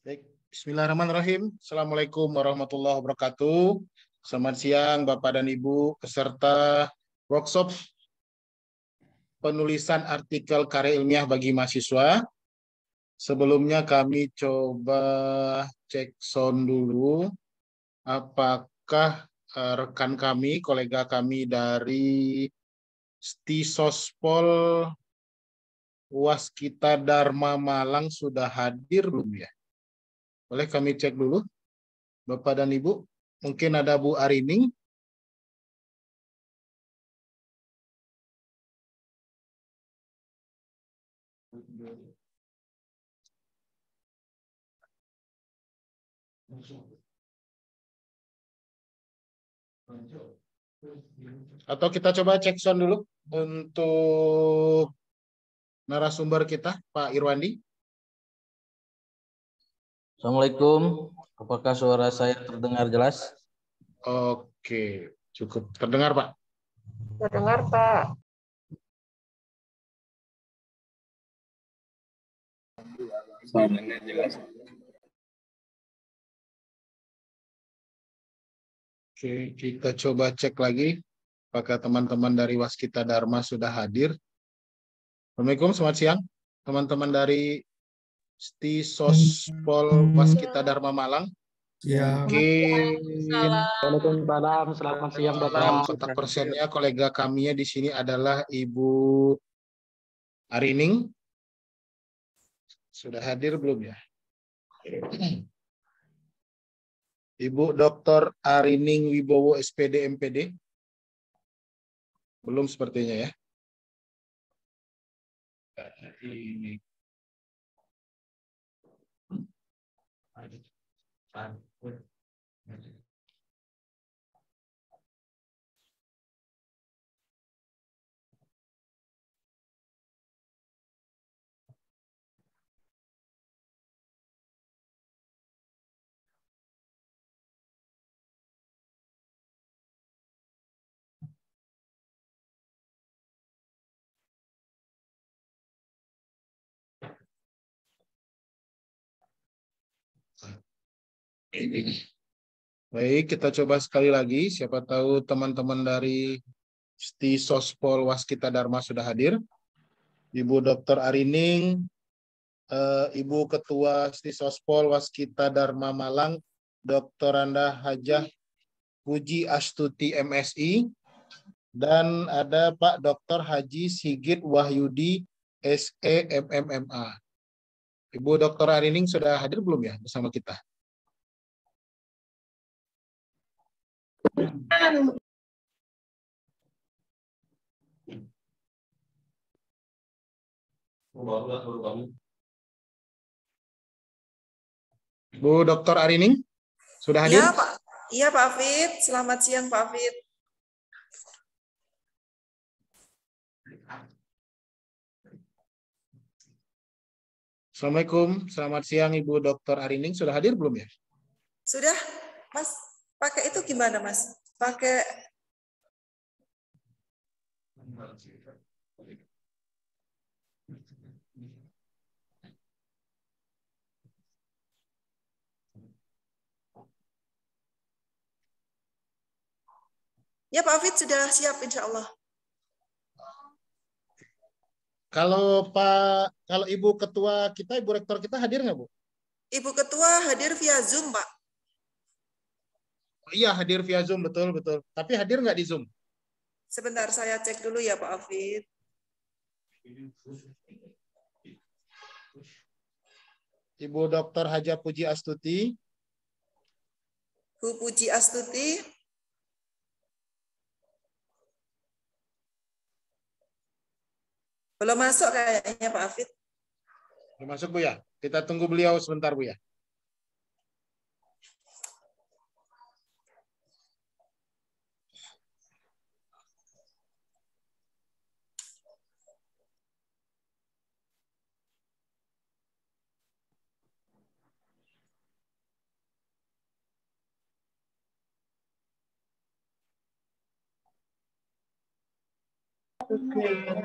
Baik, Bismillahirrahmanirrahim. Assalamualaikum warahmatullahi wabarakatuh. Selamat siang Bapak dan Ibu peserta workshop penulisan artikel karya ilmiah bagi mahasiswa. Sebelumnya kami coba cek sound dulu apakah eh, rekan kami, kolega kami dari Stisospol Waskita Dharma Malang sudah hadir belum ya? Boleh kami cek dulu? Bapak dan Ibu, mungkin ada Bu Arining. Atau kita coba cek sound dulu untuk narasumber kita, Pak Irwandi. Assalamualaikum. Apakah suara saya terdengar jelas? Oke, cukup terdengar, Pak. Terdengar, Pak. Oke, kita coba cek lagi apakah teman-teman dari Waskita Dharma sudah hadir. Assalamualaikum, selamat siang. Teman-teman dari Sti Sospol Waskita Dharma Malang. Ya. Mungkin Waalaikumsalam. Selamat siang Bapak. Kontak persennya kolega kami di sini adalah Ibu Arining. Sudah hadir belum ya? Ibu Dr. Arining Wibowo SPD MPD. Belum sepertinya ya. Ini I'm, I'm Baik, kita coba sekali lagi. Siapa tahu teman-teman dari di Sospol Waskita Dharma sudah hadir. Ibu Dr. Arining, eh, Ibu Ketua Sti Sospol Waskita Dharma Malang, Dr. Randa Hajah Puji Astuti MSI, dan ada Pak Dr. Haji Sigit Wahyudi SEMMMA. Ibu Dr. Arining sudah hadir belum ya bersama kita? Kan. Bu dokter Arini, sudah hadir? Iya Pak, iya, Pak Fit. Selamat siang Pak Fit. Assalamualaikum, selamat siang Ibu dokter Arining. Sudah hadir belum ya? Sudah, Mas. Pakai itu gimana, Mas? Pakai Ya Pak Afid sudah siap insya Allah. Kalau Pak, kalau Ibu Ketua kita, Ibu Rektor kita hadir nggak Bu? Ibu Ketua hadir via Zoom Pak. Iya, hadir via Zoom, betul, betul. Tapi hadir nggak di Zoom? Sebentar, saya cek dulu ya Pak Afid. Ibu Dokter Haja Puji Astuti. Bu Puji Astuti. Belum masuk kayaknya Pak Afid. Belum masuk Bu ya. Kita tunggu beliau sebentar Bu ya. Okay.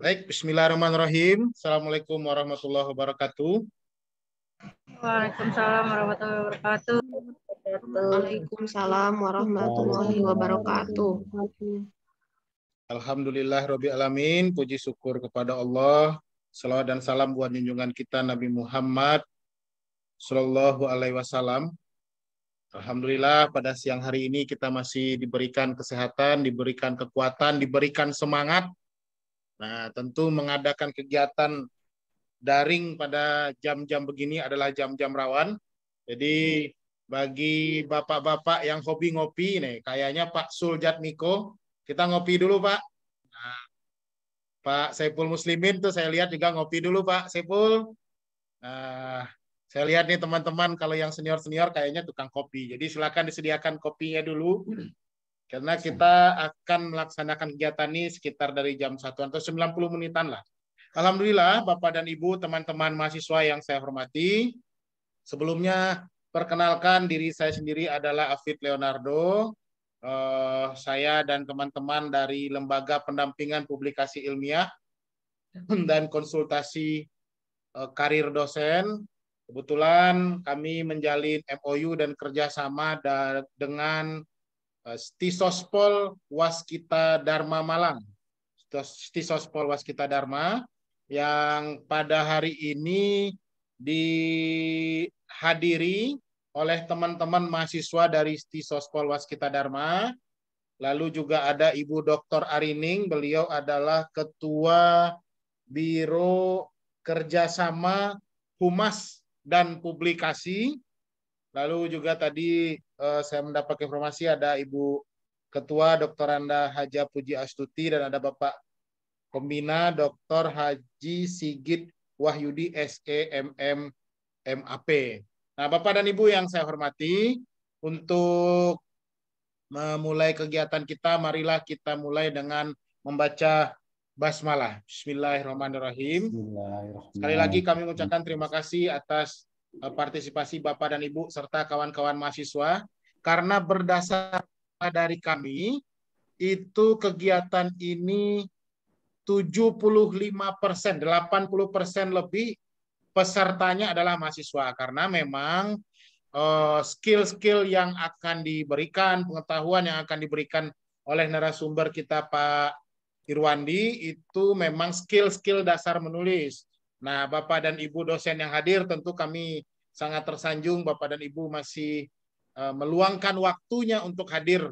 Baik, bismillahirrahmanirrahim. Assalamualaikum warahmatullahi wabarakatuh. Waalaikumsalam warahmatullahi wabarakatuh. Waalaikumsalam warahmatullahi wabarakatuh. Alhamdulillah Rabbi Alamin, puji syukur kepada Allah. Salam dan salam buat junjungan kita Nabi Muhammad Sallallahu Alaihi Wasallam. Alhamdulillah pada siang hari ini kita masih diberikan kesehatan, diberikan kekuatan, diberikan semangat Nah, tentu mengadakan kegiatan daring pada jam-jam begini adalah jam-jam rawan. Jadi bagi bapak-bapak yang hobi ngopi nih, kayaknya Pak Suljat Miko, kita ngopi dulu Pak. Nah, Pak Saiful Muslimin tuh saya lihat juga ngopi dulu Pak Saiful. Nah, saya lihat nih teman-teman kalau yang senior-senior kayaknya tukang kopi. Jadi silakan disediakan kopinya dulu. Karena hmm. kita akan melaksanakan kegiatan ini sekitar dari jam 1 atau 90 menitan lah. Alhamdulillah, Bapak dan Ibu, teman-teman mahasiswa yang saya hormati, sebelumnya perkenalkan diri saya sendiri adalah Afid Leonardo. Uh, saya dan teman-teman dari Lembaga Pendampingan Publikasi Ilmiah hmm. dan Konsultasi uh, Karir Dosen. Kebetulan kami menjalin MOU dan kerjasama da dengan Eh, Stisospol Waskita Dharma Malang. Stisospol Waskita Dharma yang pada hari ini dihadiri oleh teman-teman mahasiswa dari Stisospol Waskita Dharma. Lalu juga ada Ibu Dr. Arining, beliau adalah Ketua Biro Kerjasama Humas dan Publikasi Lalu juga tadi uh, saya mendapat informasi ada Ibu Ketua Dr. Anda Haja Puji Astuti dan ada Bapak Pembina Dr. Haji Sigit Wahyudi SEMM MAP. Nah, Bapak dan Ibu yang saya hormati, untuk memulai kegiatan kita, marilah kita mulai dengan membaca basmalah. Bismillahirrahmanirrahim. Bismillahirrahmanirrahim. Sekali lagi kami mengucapkan terima kasih atas Eh, partisipasi Bapak dan Ibu serta kawan-kawan mahasiswa karena berdasar dari kami itu kegiatan ini 75 persen, 80 persen lebih pesertanya adalah mahasiswa karena memang eh, skill-skill yang akan diberikan, pengetahuan yang akan diberikan oleh narasumber kita Pak Irwandi itu memang skill-skill dasar menulis, Nah, Bapak dan Ibu dosen yang hadir tentu kami sangat tersanjung Bapak dan Ibu masih e, meluangkan waktunya untuk hadir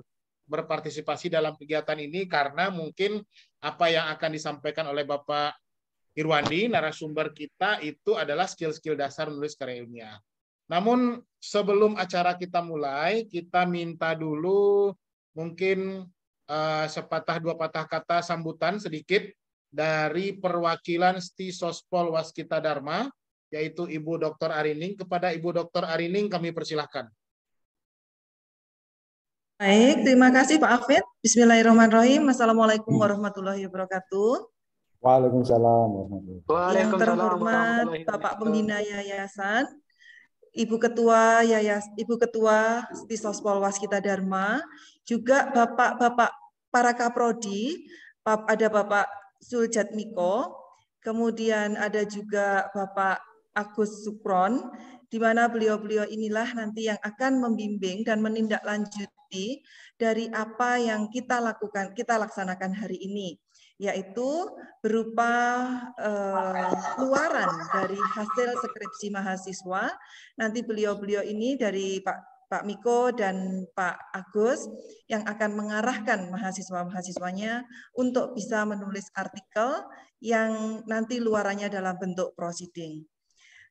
berpartisipasi dalam kegiatan ini karena mungkin apa yang akan disampaikan oleh Bapak Irwandi narasumber kita itu adalah skill-skill dasar menulis karya ilmiah. Namun sebelum acara kita mulai, kita minta dulu mungkin uh, sepatah dua patah kata sambutan sedikit dari perwakilan Sti Sospol Waskita Dharma, yaitu Ibu Dr. Arining. Kepada Ibu Dr. Arining kami persilahkan. Baik, terima kasih Pak Afid. Bismillahirrahmanirrahim. Assalamualaikum hmm. warahmatullahi wabarakatuh. Waalaikumsalam warahmatullahi wabarakatuh. Yang terhormat Bapak Pembina Yayasan, Ibu Ketua Yayas, Ibu Ketua Sti Sospol Waskita Dharma, juga Bapak-Bapak para Kaprodi, ada Bapak Suljatmiko, kemudian ada juga Bapak Agus Sukron, di mana beliau-beliau inilah nanti yang akan membimbing dan menindaklanjuti dari apa yang kita lakukan, kita laksanakan hari ini, yaitu berupa eh, keluaran dari hasil skripsi mahasiswa. Nanti beliau-beliau ini dari Pak Pak Miko dan Pak Agus yang akan mengarahkan mahasiswa-mahasiswanya untuk bisa menulis artikel yang nanti luarannya dalam bentuk proceeding.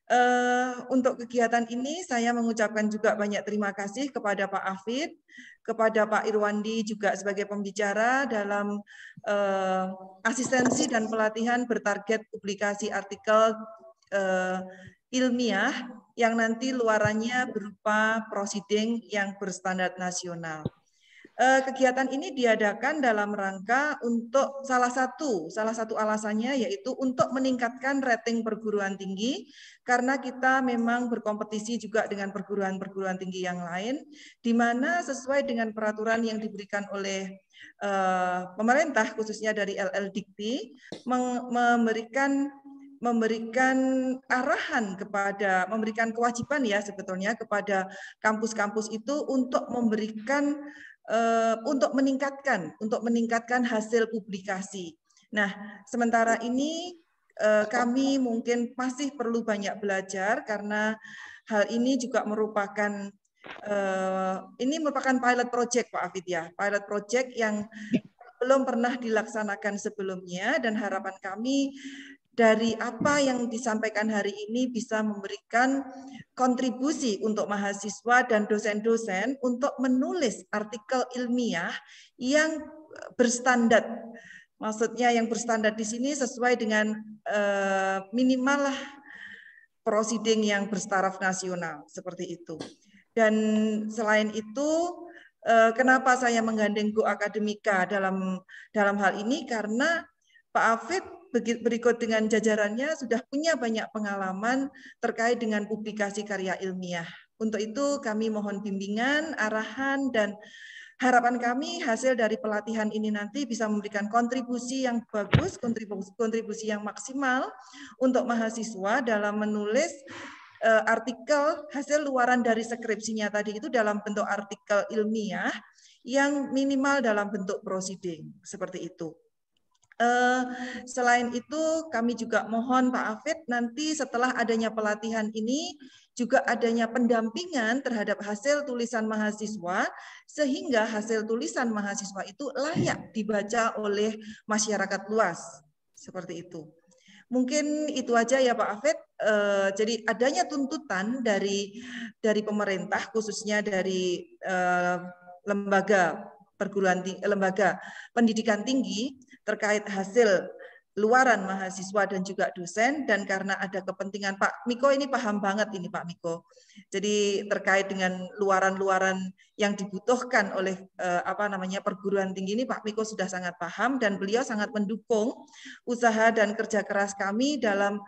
Uh, untuk kegiatan ini saya mengucapkan juga banyak terima kasih kepada Pak Afid, kepada Pak Irwandi juga sebagai pembicara dalam uh, asistensi dan pelatihan bertarget publikasi artikel uh, ilmiah yang nanti luarannya berupa prosiding yang berstandar nasional. Eh, kegiatan ini diadakan dalam rangka untuk salah satu salah satu alasannya yaitu untuk meningkatkan rating perguruan tinggi karena kita memang berkompetisi juga dengan perguruan-perguruan tinggi yang lain di mana sesuai dengan peraturan yang diberikan oleh eh, pemerintah khususnya dari LL Dikti memberikan memberikan arahan kepada memberikan kewajiban ya sebetulnya kepada kampus-kampus itu untuk memberikan uh, untuk meningkatkan untuk meningkatkan hasil publikasi. Nah, sementara ini uh, kami mungkin masih perlu banyak belajar karena hal ini juga merupakan uh, ini merupakan pilot project Pak Afid ya, pilot project yang belum pernah dilaksanakan sebelumnya dan harapan kami dari apa yang disampaikan hari ini bisa memberikan kontribusi untuk mahasiswa dan dosen-dosen untuk menulis artikel ilmiah yang eh, berstandar. Maksudnya yang berstandar di sini sesuai dengan eh, minimal lah prosiding yang berstaraf nasional seperti itu. Dan selain itu eh, kenapa saya menggandeng Go Akademika dalam dalam hal ini karena Pak Afid berikut dengan jajarannya sudah punya banyak pengalaman terkait dengan publikasi karya ilmiah. Untuk itu kami mohon bimbingan, arahan, dan harapan kami hasil dari pelatihan ini nanti bisa memberikan kontribusi yang bagus, kontribusi, kontribusi yang maksimal untuk mahasiswa dalam menulis eh, artikel hasil luaran dari skripsinya tadi itu dalam bentuk artikel ilmiah yang minimal dalam bentuk proceeding seperti itu. Eh, selain itu, kami juga mohon Pak Afid nanti setelah adanya pelatihan ini juga adanya pendampingan terhadap hasil tulisan mahasiswa sehingga hasil tulisan mahasiswa itu layak dibaca oleh masyarakat luas. Seperti itu. Mungkin itu aja ya Pak Afid. Eh, jadi adanya tuntutan dari dari pemerintah khususnya dari eh, lembaga perguruan tinggi, lembaga pendidikan tinggi terkait hasil luaran mahasiswa dan juga dosen dan karena ada kepentingan Pak Miko ini paham banget ini Pak Miko. Jadi terkait dengan luaran-luaran yang dibutuhkan oleh eh, apa namanya perguruan tinggi ini Pak Miko sudah sangat paham dan beliau sangat mendukung usaha dan kerja keras kami dalam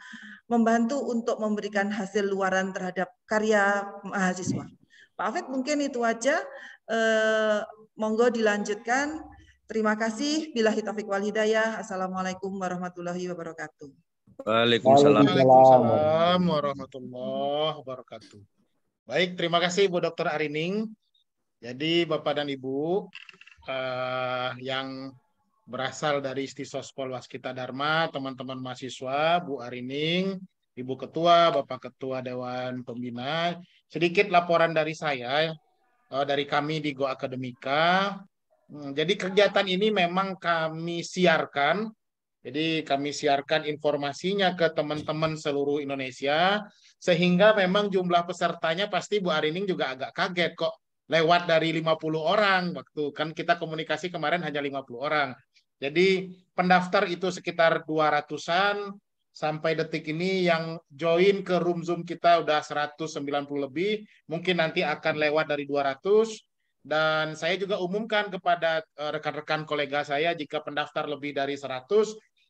membantu untuk memberikan hasil luaran terhadap karya mahasiswa. Pak Afid mungkin itu aja eh, monggo dilanjutkan Terima kasih. Bila hitafiq wal hidayah. Assalamualaikum warahmatullahi wabarakatuh. Waalaikumsalam. Waalaikumsalam warahmatullahi wabarakatuh. Baik, terima kasih Bu Dr. Arining. Jadi Bapak dan Ibu eh, yang berasal dari Istisos Polwaskita Dharma, teman-teman mahasiswa, Bu Arining, Ibu Ketua, Bapak Ketua Dewan Pembina, sedikit laporan dari saya, eh, dari kami di Go Akademika, Hmm, jadi kegiatan ini memang kami siarkan. Jadi kami siarkan informasinya ke teman-teman seluruh Indonesia sehingga memang jumlah pesertanya pasti Bu Arining juga agak kaget kok lewat dari 50 orang waktu kan kita komunikasi kemarin hanya 50 orang. Jadi pendaftar itu sekitar 200-an sampai detik ini yang join ke room Zoom kita udah 190 lebih, mungkin nanti akan lewat dari 200 dan saya juga umumkan kepada eh, rekan-rekan kolega saya jika pendaftar lebih dari 100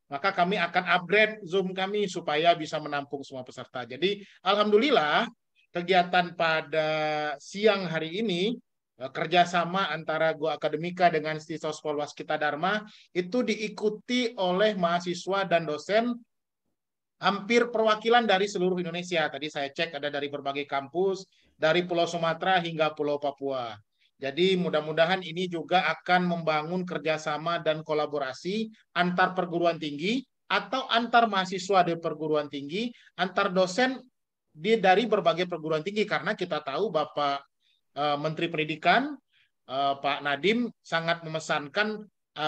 maka kami akan upgrade Zoom kami supaya bisa menampung semua peserta. Jadi alhamdulillah kegiatan pada siang hari ini eh, kerjasama antara Go Akademika dengan Stisos Polwas Kita Dharma itu diikuti oleh mahasiswa dan dosen hampir perwakilan dari seluruh Indonesia. Tadi saya cek ada dari berbagai kampus, dari Pulau Sumatera hingga Pulau Papua. Jadi mudah-mudahan ini juga akan membangun kerjasama dan kolaborasi antar perguruan tinggi atau antar mahasiswa di perguruan tinggi, antar dosen di dari berbagai perguruan tinggi karena kita tahu Bapak e, Menteri Pendidikan e, Pak Nadim sangat memesankan e,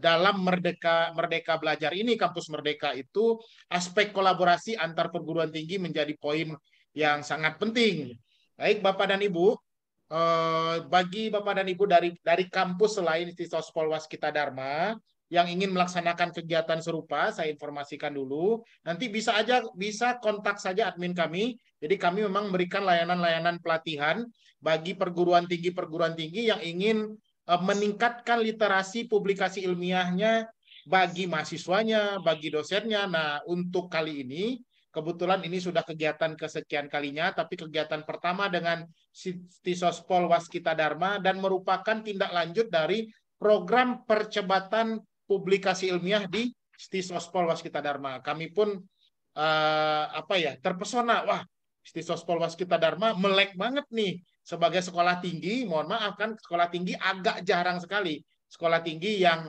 dalam merdeka merdeka belajar ini kampus merdeka itu aspek kolaborasi antar perguruan tinggi menjadi poin yang sangat penting. Baik Bapak dan Ibu, Eh, bagi Bapak dan Ibu dari dari kampus selain Institut Polwas Kita Dharma yang ingin melaksanakan kegiatan serupa, saya informasikan dulu. Nanti bisa aja bisa kontak saja admin kami. Jadi kami memang memberikan layanan-layanan pelatihan bagi perguruan tinggi perguruan tinggi yang ingin eh, meningkatkan literasi publikasi ilmiahnya bagi mahasiswanya, bagi dosennya. Nah, untuk kali ini Kebetulan ini sudah kegiatan kesekian kalinya, tapi kegiatan pertama dengan Sospol Waskita Dharma dan merupakan tindak lanjut dari program percepatan publikasi ilmiah di Sospol Waskita Dharma. Kami pun eh, apa ya terpesona, wah Sospol Waskita Dharma melek banget nih sebagai sekolah tinggi. Mohon maaf kan sekolah tinggi agak jarang sekali sekolah tinggi yang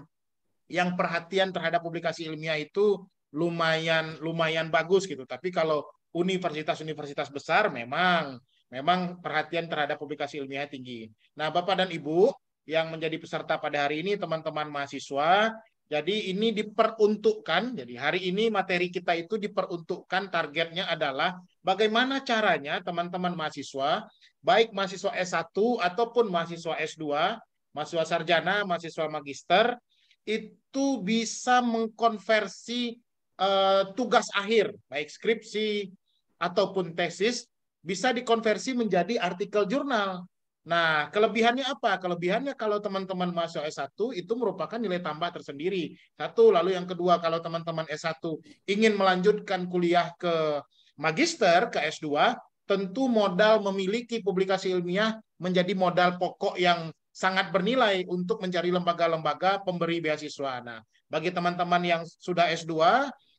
yang perhatian terhadap publikasi ilmiah itu lumayan lumayan bagus gitu. Tapi kalau universitas-universitas besar memang memang perhatian terhadap publikasi ilmiah tinggi. Nah, Bapak dan Ibu yang menjadi peserta pada hari ini teman-teman mahasiswa, jadi ini diperuntukkan. Jadi hari ini materi kita itu diperuntukkan targetnya adalah bagaimana caranya teman-teman mahasiswa, baik mahasiswa S1 ataupun mahasiswa S2, mahasiswa sarjana, mahasiswa magister itu bisa mengkonversi Eh, tugas akhir, baik skripsi ataupun tesis, bisa dikonversi menjadi artikel jurnal. Nah, kelebihannya apa? Kelebihannya kalau teman-teman masuk S1 itu merupakan nilai tambah tersendiri. Satu, lalu yang kedua kalau teman-teman S1 ingin melanjutkan kuliah ke magister, ke S2, tentu modal memiliki publikasi ilmiah menjadi modal pokok yang sangat bernilai untuk mencari lembaga-lembaga pemberi beasiswa. Nah, bagi teman-teman yang sudah S2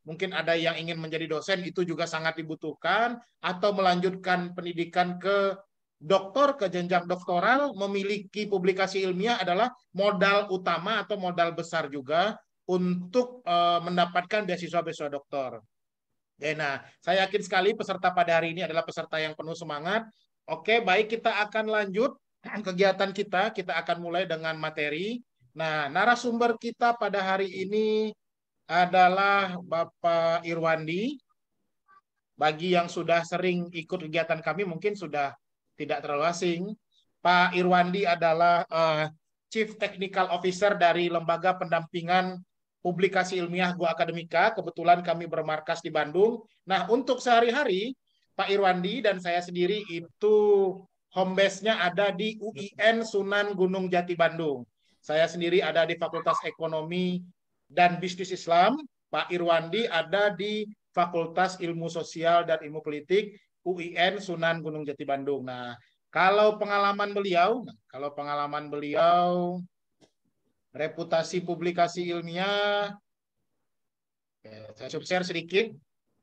mungkin ada yang ingin menjadi dosen itu juga sangat dibutuhkan atau melanjutkan pendidikan ke doktor ke jenjang doktoral memiliki publikasi ilmiah adalah modal utama atau modal besar juga untuk eh, mendapatkan beasiswa-beasiswa doktor. Ya, nah saya yakin sekali peserta pada hari ini adalah peserta yang penuh semangat. Oke, baik kita akan lanjut kegiatan kita. Kita akan mulai dengan materi. Nah, narasumber kita pada hari ini adalah Bapak Irwandi. Bagi yang sudah sering ikut kegiatan kami mungkin sudah tidak terlalu asing. Pak Irwandi adalah uh, Chief Technical Officer dari Lembaga Pendampingan Publikasi Ilmiah Gua Akademika. Kebetulan kami bermarkas di Bandung. Nah, untuk sehari-hari, Pak Irwandi dan saya sendiri itu home nya ada di UIN Sunan Gunung Jati Bandung. Saya sendiri ada di Fakultas Ekonomi dan Bisnis Islam, Pak Irwandi ada di Fakultas Ilmu Sosial dan Ilmu Politik UIN Sunan Gunung Jati Bandung. Nah, kalau pengalaman beliau, nah, kalau pengalaman beliau reputasi publikasi ilmiah ya, saya share sedikit.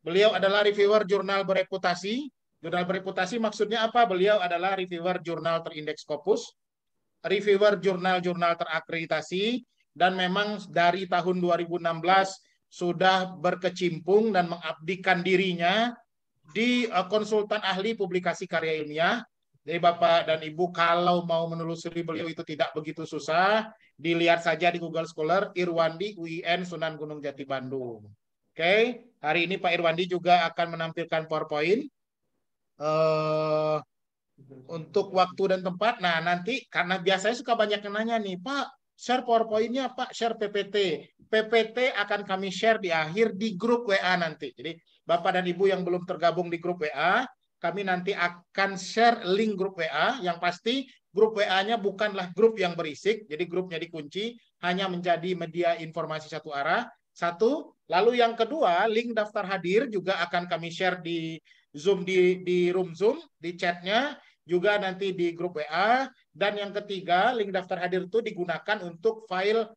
Beliau adalah reviewer jurnal bereputasi. Jurnal bereputasi maksudnya apa? Beliau adalah reviewer jurnal terindeks Scopus, reviewer jurnal-jurnal terakreditasi, dan memang dari tahun 2016 sudah berkecimpung dan mengabdikan dirinya di eh, konsultan ahli publikasi karya ilmiah. Jadi Bapak dan Ibu kalau mau menelusuri beliau ya. itu tidak begitu susah, dilihat saja di Google Scholar Irwandi UIN Sunan Gunung Jati Bandung. Oke, hari ini Pak Irwandi juga akan menampilkan PowerPoint. Uh, untuk waktu dan tempat. Nah, nanti karena biasanya suka banyak yang nanya nih, Pak, share PowerPoint-nya Pak, share PPT. PPT akan kami share di akhir di grup WA nanti. Jadi Bapak dan Ibu yang belum tergabung di grup WA, kami nanti akan share link grup WA yang pasti grup WA-nya bukanlah grup yang berisik, jadi grupnya dikunci, hanya menjadi media informasi satu arah. Satu, lalu yang kedua, link daftar hadir juga akan kami share di Zoom di di room Zoom, di chatnya juga nanti di grup WA. Dan yang ketiga, link daftar hadir itu digunakan untuk file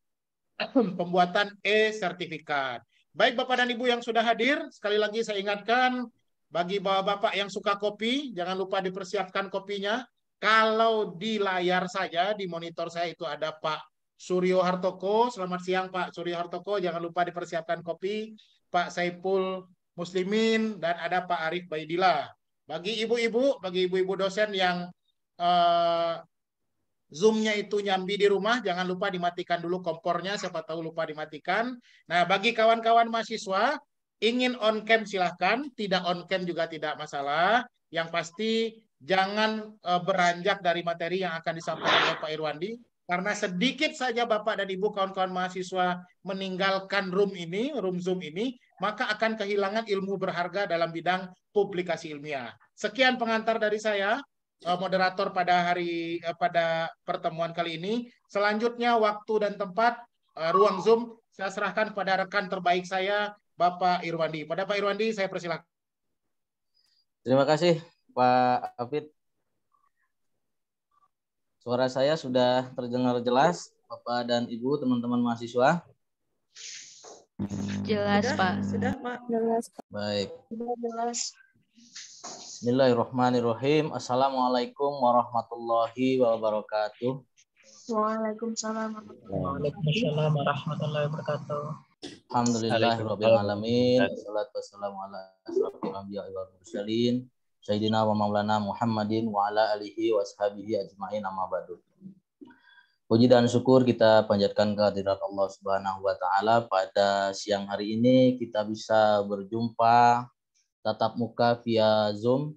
pembuatan e-sertifikat. Baik Bapak dan Ibu yang sudah hadir, sekali lagi saya ingatkan bagi Bapak-bapak yang suka kopi, jangan lupa dipersiapkan kopinya. Kalau di layar saja, di monitor saya itu ada Pak Suryo Hartoko. Selamat siang Pak Suryo Hartoko, jangan lupa dipersiapkan kopi. Pak Saipul Muslimin dan ada Pak Arif Baidila. Bagi ibu-ibu, bagi ibu-ibu dosen yang uh, Zoom-nya itu nyambi di rumah, jangan lupa dimatikan dulu kompornya, siapa tahu lupa dimatikan. Nah, bagi kawan-kawan mahasiswa, ingin on cam silahkan, tidak on cam juga tidak masalah. Yang pasti jangan eh, beranjak dari materi yang akan disampaikan oleh Pak Irwandi, karena sedikit saja Bapak dan Ibu kawan-kawan mahasiswa meninggalkan room ini, room Zoom ini, maka akan kehilangan ilmu berharga dalam bidang publikasi ilmiah. Sekian pengantar dari saya. Eh, moderator pada hari eh, pada pertemuan kali ini. Selanjutnya waktu dan tempat eh, ruang Zoom saya serahkan pada rekan terbaik saya Bapak Irwandi. Pada Pak Irwandi saya persilakan. Terima kasih Pak Afid. Suara saya sudah terdengar jelas, Bapak dan Ibu, teman-teman mahasiswa. Jelas, Pak. Sudah, Pak. Jelas, Baik. Sudah jelas. Bismillahirrahmanirrahim. Assalamualaikum warahmatullahi wabarakatuh. Waalaikumsalam Waalaikumsalam warahmatullahi wabarakatuh. Alhamdulillahirabbil alamin. Wassalatu wassalamu ala anbiya'i wal mursalin sayyidina wa maulana Muhammadin wa ala alihi washabihi ajmain amma ba'du. Puji dan syukur kita panjatkan kehadirat Allah Subhanahu wa taala pada siang hari ini kita bisa berjumpa tatap muka via Zoom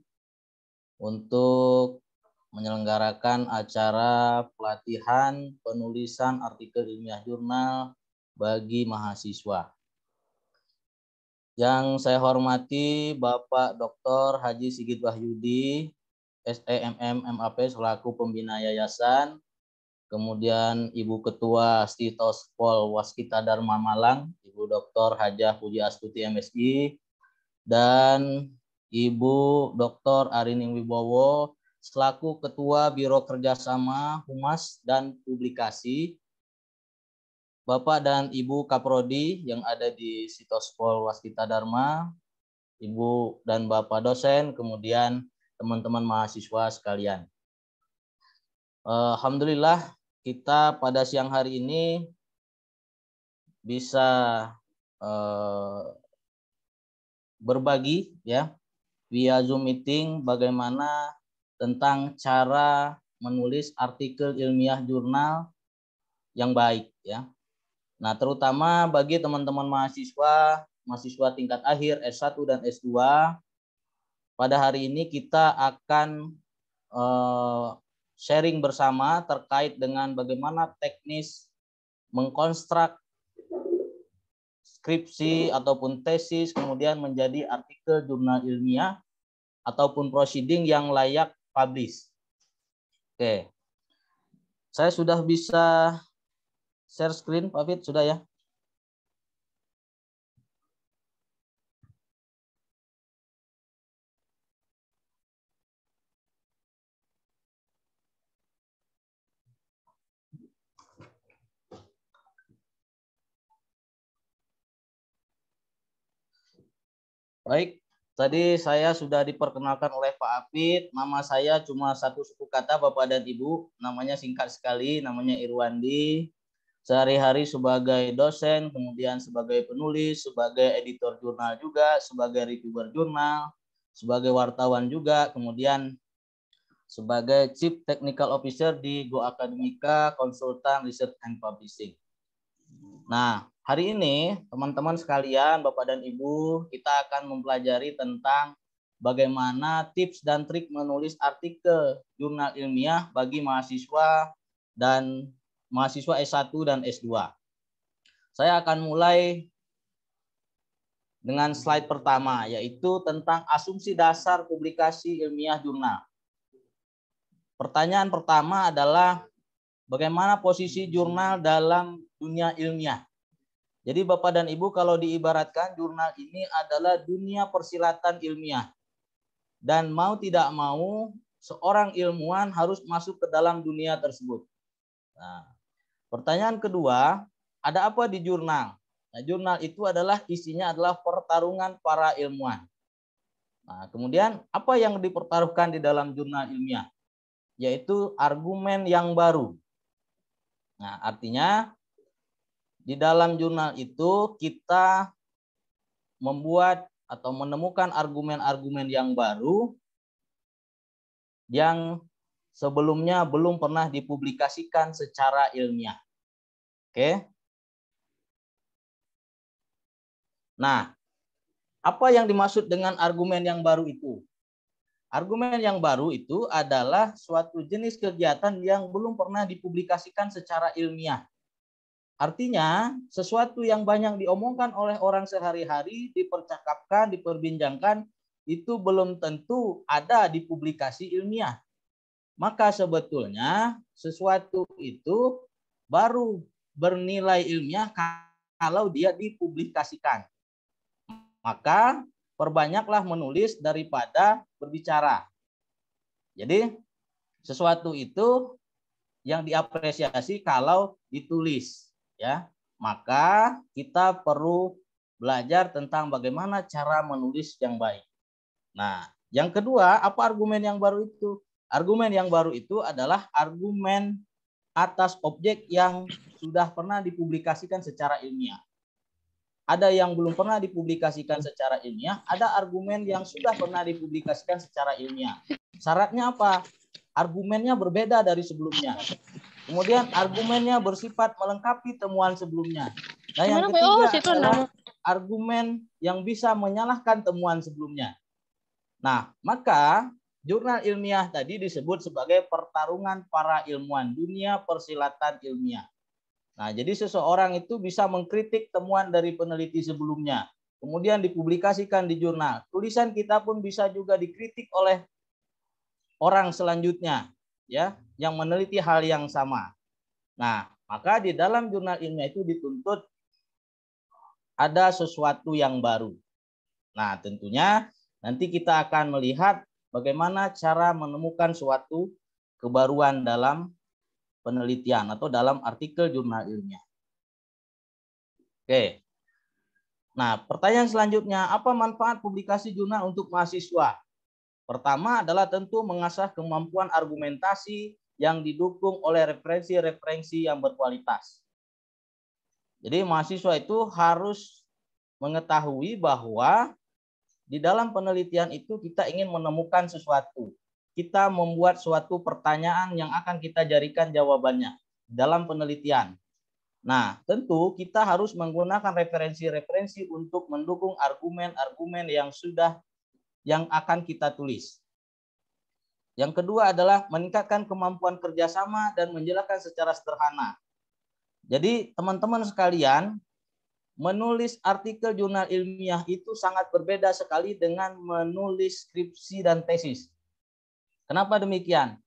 untuk menyelenggarakan acara pelatihan penulisan artikel ilmiah jurnal bagi mahasiswa. Yang saya hormati Bapak Dr. Haji Sigit Wahyudi, SEMM MAP selaku pembina yayasan, kemudian Ibu Ketua Stitos Pol Waskita Dharma Malang, Ibu Dr. Hajah Puji Astuti MSI, dan Ibu Dr. Arining Wibowo selaku Ketua Biro Kerjasama Humas dan Publikasi. Bapak dan Ibu Kaprodi yang ada di Sitospol Waskita Dharma, Ibu dan Bapak dosen, kemudian teman-teman mahasiswa sekalian. Eh, Alhamdulillah kita pada siang hari ini bisa eh, berbagi ya via Zoom meeting bagaimana tentang cara menulis artikel ilmiah jurnal yang baik ya. Nah, terutama bagi teman-teman mahasiswa, mahasiswa tingkat akhir S1 dan S2, pada hari ini kita akan eh, sharing bersama terkait dengan bagaimana teknis mengkonstruk skripsi ataupun tesis, kemudian menjadi artikel jurnal ilmiah ataupun proceeding yang layak publish. Oke. Saya sudah bisa share screen, Pak Fit, sudah ya? Baik, tadi saya sudah diperkenalkan oleh Pak Apit. Nama saya cuma satu suku kata Bapak dan Ibu. Namanya singkat sekali, namanya Irwandi. Sehari-hari sebagai dosen, kemudian sebagai penulis, sebagai editor jurnal juga, sebagai reviewer jurnal, sebagai wartawan juga, kemudian sebagai Chief Technical Officer di Go Akademika Konsultan Research and Publishing. Nah, hari ini teman-teman sekalian, Bapak dan Ibu, kita akan mempelajari tentang bagaimana tips dan trik menulis artikel jurnal ilmiah bagi mahasiswa dan mahasiswa S1 dan S2. Saya akan mulai dengan slide pertama, yaitu tentang asumsi dasar publikasi ilmiah jurnal. Pertanyaan pertama adalah bagaimana posisi jurnal dalam dunia ilmiah. Jadi Bapak dan Ibu kalau diibaratkan jurnal ini adalah dunia persilatan ilmiah. Dan mau tidak mau seorang ilmuwan harus masuk ke dalam dunia tersebut. Nah, pertanyaan kedua, ada apa di jurnal? Nah, jurnal itu adalah isinya adalah pertarungan para ilmuwan. Nah, kemudian apa yang dipertaruhkan di dalam jurnal ilmiah? Yaitu argumen yang baru. Nah, artinya di dalam jurnal itu kita membuat atau menemukan argumen-argumen yang baru yang sebelumnya belum pernah dipublikasikan secara ilmiah. Oke. Nah, apa yang dimaksud dengan argumen yang baru itu? Argumen yang baru itu adalah suatu jenis kegiatan yang belum pernah dipublikasikan secara ilmiah. Artinya, sesuatu yang banyak diomongkan oleh orang sehari-hari, dipercakapkan, diperbincangkan, itu belum tentu ada di publikasi ilmiah. Maka sebetulnya sesuatu itu baru bernilai ilmiah kalau dia dipublikasikan. Maka perbanyaklah menulis daripada berbicara. Jadi sesuatu itu yang diapresiasi kalau ditulis ya maka kita perlu belajar tentang bagaimana cara menulis yang baik. Nah, yang kedua, apa argumen yang baru itu? Argumen yang baru itu adalah argumen atas objek yang sudah pernah dipublikasikan secara ilmiah. Ada yang belum pernah dipublikasikan secara ilmiah, ada argumen yang sudah pernah dipublikasikan secara ilmiah. Syaratnya apa? Argumennya berbeda dari sebelumnya. Kemudian argumennya bersifat melengkapi temuan sebelumnya. Nah, yang ketiga adalah nah. argumen yang bisa menyalahkan temuan sebelumnya. Nah, maka jurnal ilmiah tadi disebut sebagai pertarungan para ilmuwan dunia persilatan ilmiah. Nah, jadi seseorang itu bisa mengkritik temuan dari peneliti sebelumnya, kemudian dipublikasikan di jurnal. Tulisan kita pun bisa juga dikritik oleh orang selanjutnya, ya yang meneliti hal yang sama. Nah, maka di dalam jurnal ilmiah itu dituntut ada sesuatu yang baru. Nah, tentunya nanti kita akan melihat bagaimana cara menemukan suatu kebaruan dalam penelitian atau dalam artikel jurnal ilmiah. Oke. Nah, pertanyaan selanjutnya, apa manfaat publikasi jurnal untuk mahasiswa? Pertama adalah tentu mengasah kemampuan argumentasi, yang didukung oleh referensi-referensi yang berkualitas. Jadi mahasiswa itu harus mengetahui bahwa di dalam penelitian itu kita ingin menemukan sesuatu. Kita membuat suatu pertanyaan yang akan kita jadikan jawabannya dalam penelitian. Nah, tentu kita harus menggunakan referensi-referensi untuk mendukung argumen-argumen yang sudah yang akan kita tulis. Yang kedua adalah meningkatkan kemampuan kerjasama dan menjelaskan secara sederhana. Jadi teman-teman sekalian, menulis artikel jurnal ilmiah itu sangat berbeda sekali dengan menulis skripsi dan tesis. Kenapa demikian?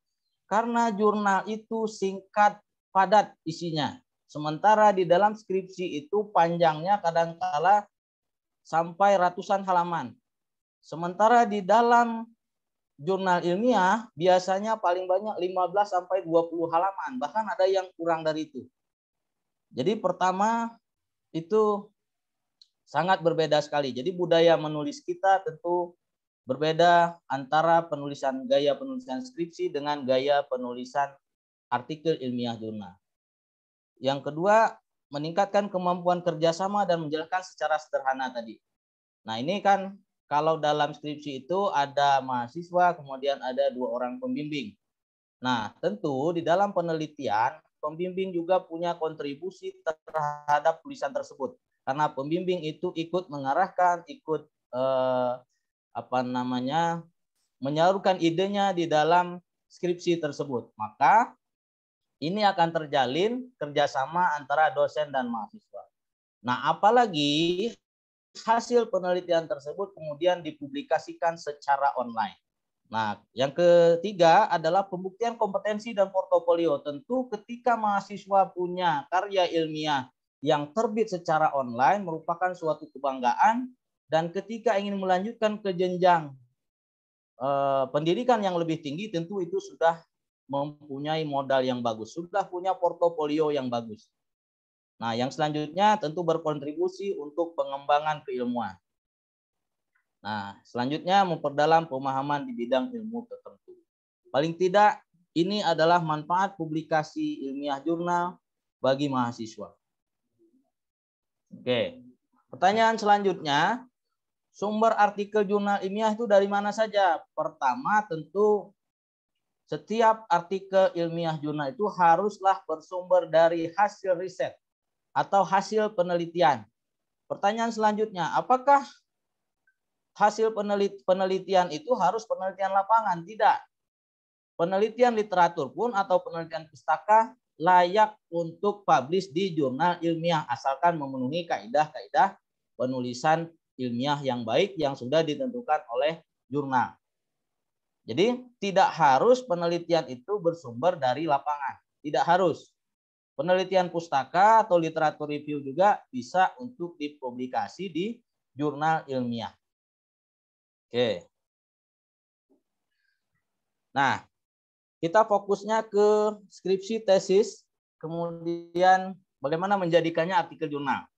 Karena jurnal itu singkat, padat isinya. Sementara di dalam skripsi itu panjangnya kadang kadangkala sampai ratusan halaman. Sementara di dalam jurnal ilmiah biasanya paling banyak 15 sampai 20 halaman, bahkan ada yang kurang dari itu. Jadi pertama itu sangat berbeda sekali. Jadi budaya menulis kita tentu berbeda antara penulisan gaya penulisan skripsi dengan gaya penulisan artikel ilmiah jurnal. Yang kedua, meningkatkan kemampuan kerjasama dan menjelaskan secara sederhana tadi. Nah ini kan kalau dalam skripsi itu ada mahasiswa, kemudian ada dua orang pembimbing. Nah, tentu di dalam penelitian, pembimbing juga punya kontribusi terhadap tulisan tersebut. Karena pembimbing itu ikut mengarahkan, ikut eh, apa namanya menyalurkan idenya di dalam skripsi tersebut. Maka ini akan terjalin kerjasama antara dosen dan mahasiswa. Nah, apalagi hasil penelitian tersebut kemudian dipublikasikan secara online. Nah, yang ketiga adalah pembuktian kompetensi dan portofolio. Tentu ketika mahasiswa punya karya ilmiah yang terbit secara online merupakan suatu kebanggaan dan ketika ingin melanjutkan ke jenjang eh, pendidikan yang lebih tinggi tentu itu sudah mempunyai modal yang bagus, sudah punya portofolio yang bagus. Nah, yang selanjutnya tentu berkontribusi untuk pengembangan keilmuan. Nah, selanjutnya memperdalam pemahaman di bidang ilmu tertentu. Paling tidak, ini adalah manfaat publikasi ilmiah jurnal bagi mahasiswa. Oke, pertanyaan selanjutnya, sumber artikel jurnal ilmiah itu dari mana saja? Pertama, tentu setiap artikel ilmiah jurnal itu haruslah bersumber dari hasil riset atau hasil penelitian. Pertanyaan selanjutnya, apakah hasil penelitian itu harus penelitian lapangan? Tidak. Penelitian literatur pun atau penelitian pustaka layak untuk publish di jurnal ilmiah asalkan memenuhi kaidah-kaidah penulisan ilmiah yang baik yang sudah ditentukan oleh jurnal. Jadi tidak harus penelitian itu bersumber dari lapangan, tidak harus. Penelitian pustaka atau literatur review juga bisa untuk dipublikasi di jurnal ilmiah. Oke. Nah, kita fokusnya ke skripsi tesis, kemudian bagaimana menjadikannya artikel jurnal.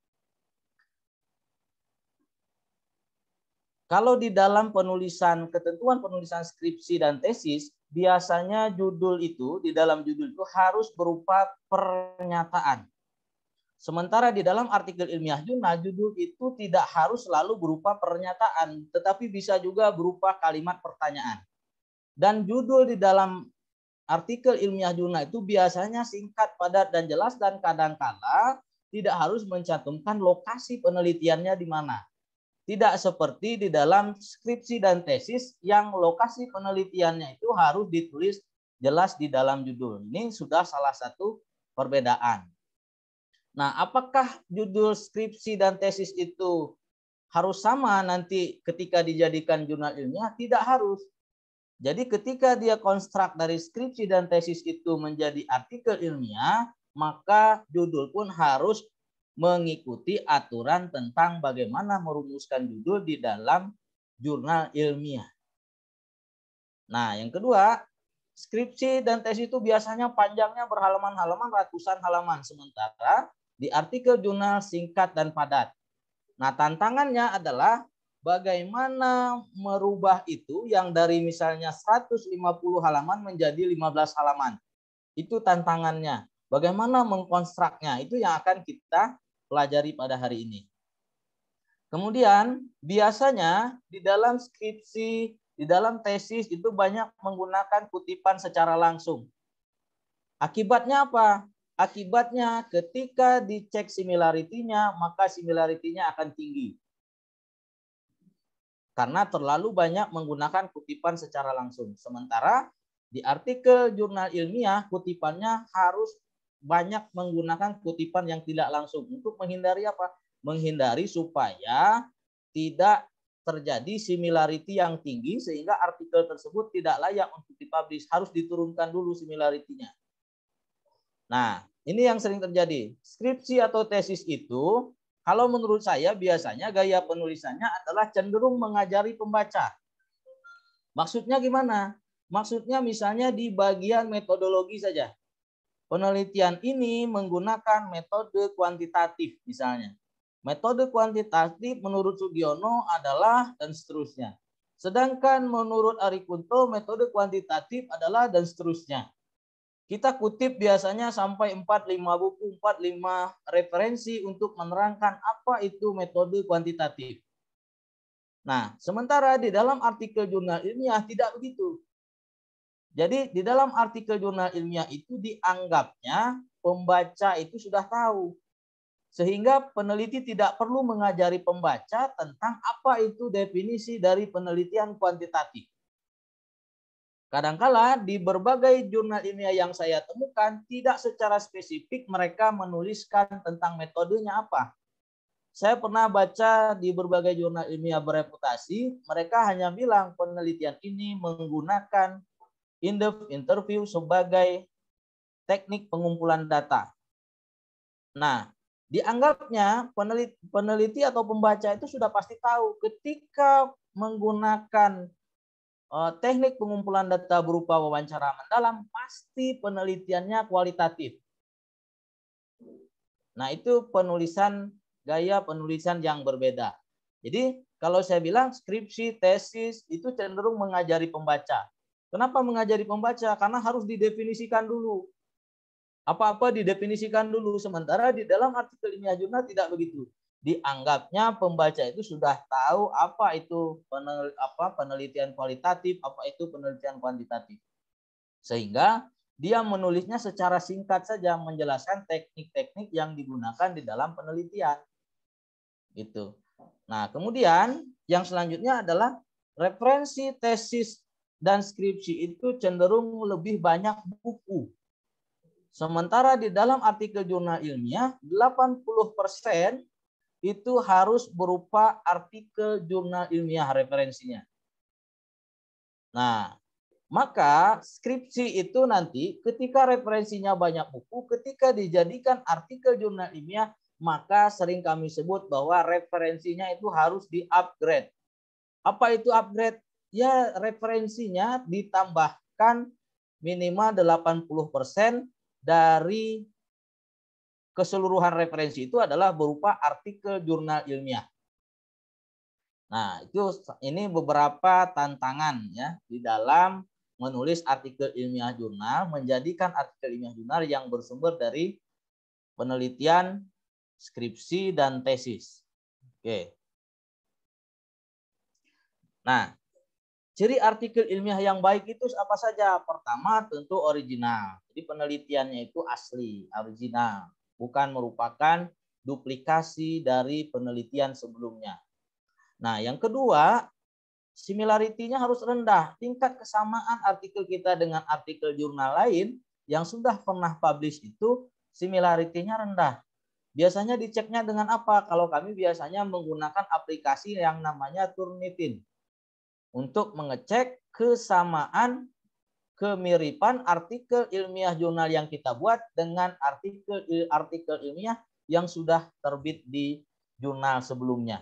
Kalau di dalam penulisan ketentuan penulisan skripsi dan tesis, biasanya judul itu di dalam judul itu harus berupa pernyataan. Sementara di dalam artikel ilmiah jurnal judul itu tidak harus selalu berupa pernyataan, tetapi bisa juga berupa kalimat pertanyaan. Dan judul di dalam artikel ilmiah jurnal itu biasanya singkat, padat dan jelas dan kadang -kadang tidak harus mencantumkan lokasi penelitiannya di mana. Tidak seperti di dalam skripsi dan tesis yang lokasi penelitiannya itu harus ditulis jelas di dalam judul. Ini sudah salah satu perbedaan. Nah, apakah judul skripsi dan tesis itu harus sama nanti ketika dijadikan jurnal ilmiah? Tidak harus. Jadi ketika dia konstruk dari skripsi dan tesis itu menjadi artikel ilmiah, maka judul pun harus mengikuti aturan tentang bagaimana merumuskan judul di dalam jurnal ilmiah. Nah, yang kedua, skripsi dan tes itu biasanya panjangnya berhalaman-halaman, ratusan halaman. Sementara di artikel jurnal singkat dan padat. Nah, tantangannya adalah bagaimana merubah itu yang dari misalnya 150 halaman menjadi 15 halaman. Itu tantangannya. Bagaimana mengkonstruknya itu yang akan kita pelajari pada hari ini. Kemudian biasanya di dalam skripsi, di dalam tesis itu banyak menggunakan kutipan secara langsung. Akibatnya apa? Akibatnya ketika dicek similarity-nya, maka similarity-nya akan tinggi. Karena terlalu banyak menggunakan kutipan secara langsung. Sementara di artikel jurnal ilmiah, kutipannya harus banyak menggunakan kutipan yang tidak langsung untuk menghindari apa? Menghindari supaya tidak terjadi similarity yang tinggi sehingga artikel tersebut tidak layak untuk dipublish, harus diturunkan dulu similarity-nya. Nah, ini yang sering terjadi. Skripsi atau tesis itu kalau menurut saya biasanya gaya penulisannya adalah cenderung mengajari pembaca. Maksudnya gimana? Maksudnya misalnya di bagian metodologi saja. Penelitian ini menggunakan metode kuantitatif misalnya. Metode kuantitatif menurut Sugiono adalah dan seterusnya. Sedangkan menurut Ari Kunto, metode kuantitatif adalah dan seterusnya. Kita kutip biasanya sampai 4-5 buku, 4-5 referensi untuk menerangkan apa itu metode kuantitatif. Nah, sementara di dalam artikel jurnal ilmiah tidak begitu. Jadi di dalam artikel jurnal ilmiah itu dianggapnya pembaca itu sudah tahu. Sehingga peneliti tidak perlu mengajari pembaca tentang apa itu definisi dari penelitian kuantitatif. Kadangkala di berbagai jurnal ilmiah yang saya temukan tidak secara spesifik mereka menuliskan tentang metodenya apa. Saya pernah baca di berbagai jurnal ilmiah bereputasi, mereka hanya bilang penelitian ini menggunakan in the interview sebagai teknik pengumpulan data. Nah, dianggapnya peneliti, peneliti atau pembaca itu sudah pasti tahu ketika menggunakan uh, teknik pengumpulan data berupa wawancara mendalam, pasti penelitiannya kualitatif. Nah, itu penulisan gaya penulisan yang berbeda. Jadi, kalau saya bilang skripsi, tesis itu cenderung mengajari pembaca. Kenapa mengajari pembaca? Karena harus didefinisikan dulu. Apa-apa didefinisikan dulu. Sementara di dalam artikel ilmiah jurnal tidak begitu. Dianggapnya pembaca itu sudah tahu apa itu penelitian kualitatif, apa itu penelitian kuantitatif. Sehingga dia menulisnya secara singkat saja menjelaskan teknik-teknik yang digunakan di dalam penelitian. itu. Nah, kemudian yang selanjutnya adalah referensi tesis dan skripsi itu cenderung lebih banyak buku. Sementara di dalam artikel jurnal ilmiah, 80% itu harus berupa artikel jurnal ilmiah referensinya. Nah, maka skripsi itu nanti ketika referensinya banyak buku, ketika dijadikan artikel jurnal ilmiah, maka sering kami sebut bahwa referensinya itu harus di-upgrade. Apa itu upgrade? ya referensinya ditambahkan minimal 80% dari keseluruhan referensi itu adalah berupa artikel jurnal ilmiah. Nah, itu ini beberapa tantangan ya di dalam menulis artikel ilmiah jurnal, menjadikan artikel ilmiah jurnal yang bersumber dari penelitian, skripsi dan tesis. Oke. Nah, Ciri artikel ilmiah yang baik itu apa saja? Pertama tentu original. Jadi penelitiannya itu asli, original. Bukan merupakan duplikasi dari penelitian sebelumnya. Nah yang kedua, similarity-nya harus rendah. Tingkat kesamaan artikel kita dengan artikel jurnal lain yang sudah pernah publish itu similarity-nya rendah. Biasanya diceknya dengan apa? Kalau kami biasanya menggunakan aplikasi yang namanya Turnitin untuk mengecek kesamaan kemiripan artikel ilmiah jurnal yang kita buat dengan artikel artikel ilmiah yang sudah terbit di jurnal sebelumnya.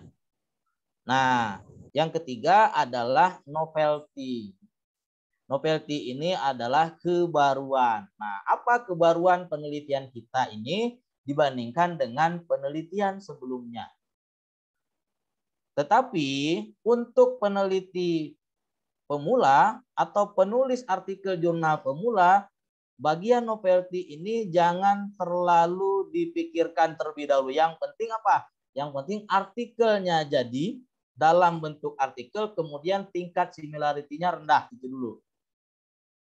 Nah, yang ketiga adalah novelty. Novelty ini adalah kebaruan. Nah, apa kebaruan penelitian kita ini dibandingkan dengan penelitian sebelumnya? Tetapi untuk peneliti pemula atau penulis artikel jurnal pemula, bagian novelty ini jangan terlalu dipikirkan terlebih dahulu. Yang penting apa? Yang penting artikelnya jadi dalam bentuk artikel, kemudian tingkat similarity-nya rendah. Itu dulu.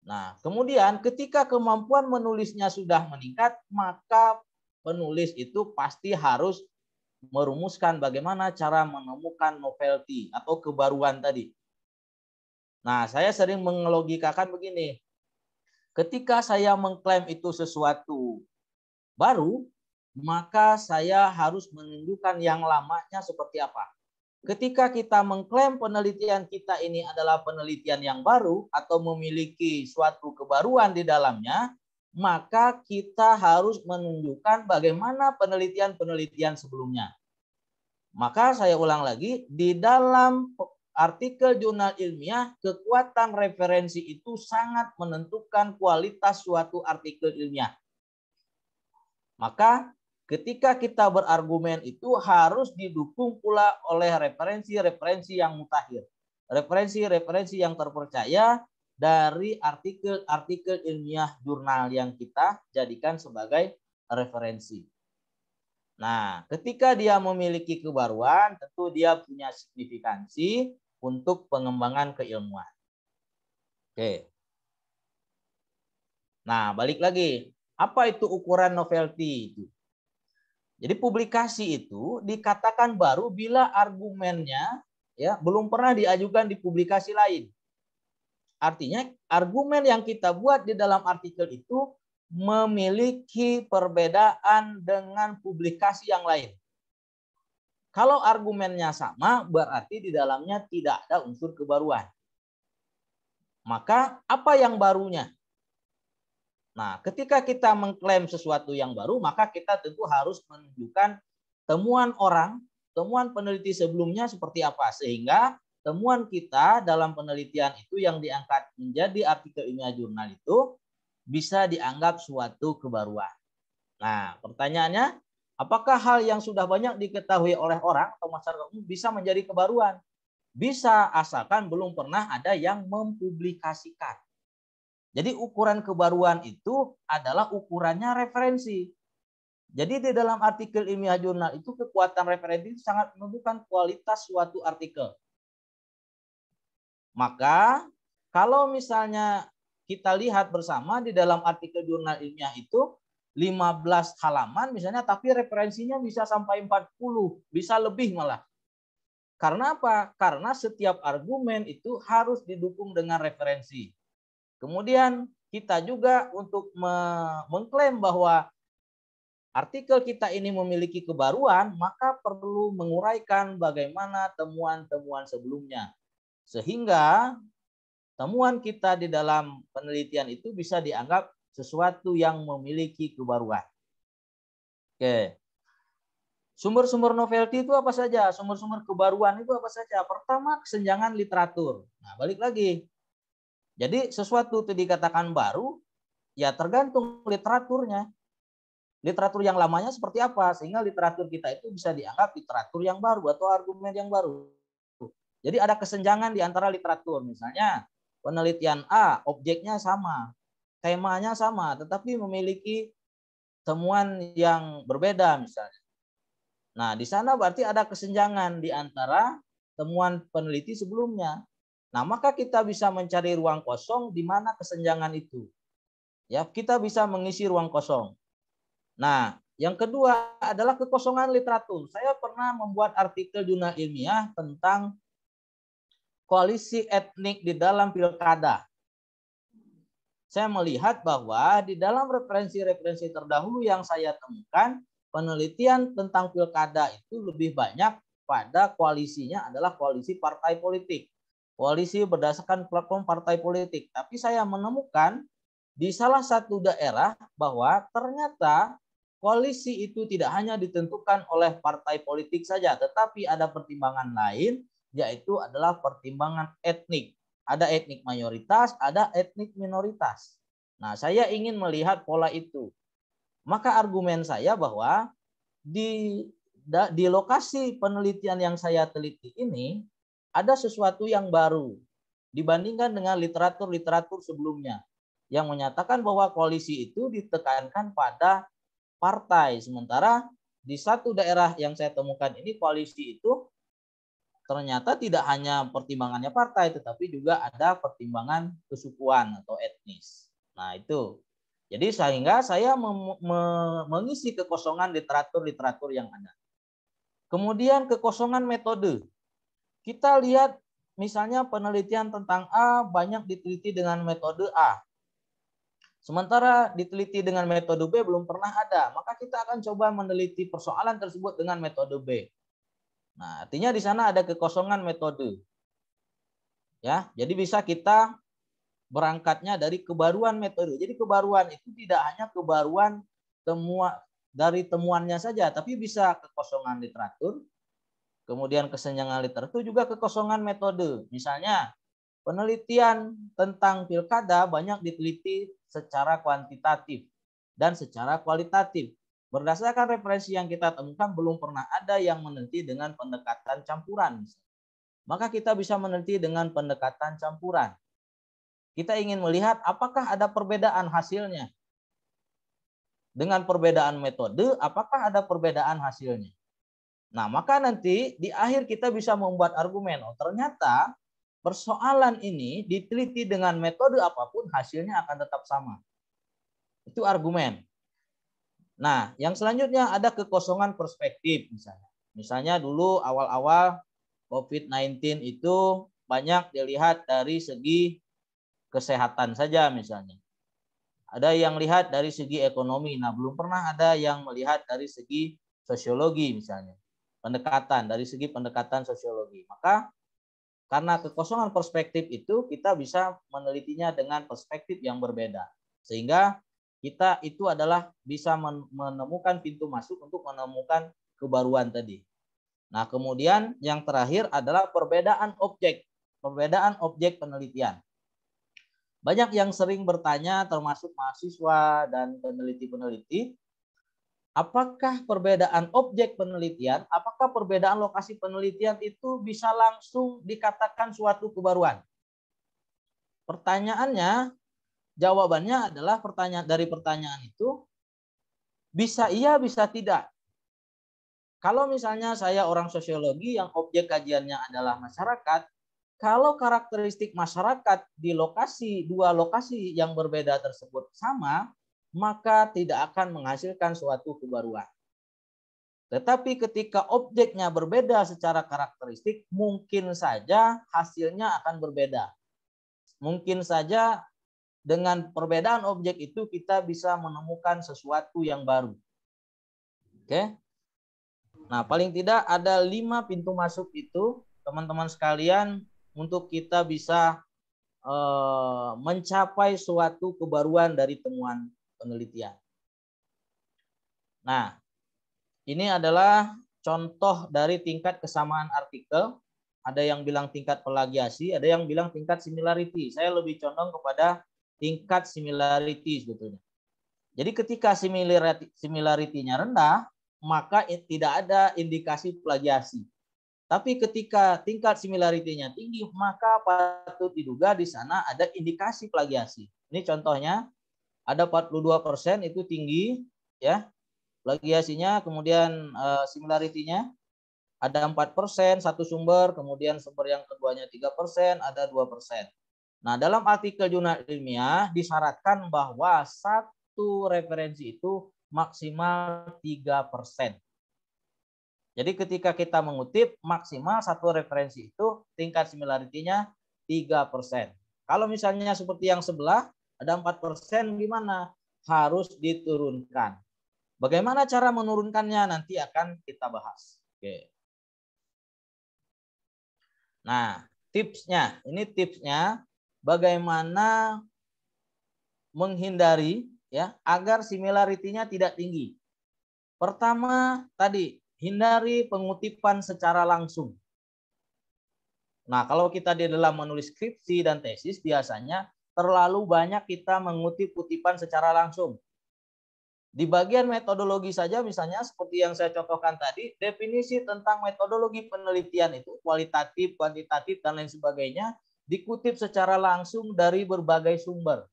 Nah, kemudian ketika kemampuan menulisnya sudah meningkat, maka penulis itu pasti harus merumuskan bagaimana cara menemukan novelty atau kebaruan tadi. Nah, saya sering mengelogikakan begini. Ketika saya mengklaim itu sesuatu baru, maka saya harus menunjukkan yang lamanya seperti apa. Ketika kita mengklaim penelitian kita ini adalah penelitian yang baru atau memiliki suatu kebaruan di dalamnya, maka kita harus menunjukkan bagaimana penelitian-penelitian sebelumnya. Maka saya ulang lagi, di dalam artikel jurnal ilmiah, kekuatan referensi itu sangat menentukan kualitas suatu artikel ilmiah. Maka ketika kita berargumen itu harus didukung pula oleh referensi-referensi yang mutakhir. Referensi-referensi yang terpercaya dari artikel-artikel ilmiah jurnal yang kita jadikan sebagai referensi. Nah, ketika dia memiliki kebaruan, tentu dia punya signifikansi untuk pengembangan keilmuan. Oke. Nah, balik lagi. Apa itu ukuran novelty itu? Jadi publikasi itu dikatakan baru bila argumennya ya belum pernah diajukan di publikasi lain. Artinya argumen yang kita buat di dalam artikel itu memiliki perbedaan dengan publikasi yang lain. Kalau argumennya sama, berarti di dalamnya tidak ada unsur kebaruan. Maka apa yang barunya? Nah, ketika kita mengklaim sesuatu yang baru, maka kita tentu harus menunjukkan temuan orang, temuan peneliti sebelumnya seperti apa sehingga temuan kita dalam penelitian itu yang diangkat menjadi artikel ilmiah jurnal itu bisa dianggap suatu kebaruan. Nah, pertanyaannya, apakah hal yang sudah banyak diketahui oleh orang atau masyarakat umum bisa menjadi kebaruan? Bisa asalkan belum pernah ada yang mempublikasikan. Jadi ukuran kebaruan itu adalah ukurannya referensi. Jadi di dalam artikel ilmiah jurnal itu kekuatan referensi sangat menentukan kualitas suatu artikel. Maka kalau misalnya kita lihat bersama di dalam artikel jurnal ilmiah itu 15 halaman misalnya tapi referensinya bisa sampai 40, bisa lebih malah. Karena apa? Karena setiap argumen itu harus didukung dengan referensi. Kemudian kita juga untuk mengklaim bahwa artikel kita ini memiliki kebaruan, maka perlu menguraikan bagaimana temuan-temuan sebelumnya. Sehingga temuan kita di dalam penelitian itu bisa dianggap sesuatu yang memiliki kebaruan. Oke. Sumber-sumber novelty itu apa saja? Sumber-sumber kebaruan itu apa saja? Pertama, kesenjangan literatur. Nah, balik lagi. Jadi sesuatu itu dikatakan baru, ya tergantung literaturnya. Literatur yang lamanya seperti apa? Sehingga literatur kita itu bisa dianggap literatur yang baru atau argumen yang baru. Jadi ada kesenjangan di antara literatur. Misalnya penelitian A, objeknya sama, temanya sama, tetapi memiliki temuan yang berbeda misalnya. Nah, di sana berarti ada kesenjangan di antara temuan peneliti sebelumnya. Nah, maka kita bisa mencari ruang kosong di mana kesenjangan itu. Ya, kita bisa mengisi ruang kosong. Nah, yang kedua adalah kekosongan literatur. Saya pernah membuat artikel jurnal ilmiah tentang koalisi etnik di dalam pilkada. Saya melihat bahwa di dalam referensi-referensi terdahulu yang saya temukan, penelitian tentang pilkada itu lebih banyak pada koalisinya adalah koalisi partai politik. Koalisi berdasarkan platform partai politik. Tapi saya menemukan di salah satu daerah bahwa ternyata koalisi itu tidak hanya ditentukan oleh partai politik saja, tetapi ada pertimbangan lain yaitu adalah pertimbangan etnik. Ada etnik mayoritas, ada etnik minoritas. Nah, saya ingin melihat pola itu. Maka argumen saya bahwa di di lokasi penelitian yang saya teliti ini ada sesuatu yang baru dibandingkan dengan literatur-literatur sebelumnya yang menyatakan bahwa koalisi itu ditekankan pada partai sementara di satu daerah yang saya temukan ini koalisi itu ternyata tidak hanya pertimbangannya partai, tetapi juga ada pertimbangan kesukuan atau etnis. Nah itu. Jadi sehingga saya mengisi kekosongan literatur-literatur yang ada. Kemudian kekosongan metode. Kita lihat misalnya penelitian tentang A banyak diteliti dengan metode A. Sementara diteliti dengan metode B belum pernah ada, maka kita akan coba meneliti persoalan tersebut dengan metode B. Nah, artinya di sana ada kekosongan metode. Ya, jadi bisa kita berangkatnya dari kebaruan metode. Jadi kebaruan itu tidak hanya kebaruan temua dari temuannya saja, tapi bisa kekosongan literatur, kemudian kesenjangan literatur juga kekosongan metode. Misalnya penelitian tentang pilkada banyak diteliti secara kuantitatif dan secara kualitatif. Berdasarkan referensi yang kita temukan, belum pernah ada yang meneliti dengan pendekatan campuran. Maka kita bisa meneliti dengan pendekatan campuran. Kita ingin melihat apakah ada perbedaan hasilnya. Dengan perbedaan metode, apakah ada perbedaan hasilnya. Nah, maka nanti di akhir kita bisa membuat argumen. Oh, ternyata persoalan ini diteliti dengan metode apapun hasilnya akan tetap sama. Itu argumen. Nah, yang selanjutnya ada kekosongan perspektif misalnya. Misalnya dulu awal-awal COVID-19 itu banyak dilihat dari segi kesehatan saja misalnya. Ada yang lihat dari segi ekonomi. Nah, belum pernah ada yang melihat dari segi sosiologi misalnya. Pendekatan dari segi pendekatan sosiologi. Maka karena kekosongan perspektif itu kita bisa menelitinya dengan perspektif yang berbeda. Sehingga kita itu adalah bisa menemukan pintu masuk untuk menemukan kebaruan tadi. Nah, kemudian yang terakhir adalah perbedaan objek, perbedaan objek penelitian. Banyak yang sering bertanya termasuk mahasiswa dan peneliti-peneliti, apakah perbedaan objek penelitian, apakah perbedaan lokasi penelitian itu bisa langsung dikatakan suatu kebaruan? Pertanyaannya, Jawabannya adalah pertanyaan dari pertanyaan itu bisa iya bisa tidak. Kalau misalnya saya orang sosiologi yang objek kajiannya adalah masyarakat, kalau karakteristik masyarakat di lokasi dua lokasi yang berbeda tersebut sama, maka tidak akan menghasilkan suatu kebaruan. Tetapi ketika objeknya berbeda secara karakteristik, mungkin saja hasilnya akan berbeda. Mungkin saja dengan perbedaan objek itu kita bisa menemukan sesuatu yang baru. Oke. Nah, paling tidak ada lima pintu masuk itu, teman-teman sekalian, untuk kita bisa eh, mencapai suatu kebaruan dari temuan penelitian. Nah, ini adalah contoh dari tingkat kesamaan artikel. Ada yang bilang tingkat plagiasi, ada yang bilang tingkat similarity. Saya lebih condong kepada tingkat similarity sebetulnya. Gitu Jadi ketika similarity similarity-nya rendah, maka tidak ada indikasi plagiasi. Tapi ketika tingkat similarity-nya tinggi, maka patut diduga di sana ada indikasi plagiasi. Ini contohnya ada 42% itu tinggi ya. Plagiasinya kemudian uh, eh, similarity-nya ada 4%, satu sumber, kemudian sumber yang keduanya 3%, ada 2%. Nah, dalam artikel jurnal ilmiah disyaratkan bahwa satu referensi itu maksimal 3%. Jadi ketika kita mengutip maksimal satu referensi itu tingkat similarity-nya 3%. Kalau misalnya seperti yang sebelah ada 4% gimana? Harus diturunkan. Bagaimana cara menurunkannya nanti akan kita bahas. Oke. Nah, tipsnya, ini tipsnya bagaimana menghindari ya agar similarity-nya tidak tinggi. Pertama tadi hindari pengutipan secara langsung. Nah, kalau kita di dalam menulis skripsi dan tesis biasanya terlalu banyak kita mengutip kutipan secara langsung. Di bagian metodologi saja misalnya seperti yang saya contohkan tadi, definisi tentang metodologi penelitian itu kualitatif, kuantitatif dan lain sebagainya dikutip secara langsung dari berbagai sumber.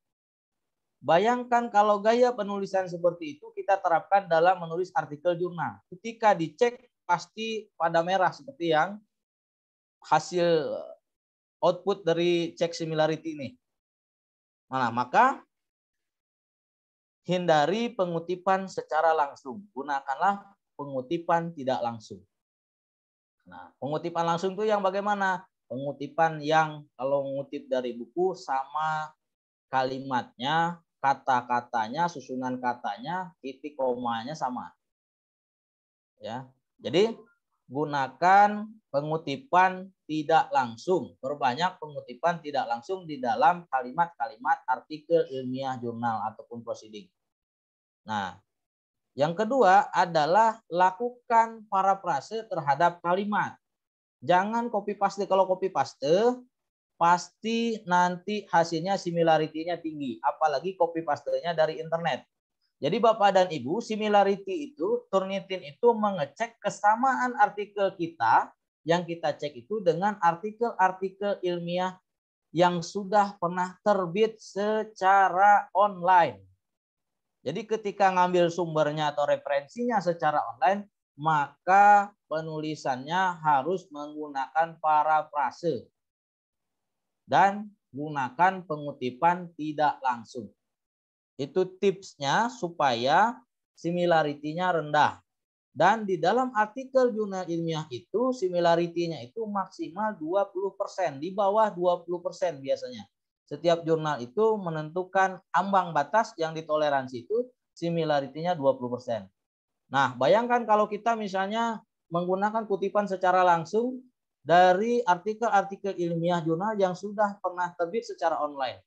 Bayangkan kalau gaya penulisan seperti itu kita terapkan dalam menulis artikel jurnal. Ketika dicek pasti pada merah seperti yang hasil output dari cek similarity ini. Nah, maka hindari pengutipan secara langsung. Gunakanlah pengutipan tidak langsung. Nah, pengutipan langsung itu yang bagaimana? pengutipan yang kalau ngutip dari buku sama kalimatnya, kata-katanya, susunan katanya, titik komanya sama. Ya. Jadi gunakan pengutipan tidak langsung. Perbanyak pengutipan tidak langsung di dalam kalimat-kalimat artikel ilmiah jurnal ataupun proceeding. Nah, yang kedua adalah lakukan parafrase terhadap kalimat. Jangan copy paste. Kalau copy paste, pasti nanti hasilnya similarity-nya tinggi. Apalagi copy paste-nya dari internet. Jadi Bapak dan Ibu, similarity itu, Turnitin itu mengecek kesamaan artikel kita yang kita cek itu dengan artikel-artikel ilmiah yang sudah pernah terbit secara online. Jadi ketika ngambil sumbernya atau referensinya secara online, maka penulisannya harus menggunakan parafrase dan gunakan pengutipan tidak langsung. Itu tipsnya supaya similarity-nya rendah. Dan di dalam artikel jurnal ilmiah itu, similarity-nya itu maksimal 20%, di bawah 20% biasanya. Setiap jurnal itu menentukan ambang batas yang ditoleransi itu similarity-nya 20%. Nah, bayangkan kalau kita misalnya menggunakan kutipan secara langsung dari artikel-artikel ilmiah jurnal yang sudah pernah terbit secara online.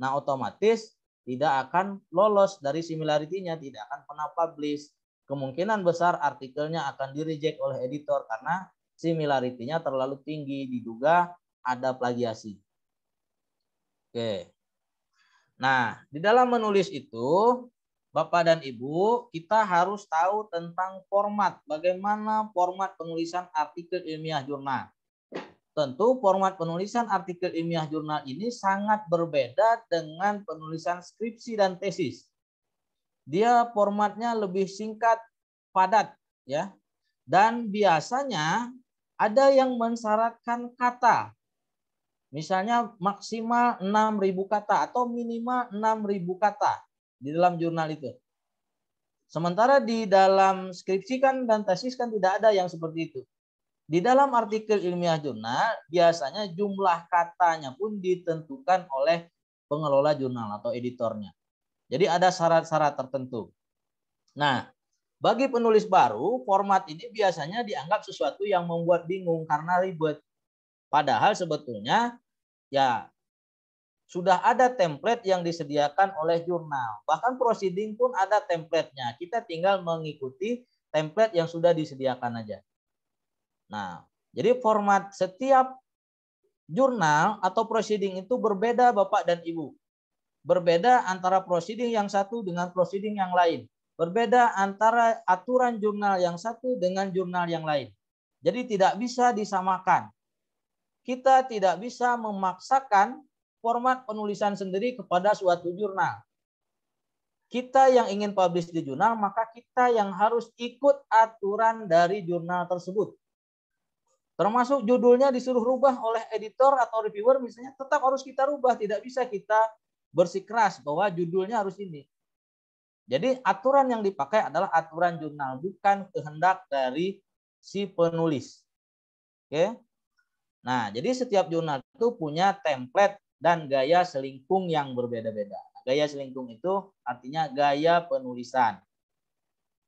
Nah, otomatis tidak akan lolos dari similarity-nya, tidak akan pernah publish. Kemungkinan besar artikelnya akan direject oleh editor karena similarity-nya terlalu tinggi, diduga ada plagiasi. Oke. Nah, di dalam menulis itu Bapak dan Ibu, kita harus tahu tentang format. Bagaimana format penulisan artikel ilmiah jurnal. Tentu format penulisan artikel ilmiah jurnal ini sangat berbeda dengan penulisan skripsi dan tesis. Dia formatnya lebih singkat, padat, ya. Dan biasanya ada yang mensyaratkan kata. Misalnya maksimal 6.000 kata atau minimal 6.000 kata di dalam jurnal itu. Sementara di dalam skripsi kan dan tesis kan tidak ada yang seperti itu. Di dalam artikel ilmiah jurnal, biasanya jumlah katanya pun ditentukan oleh pengelola jurnal atau editornya. Jadi ada syarat-syarat tertentu. Nah, bagi penulis baru, format ini biasanya dianggap sesuatu yang membuat bingung karena ribet. Padahal sebetulnya ya sudah ada template yang disediakan oleh jurnal. Bahkan proceeding pun ada templatenya. Kita tinggal mengikuti template yang sudah disediakan aja. Nah, jadi format setiap jurnal atau proceeding itu berbeda Bapak dan Ibu. Berbeda antara proceeding yang satu dengan proceeding yang lain. Berbeda antara aturan jurnal yang satu dengan jurnal yang lain. Jadi tidak bisa disamakan. Kita tidak bisa memaksakan format penulisan sendiri kepada suatu jurnal. Kita yang ingin publish di jurnal, maka kita yang harus ikut aturan dari jurnal tersebut. Termasuk judulnya disuruh rubah oleh editor atau reviewer misalnya, tetap harus kita rubah, tidak bisa kita bersikeras bahwa judulnya harus ini. Jadi aturan yang dipakai adalah aturan jurnal, bukan kehendak dari si penulis. Oke. Nah, jadi setiap jurnal itu punya template dan gaya selingkung yang berbeda-beda. Gaya selingkung itu artinya gaya penulisan.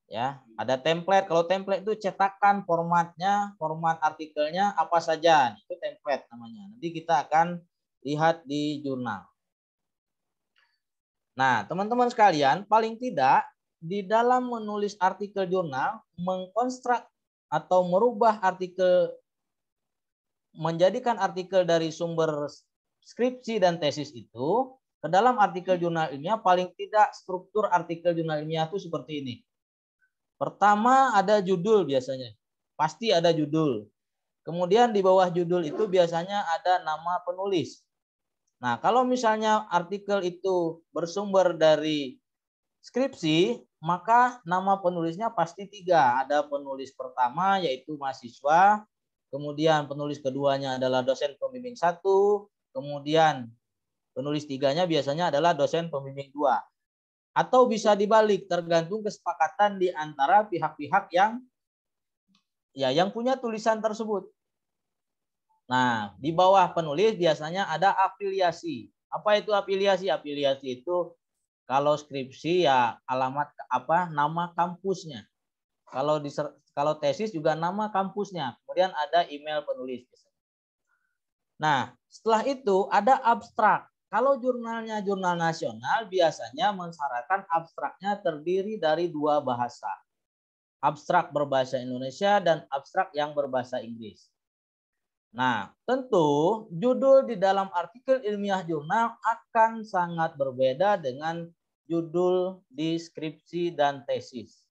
Ya, ada template. Kalau template itu cetakan formatnya, format artikelnya apa saja. Itu template namanya. Nanti kita akan lihat di jurnal. Nah, teman-teman sekalian, paling tidak di dalam menulis artikel jurnal mengkonstruk atau merubah artikel menjadikan artikel dari sumber skripsi dan tesis itu ke dalam artikel jurnal ilmiah paling tidak struktur artikel jurnal ilmiah itu seperti ini. Pertama ada judul biasanya. Pasti ada judul. Kemudian di bawah judul itu biasanya ada nama penulis. Nah, kalau misalnya artikel itu bersumber dari skripsi, maka nama penulisnya pasti tiga. Ada penulis pertama yaitu mahasiswa, kemudian penulis keduanya adalah dosen pembimbing satu, Kemudian penulis tiganya biasanya adalah dosen pembimbing dua. Atau bisa dibalik tergantung kesepakatan di antara pihak-pihak yang ya yang punya tulisan tersebut. Nah, di bawah penulis biasanya ada afiliasi. Apa itu afiliasi? Afiliasi itu kalau skripsi ya alamat apa nama kampusnya. Kalau di, kalau tesis juga nama kampusnya. Kemudian ada email penulis. Nah, setelah itu ada abstrak. Kalau jurnalnya jurnal nasional biasanya mensyaratkan abstraknya terdiri dari dua bahasa. Abstrak berbahasa Indonesia dan abstrak yang berbahasa Inggris. Nah, tentu judul di dalam artikel ilmiah jurnal akan sangat berbeda dengan judul di skripsi dan tesis.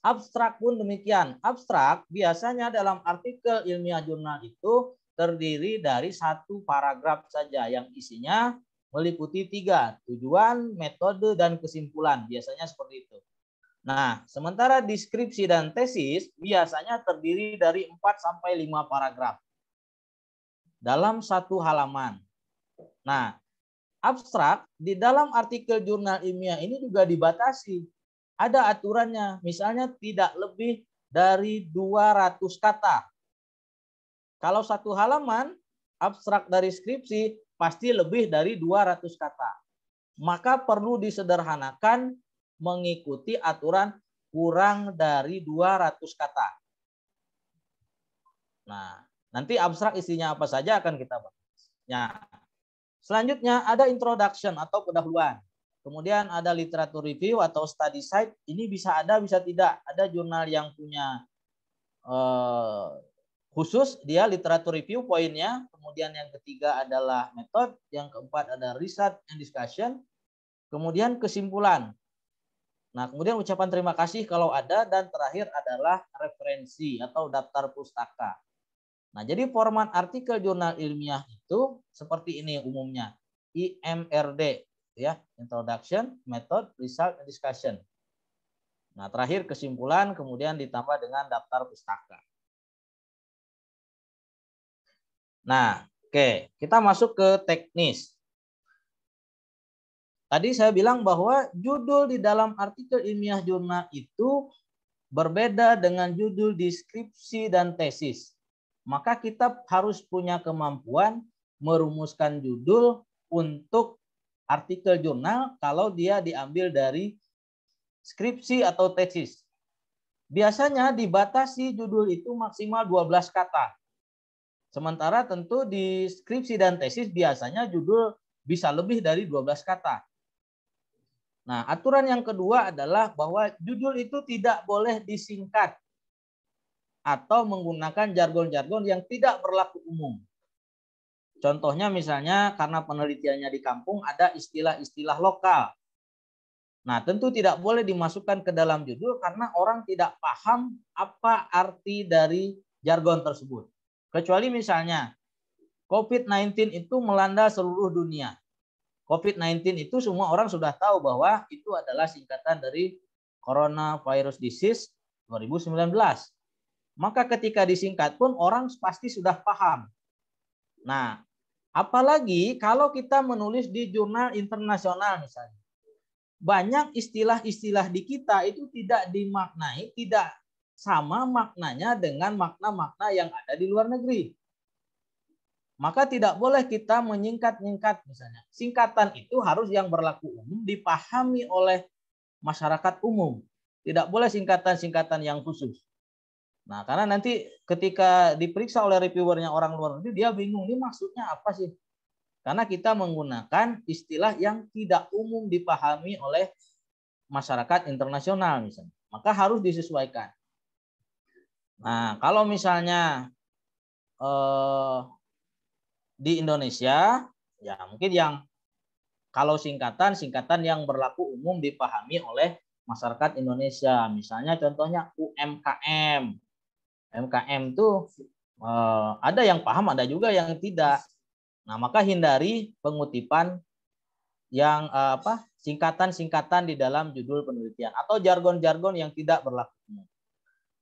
Abstrak pun demikian. Abstrak biasanya dalam artikel ilmiah jurnal itu terdiri dari satu paragraf saja yang isinya meliputi tiga, tujuan, metode, dan kesimpulan. Biasanya seperti itu. Nah, sementara deskripsi dan tesis biasanya terdiri dari 4 sampai lima paragraf dalam satu halaman. Nah, abstrak di dalam artikel jurnal ilmiah ini juga dibatasi. Ada aturannya, misalnya tidak lebih dari 200 kata kalau satu halaman abstrak dari skripsi pasti lebih dari 200 kata. Maka perlu disederhanakan mengikuti aturan kurang dari 200 kata. Nah, nanti abstrak isinya apa saja akan kita bahas. Ya. Selanjutnya ada introduction atau pendahuluan. Kemudian ada literatur review atau study site. Ini bisa ada, bisa tidak. Ada jurnal yang punya eh, Khusus dia literatur review poinnya, kemudian yang ketiga adalah metode, yang keempat ada riset and discussion, kemudian kesimpulan. Nah, kemudian ucapan terima kasih kalau ada dan terakhir adalah referensi atau daftar pustaka. Nah, jadi format artikel jurnal ilmiah itu seperti ini umumnya. IMRD ya, introduction, method, result, and discussion. Nah, terakhir kesimpulan kemudian ditambah dengan daftar pustaka. Nah, oke, kita masuk ke teknis. Tadi saya bilang bahwa judul di dalam artikel ilmiah jurnal itu berbeda dengan judul deskripsi dan tesis. Maka kita harus punya kemampuan merumuskan judul untuk artikel jurnal kalau dia diambil dari skripsi atau tesis. Biasanya dibatasi judul itu maksimal 12 kata. Sementara tentu di skripsi dan tesis biasanya judul bisa lebih dari 12 kata. Nah, aturan yang kedua adalah bahwa judul itu tidak boleh disingkat atau menggunakan jargon-jargon yang tidak berlaku umum. Contohnya misalnya karena penelitiannya di kampung ada istilah-istilah lokal. Nah, tentu tidak boleh dimasukkan ke dalam judul karena orang tidak paham apa arti dari jargon tersebut. Kecuali misalnya COVID-19 itu melanda seluruh dunia. COVID-19 itu semua orang sudah tahu bahwa itu adalah singkatan dari Coronavirus Disease 2019. Maka ketika disingkat pun orang pasti sudah paham. Nah, apalagi kalau kita menulis di jurnal internasional misalnya banyak istilah-istilah di kita itu tidak dimaknai, tidak sama maknanya dengan makna-makna yang ada di luar negeri. Maka tidak boleh kita menyingkat-nyingkat misalnya. Singkatan itu harus yang berlaku umum dipahami oleh masyarakat umum. Tidak boleh singkatan-singkatan yang khusus. Nah, karena nanti ketika diperiksa oleh reviewernya orang luar negeri, dia bingung, ini maksudnya apa sih? Karena kita menggunakan istilah yang tidak umum dipahami oleh masyarakat internasional misalnya. Maka harus disesuaikan. Nah, kalau misalnya eh, di Indonesia, ya mungkin yang kalau singkatan, singkatan yang berlaku umum dipahami oleh masyarakat Indonesia. Misalnya contohnya UMKM. UMKM itu eh, ada yang paham, ada juga yang tidak. Nah, maka hindari pengutipan yang eh, apa? singkatan-singkatan di dalam judul penelitian atau jargon-jargon yang tidak berlaku umum.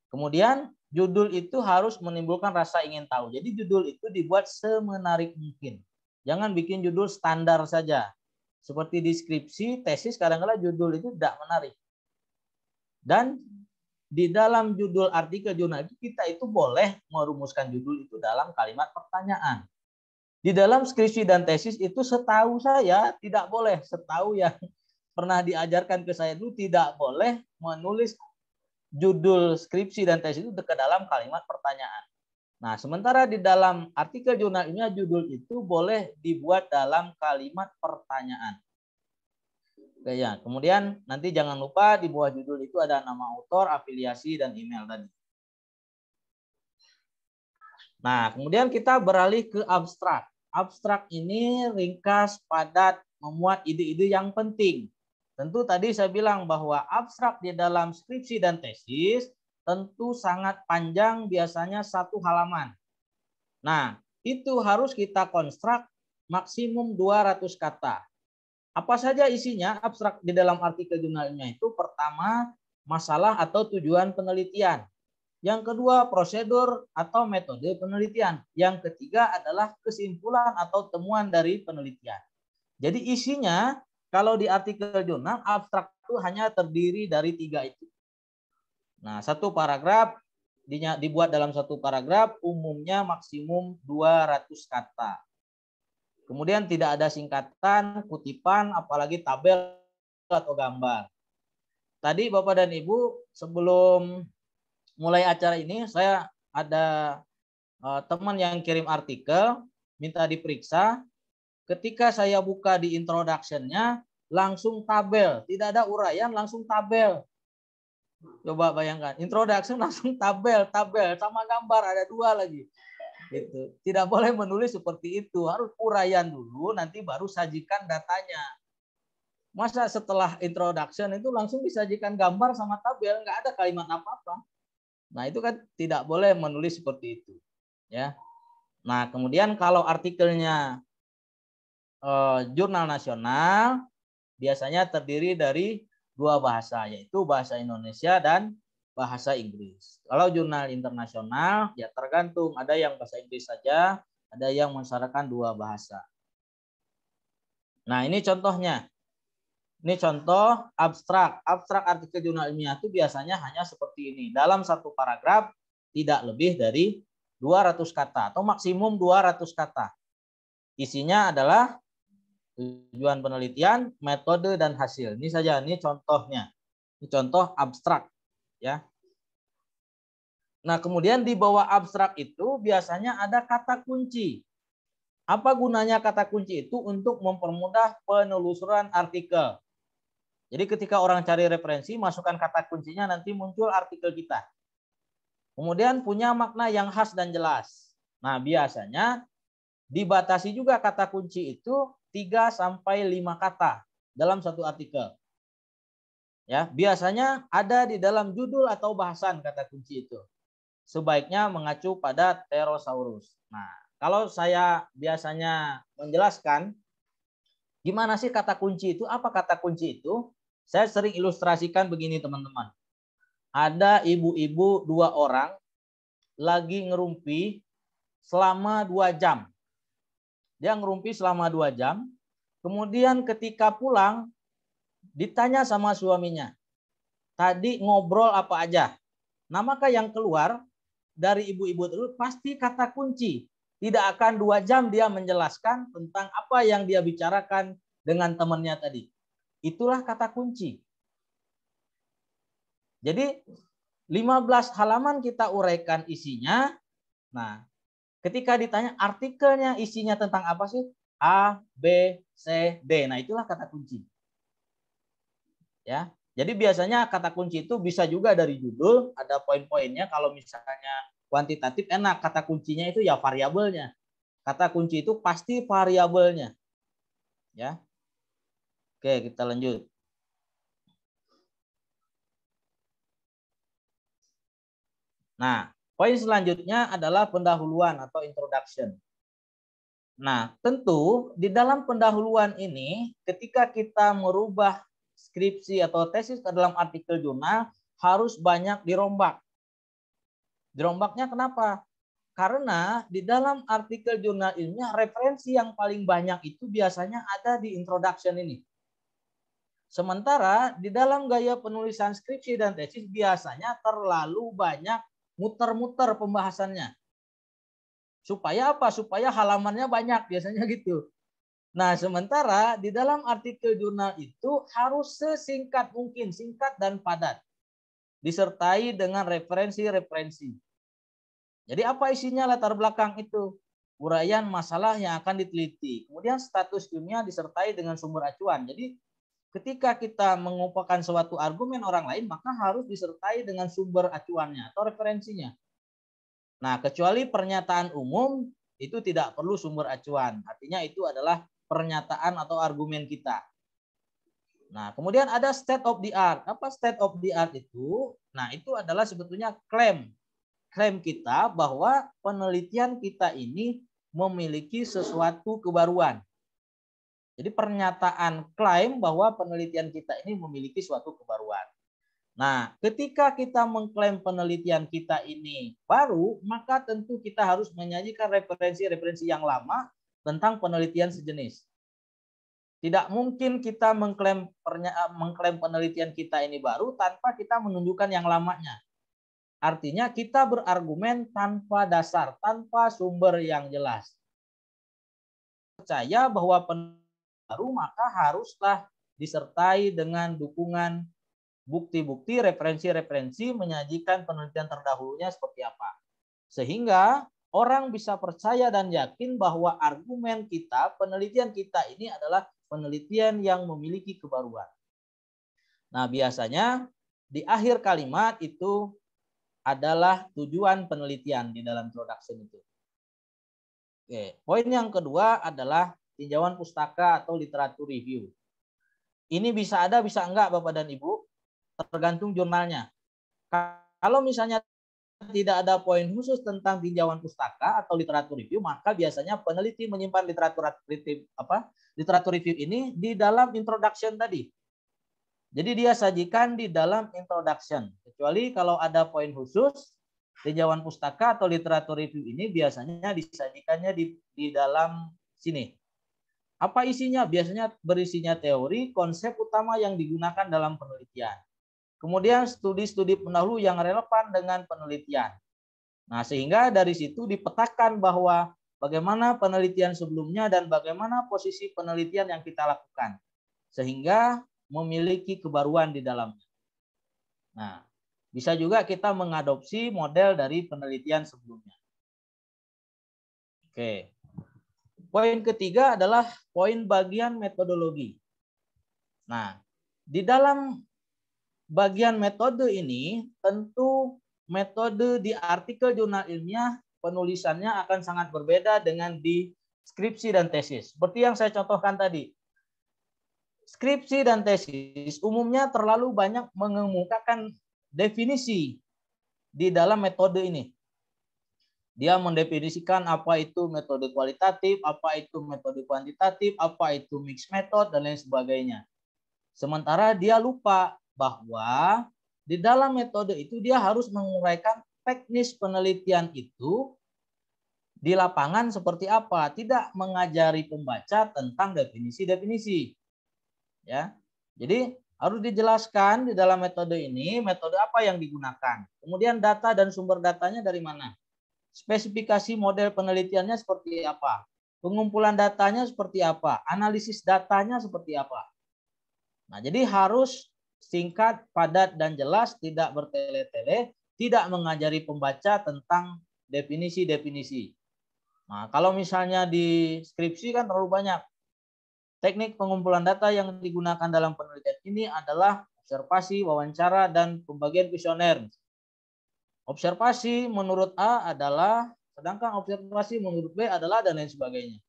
Kemudian judul itu harus menimbulkan rasa ingin tahu. Jadi judul itu dibuat semenarik mungkin. Jangan bikin judul standar saja. Seperti deskripsi, tesis, kadang-kadang judul itu tidak menarik. Dan di dalam judul artikel jurnal kita itu boleh merumuskan judul itu dalam kalimat pertanyaan. Di dalam skripsi dan tesis itu setahu saya tidak boleh, setahu yang pernah diajarkan ke saya itu tidak boleh menulis judul skripsi dan tesis itu ke dalam kalimat pertanyaan. Nah, sementara di dalam artikel jurnal ini judul itu boleh dibuat dalam kalimat pertanyaan. Oke, ya. Kemudian nanti jangan lupa di bawah judul itu ada nama autor, afiliasi, dan email tadi. Nah, kemudian kita beralih ke abstrak. Abstrak ini ringkas, padat, memuat ide-ide yang penting. Tentu tadi saya bilang bahwa abstrak di dalam skripsi dan tesis tentu sangat panjang biasanya satu halaman. Nah, itu harus kita konstruk maksimum 200 kata. Apa saja isinya abstrak di dalam artikel jurnalnya itu pertama masalah atau tujuan penelitian. Yang kedua prosedur atau metode penelitian. Yang ketiga adalah kesimpulan atau temuan dari penelitian. Jadi isinya kalau di artikel jurnal, abstrak itu hanya terdiri dari tiga itu. Nah, satu paragraf dibuat dalam satu paragraf, umumnya maksimum 200 kata. Kemudian tidak ada singkatan, kutipan, apalagi tabel atau gambar. Tadi Bapak dan Ibu sebelum mulai acara ini saya ada eh, teman yang kirim artikel minta diperiksa Ketika saya buka di introduction-nya, langsung tabel. Tidak ada uraian, langsung tabel. Coba bayangkan, introduction langsung tabel, tabel sama gambar ada dua lagi. Gitu. Tidak boleh menulis seperti itu, harus uraian dulu nanti baru sajikan datanya. Masa setelah introduction itu langsung disajikan gambar sama tabel, nggak ada kalimat apa-apa. Nah, itu kan tidak boleh menulis seperti itu, ya. Nah, kemudian kalau artikelnya eh, jurnal nasional biasanya terdiri dari dua bahasa, yaitu bahasa Indonesia dan bahasa Inggris. Kalau jurnal internasional, ya tergantung. Ada yang bahasa Inggris saja, ada yang mensyaratkan dua bahasa. Nah, ini contohnya. Ini contoh abstrak. Abstrak artikel jurnal ilmiah itu biasanya hanya seperti ini. Dalam satu paragraf, tidak lebih dari 200 kata atau maksimum 200 kata. Isinya adalah tujuan penelitian, metode dan hasil. Ini saja, ini contohnya. Ini contoh abstrak, ya. Nah, kemudian di bawah abstrak itu biasanya ada kata kunci. Apa gunanya kata kunci itu untuk mempermudah penelusuran artikel. Jadi ketika orang cari referensi, masukkan kata kuncinya nanti muncul artikel kita. Kemudian punya makna yang khas dan jelas. Nah, biasanya dibatasi juga kata kunci itu 3 sampai 5 kata dalam satu artikel. Ya, biasanya ada di dalam judul atau bahasan kata kunci itu. Sebaiknya mengacu pada pterosaurus. Nah, kalau saya biasanya menjelaskan gimana sih kata kunci itu, apa kata kunci itu, saya sering ilustrasikan begini teman-teman. Ada ibu-ibu dua orang lagi ngerumpi selama dua jam dia ngerumpi selama dua jam. Kemudian ketika pulang, ditanya sama suaminya, tadi ngobrol apa aja. Nah maka yang keluar dari ibu-ibu itu pasti kata kunci. Tidak akan dua jam dia menjelaskan tentang apa yang dia bicarakan dengan temannya tadi. Itulah kata kunci. Jadi 15 halaman kita uraikan isinya. Nah, Ketika ditanya artikelnya isinya tentang apa sih? A, B, C, D. Nah, itulah kata kunci. Ya. Jadi biasanya kata kunci itu bisa juga dari judul, ada poin-poinnya. Kalau misalnya kuantitatif enak, kata kuncinya itu ya variabelnya. Kata kunci itu pasti variabelnya. Ya. Oke, kita lanjut. Nah, Poin selanjutnya adalah pendahuluan atau introduction. Nah, tentu di dalam pendahuluan ini ketika kita merubah skripsi atau tesis ke dalam artikel jurnal harus banyak dirombak. Dirombaknya kenapa? Karena di dalam artikel jurnal ilmiah referensi yang paling banyak itu biasanya ada di introduction ini. Sementara di dalam gaya penulisan skripsi dan tesis biasanya terlalu banyak muter-muter pembahasannya. Supaya apa? Supaya halamannya banyak, biasanya gitu. Nah, sementara di dalam artikel jurnal itu harus sesingkat mungkin, singkat dan padat. Disertai dengan referensi-referensi. Jadi apa isinya latar belakang itu? Uraian masalah yang akan diteliti. Kemudian status ilmiah disertai dengan sumber acuan. Jadi ketika kita mengupakan suatu argumen orang lain, maka harus disertai dengan sumber acuannya atau referensinya. Nah, kecuali pernyataan umum, itu tidak perlu sumber acuan. Artinya itu adalah pernyataan atau argumen kita. Nah, kemudian ada state of the art. Apa state of the art itu? Nah, itu adalah sebetulnya klaim. Klaim kita bahwa penelitian kita ini memiliki sesuatu kebaruan. Jadi pernyataan klaim bahwa penelitian kita ini memiliki suatu kebaruan. Nah, ketika kita mengklaim penelitian kita ini baru, maka tentu kita harus menyajikan referensi-referensi yang lama tentang penelitian sejenis. Tidak mungkin kita mengklaim eh, mengklaim penelitian kita ini baru tanpa kita menunjukkan yang lamanya. Artinya kita berargumen tanpa dasar, tanpa sumber yang jelas. Percaya bahwa penelitian baru, maka haruslah disertai dengan dukungan bukti-bukti, referensi-referensi, menyajikan penelitian terdahulunya seperti apa. Sehingga orang bisa percaya dan yakin bahwa argumen kita, penelitian kita ini adalah penelitian yang memiliki kebaruan. Nah, biasanya di akhir kalimat itu adalah tujuan penelitian di dalam production itu. Oke, poin yang kedua adalah tinjauan pustaka atau literatur review. Ini bisa ada, bisa enggak Bapak dan Ibu, tergantung jurnalnya. Kalau misalnya tidak ada poin khusus tentang tinjauan pustaka atau literatur review, maka biasanya peneliti menyimpan literatur apa literatur review ini di dalam introduction tadi. Jadi dia sajikan di dalam introduction. Kecuali kalau ada poin khusus, tinjauan pustaka atau literatur review ini biasanya disajikannya di, di dalam sini. Apa isinya? Biasanya berisinya teori, konsep utama yang digunakan dalam penelitian. Kemudian studi-studi pendahulu yang relevan dengan penelitian. Nah, sehingga dari situ dipetakan bahwa bagaimana penelitian sebelumnya dan bagaimana posisi penelitian yang kita lakukan. Sehingga memiliki kebaruan di dalamnya. Nah, bisa juga kita mengadopsi model dari penelitian sebelumnya. Oke. Poin ketiga adalah poin bagian metodologi. Nah, di dalam bagian metode ini tentu metode di artikel jurnal ilmiah penulisannya akan sangat berbeda dengan di skripsi dan tesis. Seperti yang saya contohkan tadi. Skripsi dan tesis umumnya terlalu banyak mengemukakan definisi di dalam metode ini. Dia mendefinisikan apa itu metode kualitatif, apa itu metode kuantitatif, apa itu mixed method, dan lain sebagainya. Sementara dia lupa bahwa di dalam metode itu dia harus menguraikan teknis penelitian itu di lapangan seperti apa, tidak mengajari pembaca tentang definisi-definisi. Ya. Jadi harus dijelaskan di dalam metode ini metode apa yang digunakan. Kemudian data dan sumber datanya dari mana? spesifikasi model penelitiannya seperti apa, pengumpulan datanya seperti apa, analisis datanya seperti apa. Nah, jadi harus singkat, padat, dan jelas, tidak bertele-tele, tidak mengajari pembaca tentang definisi-definisi. Nah, kalau misalnya di skripsi kan terlalu banyak. Teknik pengumpulan data yang digunakan dalam penelitian ini adalah observasi, wawancara, dan pembagian kuesioner. Observasi menurut A adalah, sedangkan observasi menurut B adalah dan lain sebagainya.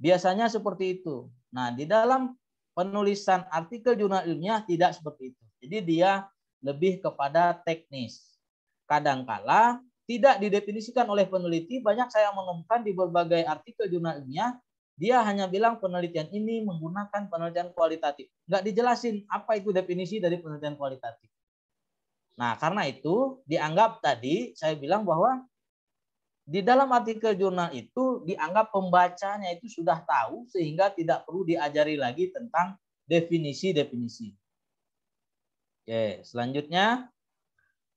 Biasanya seperti itu. Nah, di dalam penulisan artikel jurnal ilmiah tidak seperti itu. Jadi dia lebih kepada teknis. Kadangkala tidak didefinisikan oleh peneliti, banyak saya menemukan di berbagai artikel jurnal ilmiah, dia hanya bilang penelitian ini menggunakan penelitian kualitatif. Nggak dijelasin apa itu definisi dari penelitian kualitatif. Nah, karena itu dianggap tadi saya bilang bahwa di dalam artikel jurnal itu dianggap pembacanya itu sudah tahu sehingga tidak perlu diajari lagi tentang definisi-definisi. Oke, selanjutnya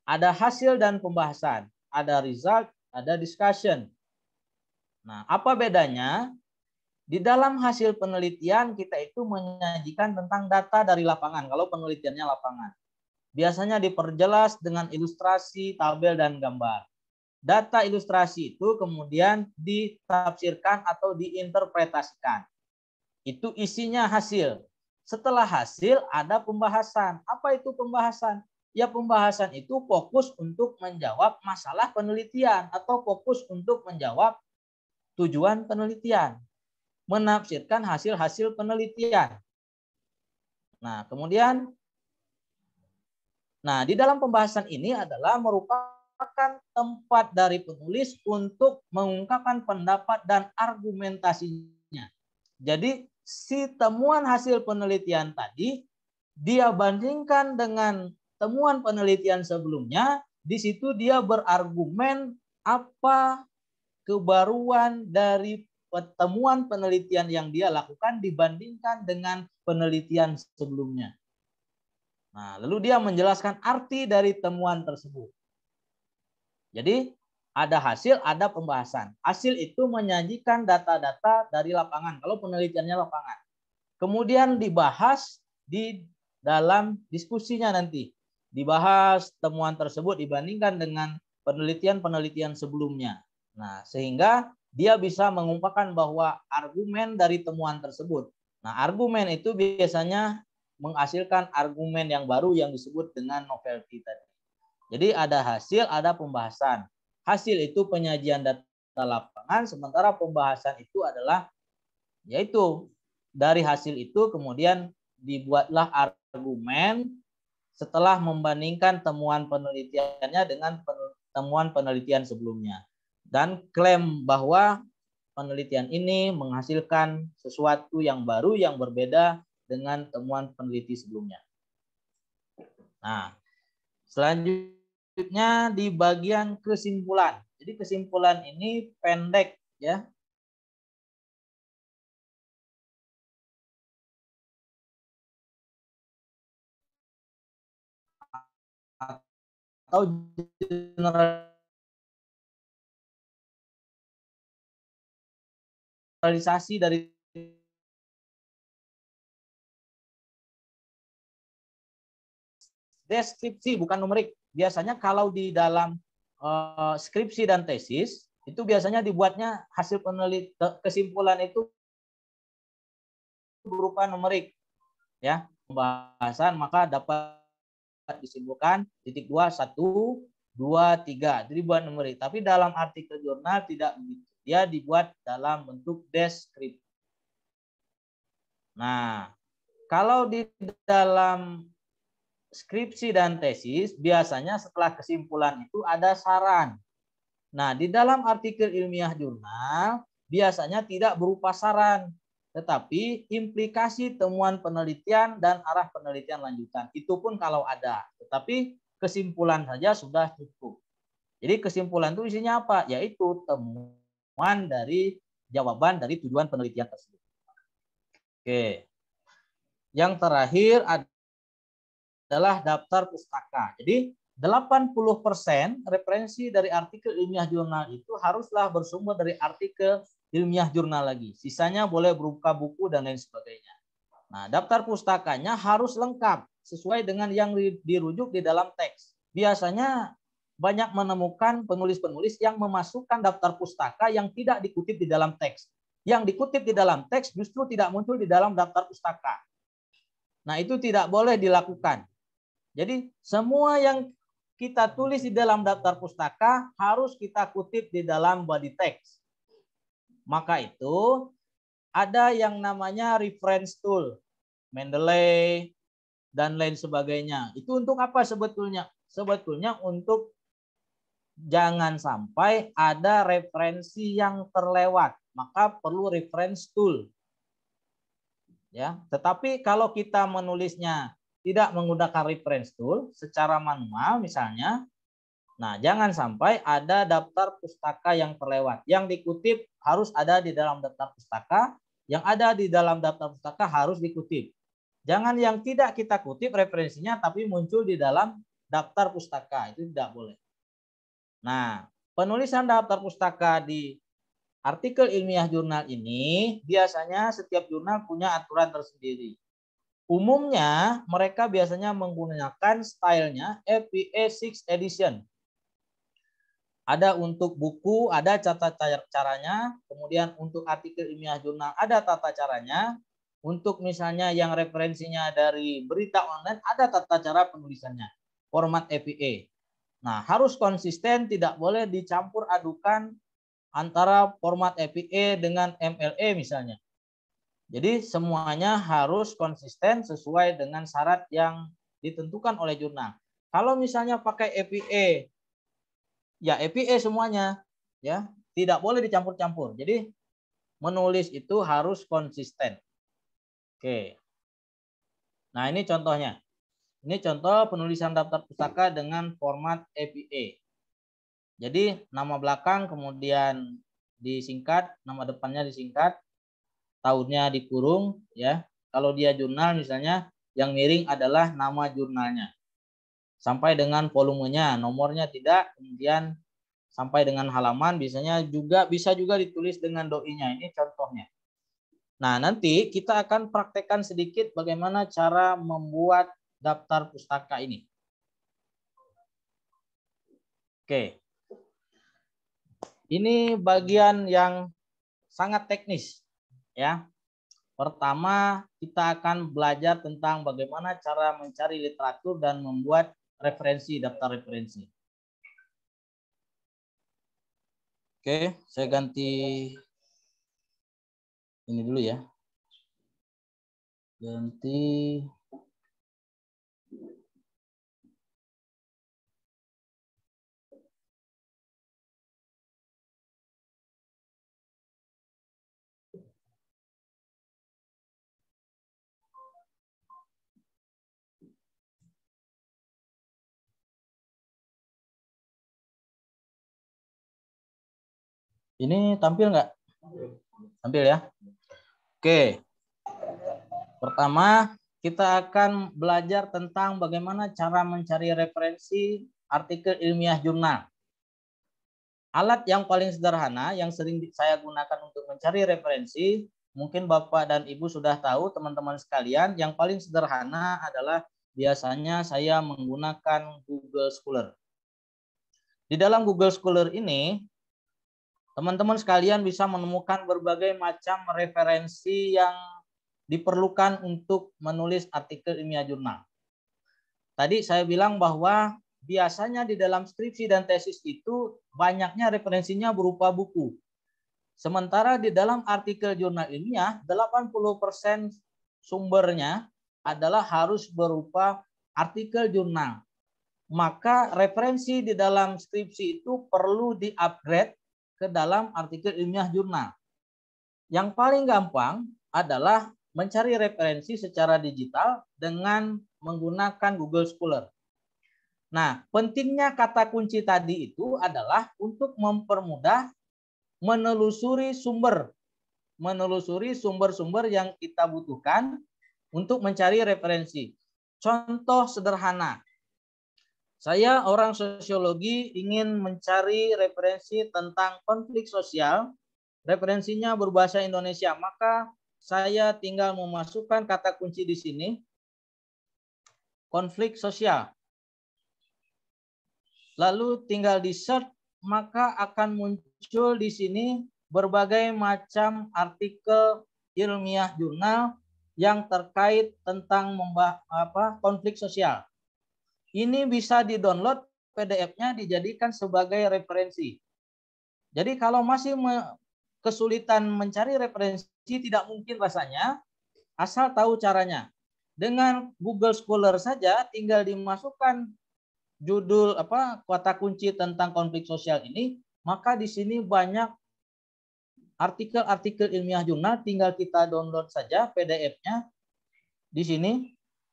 ada hasil dan pembahasan, ada result, ada discussion. Nah, apa bedanya? Di dalam hasil penelitian kita itu menyajikan tentang data dari lapangan kalau penelitiannya lapangan biasanya diperjelas dengan ilustrasi, tabel, dan gambar. Data ilustrasi itu kemudian ditafsirkan atau diinterpretasikan. Itu isinya hasil. Setelah hasil ada pembahasan. Apa itu pembahasan? Ya pembahasan itu fokus untuk menjawab masalah penelitian atau fokus untuk menjawab tujuan penelitian. Menafsirkan hasil-hasil penelitian. Nah, kemudian Nah, di dalam pembahasan ini adalah merupakan tempat dari penulis untuk mengungkapkan pendapat dan argumentasinya. Jadi, si temuan hasil penelitian tadi dia bandingkan dengan temuan penelitian sebelumnya, di situ dia berargumen apa kebaruan dari temuan penelitian yang dia lakukan dibandingkan dengan penelitian sebelumnya. Nah, lalu dia menjelaskan arti dari temuan tersebut. Jadi, ada hasil, ada pembahasan. Hasil itu menyajikan data-data dari lapangan, kalau penelitiannya lapangan. Kemudian dibahas di dalam diskusinya nanti. Dibahas temuan tersebut dibandingkan dengan penelitian-penelitian sebelumnya. Nah, sehingga dia bisa mengumpulkan bahwa argumen dari temuan tersebut. Nah, argumen itu biasanya menghasilkan argumen yang baru yang disebut dengan novelty tadi. Jadi ada hasil, ada pembahasan. Hasil itu penyajian data lapangan, sementara pembahasan itu adalah yaitu dari hasil itu kemudian dibuatlah argumen setelah membandingkan temuan penelitiannya dengan temuan penelitian sebelumnya dan klaim bahwa penelitian ini menghasilkan sesuatu yang baru yang berbeda dengan temuan peneliti sebelumnya. Nah, selanjutnya di bagian kesimpulan. Jadi kesimpulan ini pendek ya. Atau generalisasi dari deskripsi bukan numerik. Biasanya kalau di dalam uh, skripsi dan tesis itu biasanya dibuatnya hasil penelitian kesimpulan itu berupa numerik ya pembahasan maka dapat disimpulkan titik dua satu dua tiga Jadi buat numerik tapi dalam artikel jurnal tidak begitu dia dibuat dalam bentuk deskripsi nah kalau di dalam skripsi dan tesis biasanya setelah kesimpulan itu ada saran. Nah, di dalam artikel ilmiah jurnal biasanya tidak berupa saran, tetapi implikasi temuan penelitian dan arah penelitian lanjutan. Itu pun kalau ada, tetapi kesimpulan saja sudah cukup. Jadi kesimpulan itu isinya apa? Yaitu temuan dari jawaban dari tujuan penelitian tersebut. Oke. Yang terakhir ada adalah daftar pustaka. Jadi 80% referensi dari artikel ilmiah jurnal itu haruslah bersumber dari artikel ilmiah jurnal lagi. Sisanya boleh berupa buku dan lain sebagainya. Nah, daftar pustakanya harus lengkap sesuai dengan yang dirujuk di dalam teks. Biasanya banyak menemukan penulis-penulis yang memasukkan daftar pustaka yang tidak dikutip di dalam teks. Yang dikutip di dalam teks justru tidak muncul di dalam daftar pustaka. Nah, itu tidak boleh dilakukan. Jadi semua yang kita tulis di dalam daftar pustaka harus kita kutip di dalam body text. Maka itu ada yang namanya reference tool, Mendeley, dan lain sebagainya. Itu untuk apa sebetulnya? Sebetulnya untuk jangan sampai ada referensi yang terlewat. Maka perlu reference tool. Ya, tetapi kalau kita menulisnya tidak menggunakan reference tool secara manual misalnya, nah jangan sampai ada daftar pustaka yang terlewat. Yang dikutip harus ada di dalam daftar pustaka, yang ada di dalam daftar pustaka harus dikutip. Jangan yang tidak kita kutip referensinya tapi muncul di dalam daftar pustaka, itu tidak boleh. Nah, penulisan daftar pustaka di artikel ilmiah jurnal ini biasanya setiap jurnal punya aturan tersendiri. Umumnya mereka biasanya menggunakan stylenya FPA 6 edition. Ada untuk buku, ada tata caranya. Kemudian untuk artikel ilmiah jurnal ada tata caranya. Untuk misalnya yang referensinya dari berita online ada tata cara penulisannya. Format FPA. Nah, harus konsisten, tidak boleh dicampur adukan antara format FPA dengan MLA misalnya. Jadi semuanya harus konsisten sesuai dengan syarat yang ditentukan oleh jurnal. Kalau misalnya pakai EPA, ya EPA semuanya, ya tidak boleh dicampur-campur. Jadi menulis itu harus konsisten. Oke. Nah ini contohnya. Ini contoh penulisan daftar pustaka dengan format EPA. Jadi nama belakang kemudian disingkat, nama depannya disingkat, tahunnya dikurung ya. Kalau dia jurnal misalnya yang miring adalah nama jurnalnya. Sampai dengan volumenya, nomornya tidak, kemudian sampai dengan halaman biasanya juga bisa juga ditulis dengan doinya. Ini contohnya. Nah, nanti kita akan praktekkan sedikit bagaimana cara membuat daftar pustaka ini. Oke. Ini bagian yang sangat teknis ya. Pertama, kita akan belajar tentang bagaimana cara mencari literatur dan membuat referensi, daftar referensi. Oke, saya ganti ini dulu ya. Ganti Ini tampil nggak? Tampil ya. Oke. Pertama, kita akan belajar tentang bagaimana cara mencari referensi artikel ilmiah jurnal. Alat yang paling sederhana yang sering saya gunakan untuk mencari referensi, mungkin Bapak dan Ibu sudah tahu, teman-teman sekalian, yang paling sederhana adalah biasanya saya menggunakan Google Scholar. Di dalam Google Scholar ini, Teman-teman sekalian bisa menemukan berbagai macam referensi yang diperlukan untuk menulis artikel ilmiah jurnal. Tadi saya bilang bahwa biasanya di dalam skripsi dan tesis itu banyaknya referensinya berupa buku. Sementara di dalam artikel jurnal ilmiah, 80% sumbernya adalah harus berupa artikel jurnal. Maka referensi di dalam skripsi itu perlu di-upgrade ke dalam artikel ilmiah jurnal. Yang paling gampang adalah mencari referensi secara digital dengan menggunakan Google Scholar. Nah, pentingnya kata kunci tadi itu adalah untuk mempermudah menelusuri sumber, menelusuri sumber-sumber yang kita butuhkan untuk mencari referensi. Contoh sederhana, saya orang sosiologi ingin mencari referensi tentang konflik sosial. Referensinya berbahasa Indonesia, maka saya tinggal memasukkan kata kunci di sini. Konflik sosial. Lalu tinggal di search, maka akan muncul di sini berbagai macam artikel ilmiah jurnal yang terkait tentang apa, konflik sosial ini bisa didownload PDF-nya dijadikan sebagai referensi. Jadi kalau masih me kesulitan mencari referensi tidak mungkin rasanya asal tahu caranya. Dengan Google Scholar saja tinggal dimasukkan judul apa kata kunci tentang konflik sosial ini, maka di sini banyak artikel-artikel ilmiah jurnal tinggal kita download saja PDF-nya di sini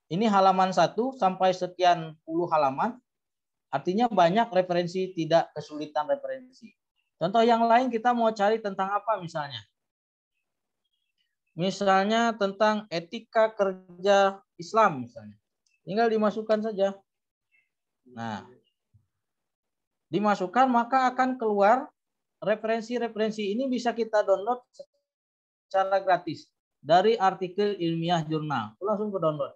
ini halaman 1 sampai sekian puluh halaman. Artinya banyak referensi, tidak kesulitan referensi. Contoh yang lain kita mau cari tentang apa misalnya. Misalnya tentang etika kerja Islam misalnya. Tinggal dimasukkan saja. Nah, dimasukkan maka akan keluar referensi-referensi ini bisa kita download secara gratis dari artikel ilmiah jurnal. Langsung ke download.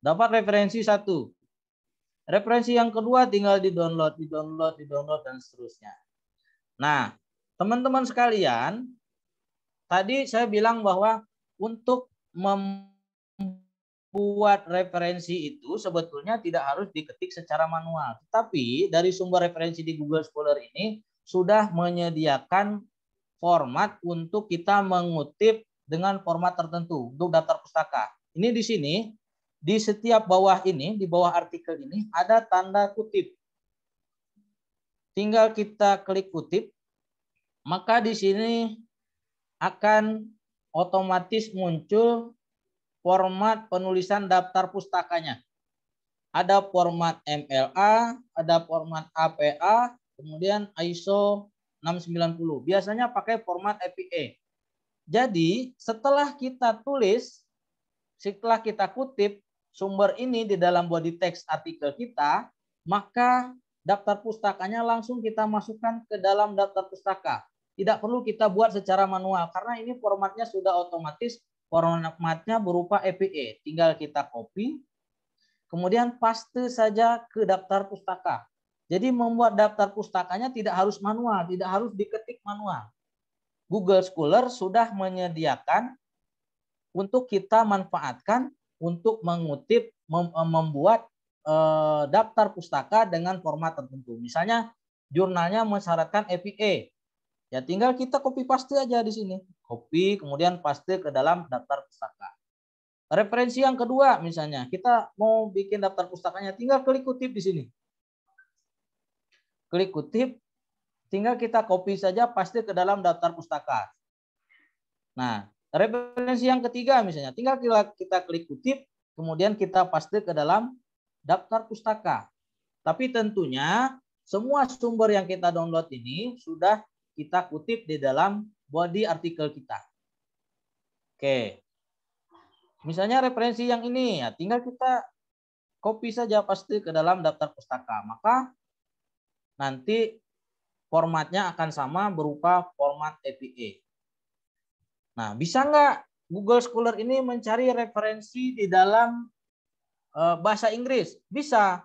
Dapat referensi satu. Referensi yang kedua tinggal di-download, di-download, di-download, dan seterusnya. Nah, teman-teman sekalian, tadi saya bilang bahwa untuk membuat referensi itu sebetulnya tidak harus diketik secara manual. Tetapi dari sumber referensi di Google Scholar ini sudah menyediakan format untuk kita mengutip dengan format tertentu untuk daftar pustaka. Ini di sini di setiap bawah ini, di bawah artikel ini, ada tanda kutip. Tinggal kita klik kutip, maka di sini akan otomatis muncul format penulisan daftar pustakanya. Ada format MLA, ada format APA, kemudian ISO 690. Biasanya pakai format APA. E. Jadi setelah kita tulis, setelah kita kutip, sumber ini di dalam body text artikel kita, maka daftar pustakanya langsung kita masukkan ke dalam daftar pustaka. Tidak perlu kita buat secara manual karena ini formatnya sudah otomatis formatnya berupa EPE. Tinggal kita copy, kemudian paste saja ke daftar pustaka. Jadi membuat daftar pustakanya tidak harus manual, tidak harus diketik manual. Google Scholar sudah menyediakan untuk kita manfaatkan untuk mengutip mem eh, membuat e, daftar pustaka dengan format tertentu. Misalnya jurnalnya mensyaratkan EPA. Ya tinggal kita copy paste aja di sini. Copy kemudian paste ke dalam daftar pustaka. Referensi yang kedua misalnya kita mau bikin daftar pustakanya tinggal klik kutip di sini. Klik kutip tinggal kita copy saja paste ke dalam daftar pustaka. Nah, Referensi yang ketiga misalnya, tinggal kita klik kutip, kemudian kita paste ke dalam daftar pustaka. Tapi tentunya semua sumber yang kita download ini sudah kita kutip di dalam body artikel kita. Oke. Misalnya referensi yang ini, ya tinggal kita copy saja pasti ke dalam daftar pustaka. Maka nanti formatnya akan sama berupa format APA. Nah, bisa nggak Google Scholar ini mencari referensi di dalam uh, bahasa Inggris? Bisa.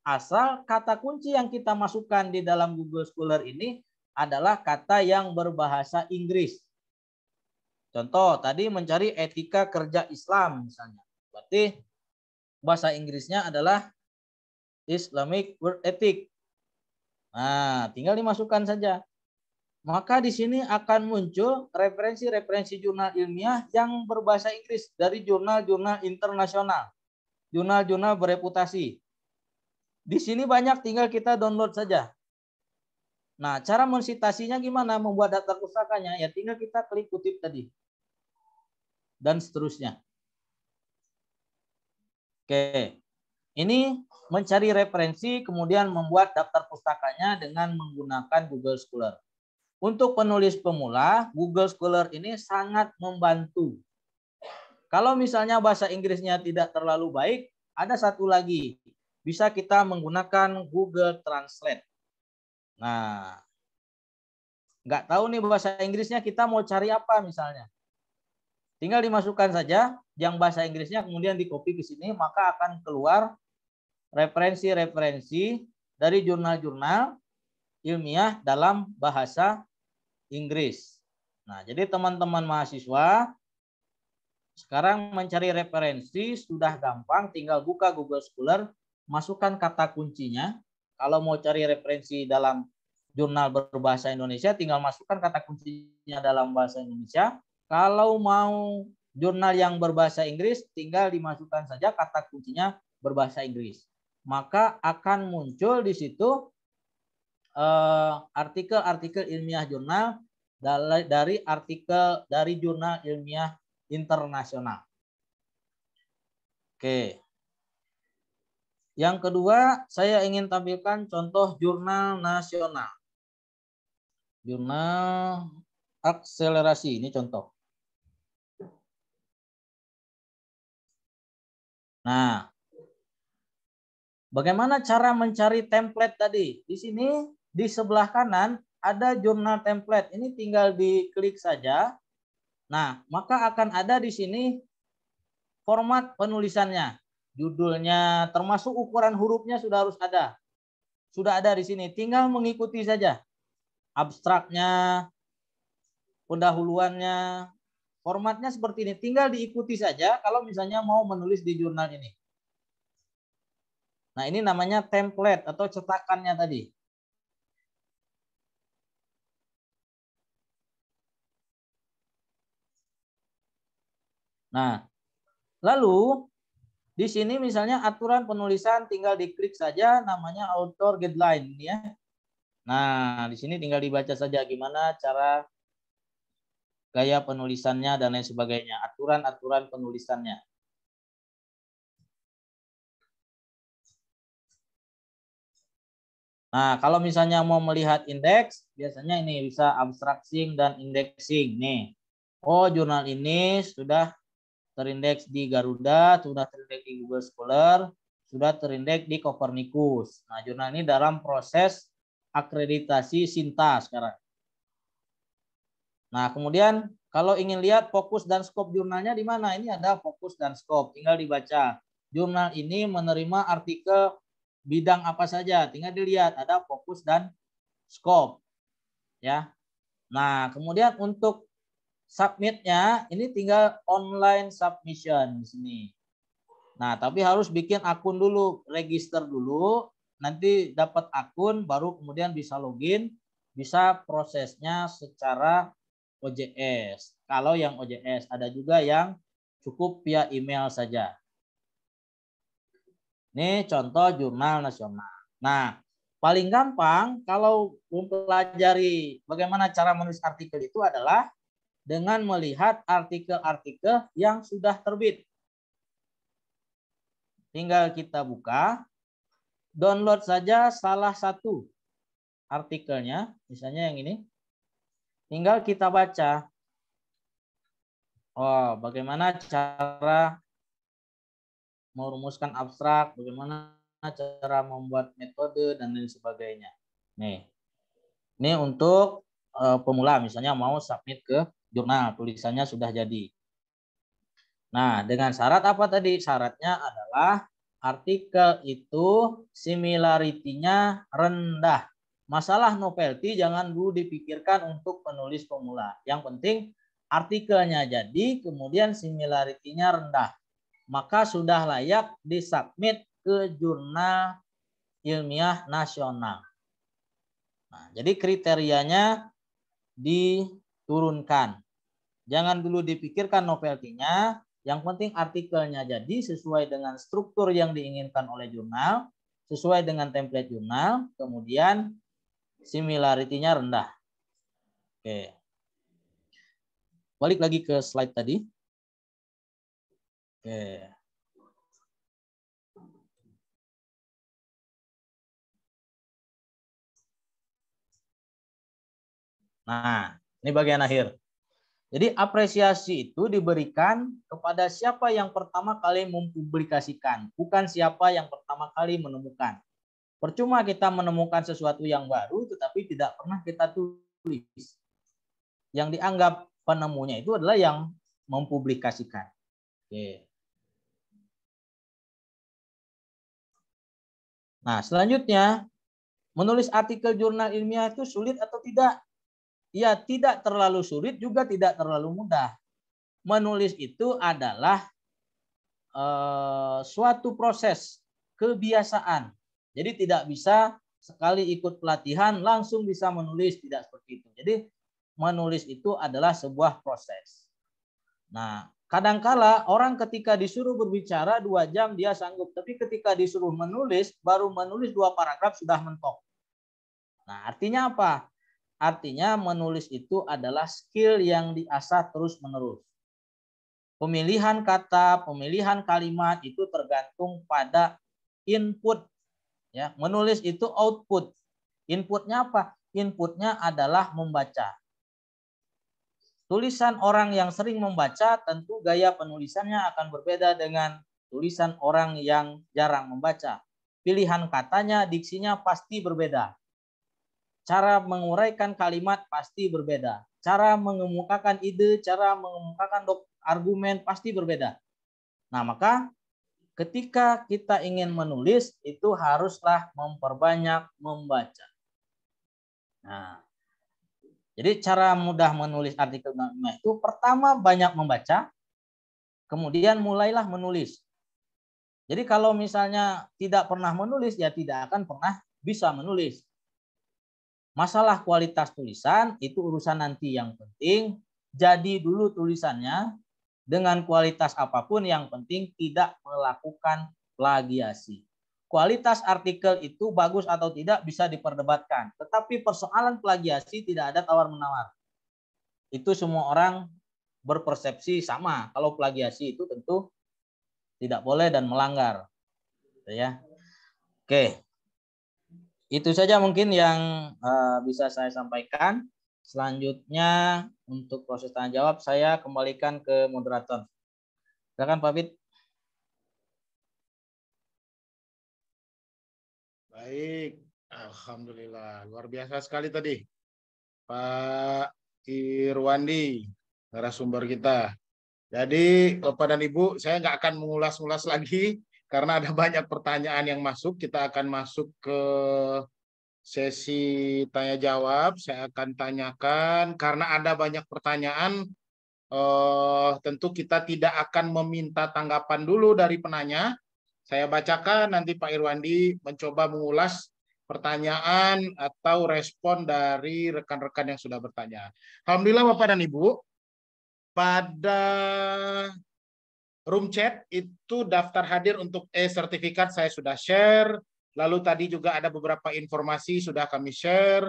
Asal kata kunci yang kita masukkan di dalam Google Scholar ini adalah kata yang berbahasa Inggris. Contoh, tadi mencari etika kerja Islam misalnya. Berarti bahasa Inggrisnya adalah Islamic Work Ethic. Nah, tinggal dimasukkan saja maka di sini akan muncul referensi-referensi jurnal ilmiah yang berbahasa Inggris dari jurnal-jurnal internasional, jurnal-jurnal bereputasi. Di sini banyak tinggal kita download saja. Nah, cara mensitasinya gimana? Membuat daftar pustakanya ya tinggal kita klik kutip tadi. Dan seterusnya. Oke. Ini mencari referensi kemudian membuat daftar pustakanya dengan menggunakan Google Scholar. Untuk penulis pemula, Google Scholar ini sangat membantu. Kalau misalnya bahasa Inggrisnya tidak terlalu baik, ada satu lagi. Bisa kita menggunakan Google Translate. Nah, nggak tahu nih bahasa Inggrisnya kita mau cari apa misalnya. Tinggal dimasukkan saja yang bahasa Inggrisnya kemudian di copy ke sini, maka akan keluar referensi-referensi dari jurnal-jurnal ilmiah dalam bahasa Inggris. Nah, jadi teman-teman mahasiswa sekarang mencari referensi sudah gampang, tinggal buka Google Scholar, masukkan kata kuncinya. Kalau mau cari referensi dalam jurnal berbahasa Indonesia, tinggal masukkan kata kuncinya dalam bahasa Indonesia. Kalau mau jurnal yang berbahasa Inggris, tinggal dimasukkan saja kata kuncinya berbahasa Inggris. Maka akan muncul di situ Eh, artikel-artikel uh, ilmiah jurnal dari artikel dari jurnal ilmiah internasional. Oke. Yang kedua, saya ingin tampilkan contoh jurnal nasional. Jurnal akselerasi, ini contoh. Nah, bagaimana cara mencari template tadi? Di sini di sebelah kanan ada jurnal template. Ini tinggal diklik saja. Nah, maka akan ada di sini format penulisannya. Judulnya termasuk ukuran hurufnya sudah harus ada. Sudah ada di sini. Tinggal mengikuti saja. Abstraknya, pendahuluannya, formatnya seperti ini. Tinggal diikuti saja kalau misalnya mau menulis di jurnal ini. Nah, ini namanya template atau cetakannya tadi. Nah, lalu di sini misalnya aturan penulisan tinggal diklik saja namanya author guideline ya. Nah, di sini tinggal dibaca saja gimana cara gaya penulisannya dan lain sebagainya, aturan-aturan penulisannya. Nah, kalau misalnya mau melihat indeks, biasanya ini bisa abstraksi dan indexing nih. Oh, jurnal ini sudah terindeks di Garuda, sudah terindeks di Google Scholar, sudah terindeks di Copernicus. Nah, jurnal ini dalam proses akreditasi Sinta sekarang. Nah, kemudian kalau ingin lihat fokus dan skop jurnalnya di mana? Ini ada fokus dan skop, tinggal dibaca. Jurnal ini menerima artikel bidang apa saja, tinggal dilihat ada fokus dan skop. Ya. Nah, kemudian untuk submitnya ini tinggal online submission di sini. Nah, tapi harus bikin akun dulu, register dulu, nanti dapat akun baru kemudian bisa login, bisa prosesnya secara OJS. Kalau yang OJS ada juga yang cukup via email saja. Ini contoh jurnal nasional. Nah, paling gampang kalau mempelajari bagaimana cara menulis artikel itu adalah dengan melihat artikel-artikel yang sudah terbit. Tinggal kita buka, download saja salah satu artikelnya, misalnya yang ini. Tinggal kita baca. Oh, bagaimana cara merumuskan abstrak, bagaimana cara membuat metode dan lain sebagainya. Nih. Ini untuk eh, pemula misalnya mau submit ke jurnal tulisannya sudah jadi. Nah, dengan syarat apa tadi? Syaratnya adalah artikel itu similarity-nya rendah. Masalah novelty jangan dulu dipikirkan untuk penulis pemula. Yang penting artikelnya jadi, kemudian similarity-nya rendah. Maka sudah layak disubmit ke jurnal ilmiah nasional. Nah, jadi kriterianya di turunkan. Jangan dulu dipikirkan novelty-nya, yang penting artikelnya jadi sesuai dengan struktur yang diinginkan oleh jurnal, sesuai dengan template jurnal, kemudian similarity-nya rendah. Oke. Balik lagi ke slide tadi. Oke. Nah, ini bagian akhir. Jadi apresiasi itu diberikan kepada siapa yang pertama kali mempublikasikan, bukan siapa yang pertama kali menemukan. Percuma kita menemukan sesuatu yang baru tetapi tidak pernah kita tulis. Yang dianggap penemunya itu adalah yang mempublikasikan. Oke. Nah, selanjutnya menulis artikel jurnal ilmiah itu sulit atau tidak? ya tidak terlalu sulit juga tidak terlalu mudah. Menulis itu adalah eh, suatu proses kebiasaan. Jadi tidak bisa sekali ikut pelatihan langsung bisa menulis tidak seperti itu. Jadi menulis itu adalah sebuah proses. Nah, kadangkala orang ketika disuruh berbicara dua jam dia sanggup, tapi ketika disuruh menulis baru menulis dua paragraf sudah mentok. Nah, artinya apa? Artinya menulis itu adalah skill yang diasah terus-menerus. Pemilihan kata, pemilihan kalimat itu tergantung pada input. Ya, menulis itu output. Inputnya apa? Inputnya adalah membaca. Tulisan orang yang sering membaca tentu gaya penulisannya akan berbeda dengan tulisan orang yang jarang membaca. Pilihan katanya, diksinya pasti berbeda. Cara menguraikan kalimat pasti berbeda. Cara mengemukakan ide, cara mengemukakan argumen pasti berbeda. Nah, maka ketika kita ingin menulis itu haruslah memperbanyak membaca. Nah, jadi cara mudah menulis artikel itu pertama banyak membaca, kemudian mulailah menulis. Jadi kalau misalnya tidak pernah menulis ya tidak akan pernah bisa menulis. Masalah kualitas tulisan itu urusan nanti yang penting. Jadi dulu tulisannya dengan kualitas apapun yang penting tidak melakukan plagiasi. Kualitas artikel itu bagus atau tidak bisa diperdebatkan. Tetapi persoalan plagiasi tidak ada tawar-menawar. Itu semua orang berpersepsi sama. Kalau plagiasi itu tentu tidak boleh dan melanggar. Gitu ya. Oke itu saja mungkin yang uh, bisa saya sampaikan. Selanjutnya untuk proses tanya jawab saya kembalikan ke moderator. Silakan Pak Bid. Baik, alhamdulillah luar biasa sekali tadi Pak Irwandi narasumber kita. Jadi Bapak dan Ibu, saya nggak akan mengulas-ulas lagi karena ada banyak pertanyaan yang masuk, kita akan masuk ke sesi tanya jawab. Saya akan tanyakan karena ada banyak pertanyaan. Eh, tentu kita tidak akan meminta tanggapan dulu dari penanya. Saya bacakan nanti Pak Irwandi mencoba mengulas pertanyaan atau respon dari rekan-rekan yang sudah bertanya. Alhamdulillah Bapak dan Ibu, pada room chat itu daftar hadir untuk e-sertifikat saya sudah share. Lalu tadi juga ada beberapa informasi sudah kami share.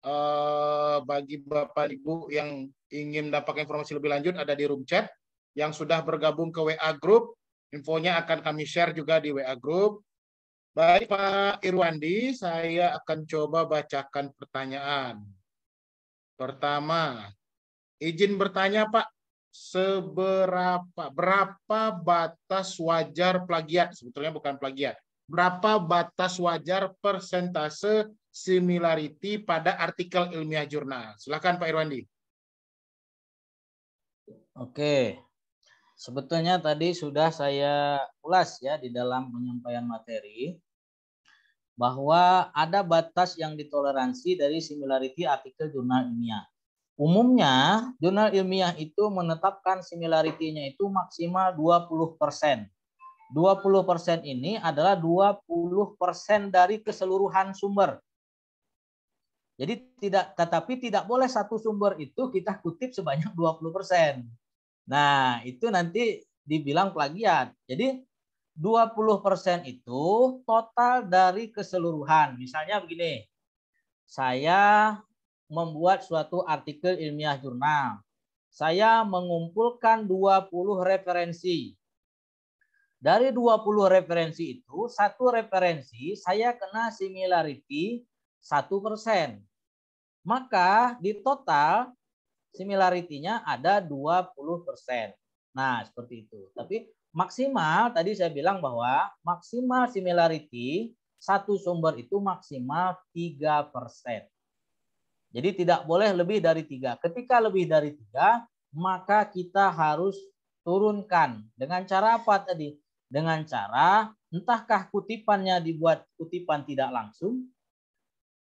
Uh, bagi Bapak Ibu yang ingin dapat informasi lebih lanjut ada di room chat yang sudah bergabung ke WA group infonya akan kami share juga di WA group baik Pak Irwandi saya akan coba bacakan pertanyaan pertama izin bertanya Pak seberapa berapa batas wajar plagiat sebetulnya bukan plagiat berapa batas wajar persentase similarity pada artikel ilmiah jurnal silakan Pak Irwandi Oke sebetulnya tadi sudah saya ulas ya di dalam penyampaian materi bahwa ada batas yang ditoleransi dari similarity artikel jurnal ilmiah Umumnya, jurnal ilmiah itu menetapkan similarity-nya itu maksimal 20%. 20% ini adalah 20% dari keseluruhan sumber. Jadi tidak tetapi tidak boleh satu sumber itu kita kutip sebanyak 20%. Nah, itu nanti dibilang plagiat. Jadi 20% itu total dari keseluruhan. Misalnya begini. Saya membuat suatu artikel ilmiah jurnal. Saya mengumpulkan 20 referensi. Dari 20 referensi itu, satu referensi saya kena similarity 1%. Maka di total similarity-nya ada 20%. Nah, seperti itu. Tapi maksimal tadi saya bilang bahwa maksimal similarity satu sumber itu maksimal 3%. Jadi tidak boleh lebih dari tiga. Ketika lebih dari tiga, maka kita harus turunkan. Dengan cara apa tadi? Dengan cara entahkah kutipannya dibuat kutipan tidak langsung,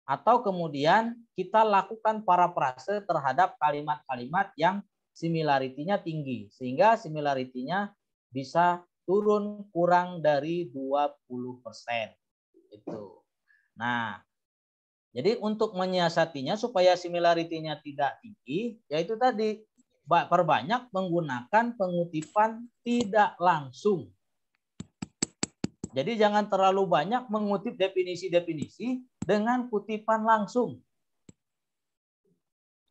atau kemudian kita lakukan para prase terhadap kalimat-kalimat yang similaritinya tinggi. Sehingga similaritinya bisa turun kurang dari 20%. Itu. Nah, jadi untuk menyiasatinya supaya similarity-nya tidak tinggi, yaitu tadi perbanyak menggunakan pengutipan tidak langsung. Jadi jangan terlalu banyak mengutip definisi-definisi dengan kutipan langsung.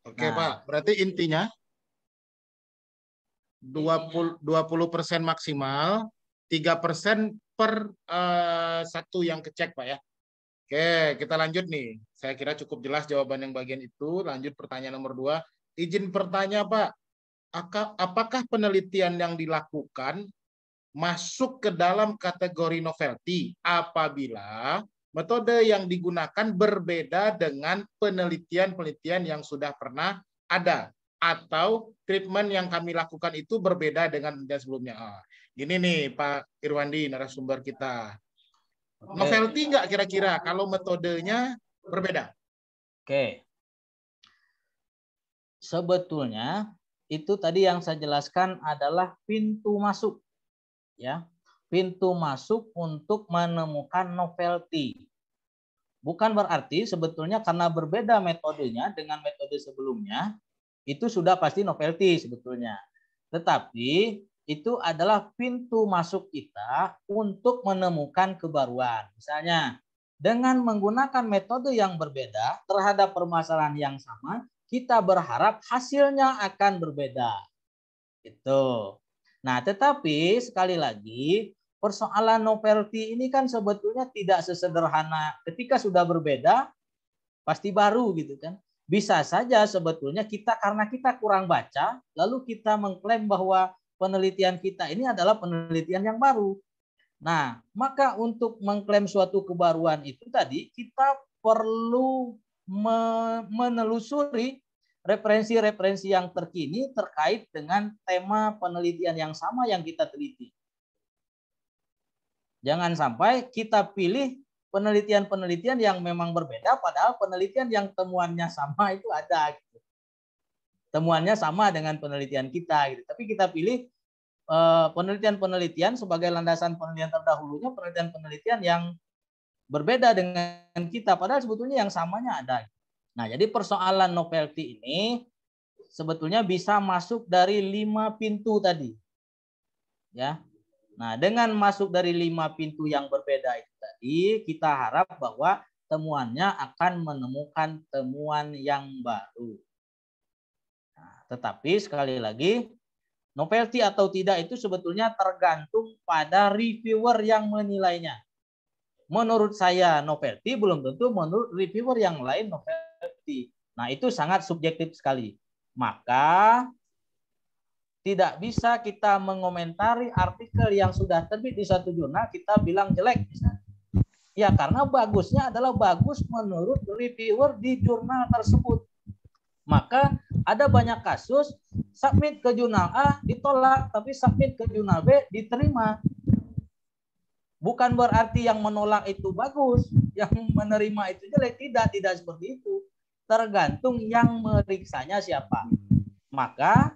Oke nah, Pak, berarti intinya 20 persen maksimal, 3 persen per uh, satu yang kecek Pak ya? Oke, kita lanjut nih. Saya kira cukup jelas jawaban yang bagian itu. Lanjut pertanyaan nomor dua. Izin bertanya, Pak. Apakah penelitian yang dilakukan masuk ke dalam kategori novelty apabila metode yang digunakan berbeda dengan penelitian-penelitian yang sudah pernah ada atau treatment yang kami lakukan itu berbeda dengan penelitian sebelumnya. Ah, ini nih Pak Irwandi narasumber kita. Novelty nggak kira-kira kalau metodenya berbeda? Oke. Sebetulnya itu tadi yang saya jelaskan adalah pintu masuk. Ya. Pintu masuk untuk menemukan novelty. Bukan berarti sebetulnya karena berbeda metodenya dengan metode sebelumnya, itu sudah pasti novelty sebetulnya. Tetapi itu adalah pintu masuk kita untuk menemukan kebaruan. Misalnya, dengan menggunakan metode yang berbeda terhadap permasalahan yang sama, kita berharap hasilnya akan berbeda. Gitu. Nah, tetapi sekali lagi, persoalan novelty ini kan sebetulnya tidak sesederhana. Ketika sudah berbeda, pasti baru gitu kan. Bisa saja sebetulnya kita karena kita kurang baca, lalu kita mengklaim bahwa penelitian kita ini adalah penelitian yang baru. Nah, maka untuk mengklaim suatu kebaruan itu tadi kita perlu menelusuri referensi-referensi yang terkini terkait dengan tema penelitian yang sama yang kita teliti. Jangan sampai kita pilih penelitian-penelitian yang memang berbeda padahal penelitian yang temuannya sama itu ada gitu temuannya sama dengan penelitian kita gitu. Tapi kita pilih eh, penelitian-penelitian sebagai landasan penelitian terdahulunya penelitian-penelitian yang berbeda dengan kita padahal sebetulnya yang samanya ada. Nah, jadi persoalan novelty ini sebetulnya bisa masuk dari lima pintu tadi. Ya. Nah, dengan masuk dari lima pintu yang berbeda itu tadi, kita harap bahwa temuannya akan menemukan temuan yang baru. Tetapi sekali lagi, novelty atau tidak itu sebetulnya tergantung pada reviewer yang menilainya. Menurut saya novelty belum tentu menurut reviewer yang lain novelty. Nah, itu sangat subjektif sekali. Maka tidak bisa kita mengomentari artikel yang sudah terbit di satu jurnal kita bilang jelek Ya karena bagusnya adalah bagus menurut reviewer di jurnal tersebut. Maka ada banyak kasus submit ke jurnal A ditolak, tapi submit ke jurnal B diterima. Bukan berarti yang menolak itu bagus, yang menerima itu jelek. Tidak, tidak seperti itu. Tergantung yang meriksanya siapa. Maka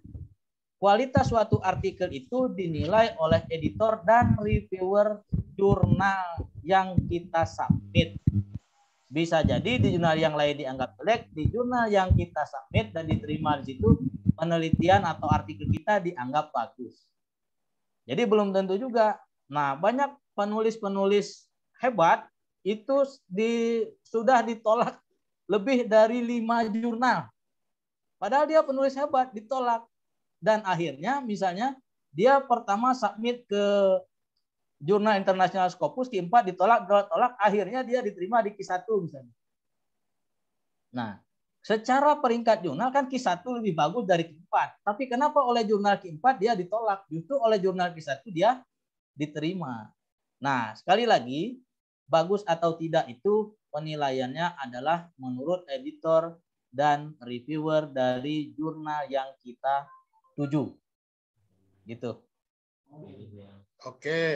kualitas suatu artikel itu dinilai oleh editor dan reviewer jurnal yang kita submit. Bisa jadi di jurnal yang lain dianggap jelek, di jurnal yang kita submit dan diterima di situ penelitian atau artikel kita dianggap bagus. Jadi belum tentu juga. Nah, banyak penulis-penulis hebat itu di, sudah ditolak lebih dari lima jurnal. Padahal dia penulis hebat, ditolak. Dan akhirnya misalnya dia pertama submit ke jurnal internasional Scopus Ki 4 ditolak ditolak tolak akhirnya dia diterima di Ki 1 misalnya. Nah, secara peringkat jurnal kan Ki 1 lebih bagus dari Ki 4. Tapi kenapa oleh jurnal Ki 4 dia ditolak? Justru oleh jurnal Ki 1 dia diterima. Nah, sekali lagi bagus atau tidak itu penilaiannya adalah menurut editor dan reviewer dari jurnal yang kita tuju. Gitu. Oke. Okay.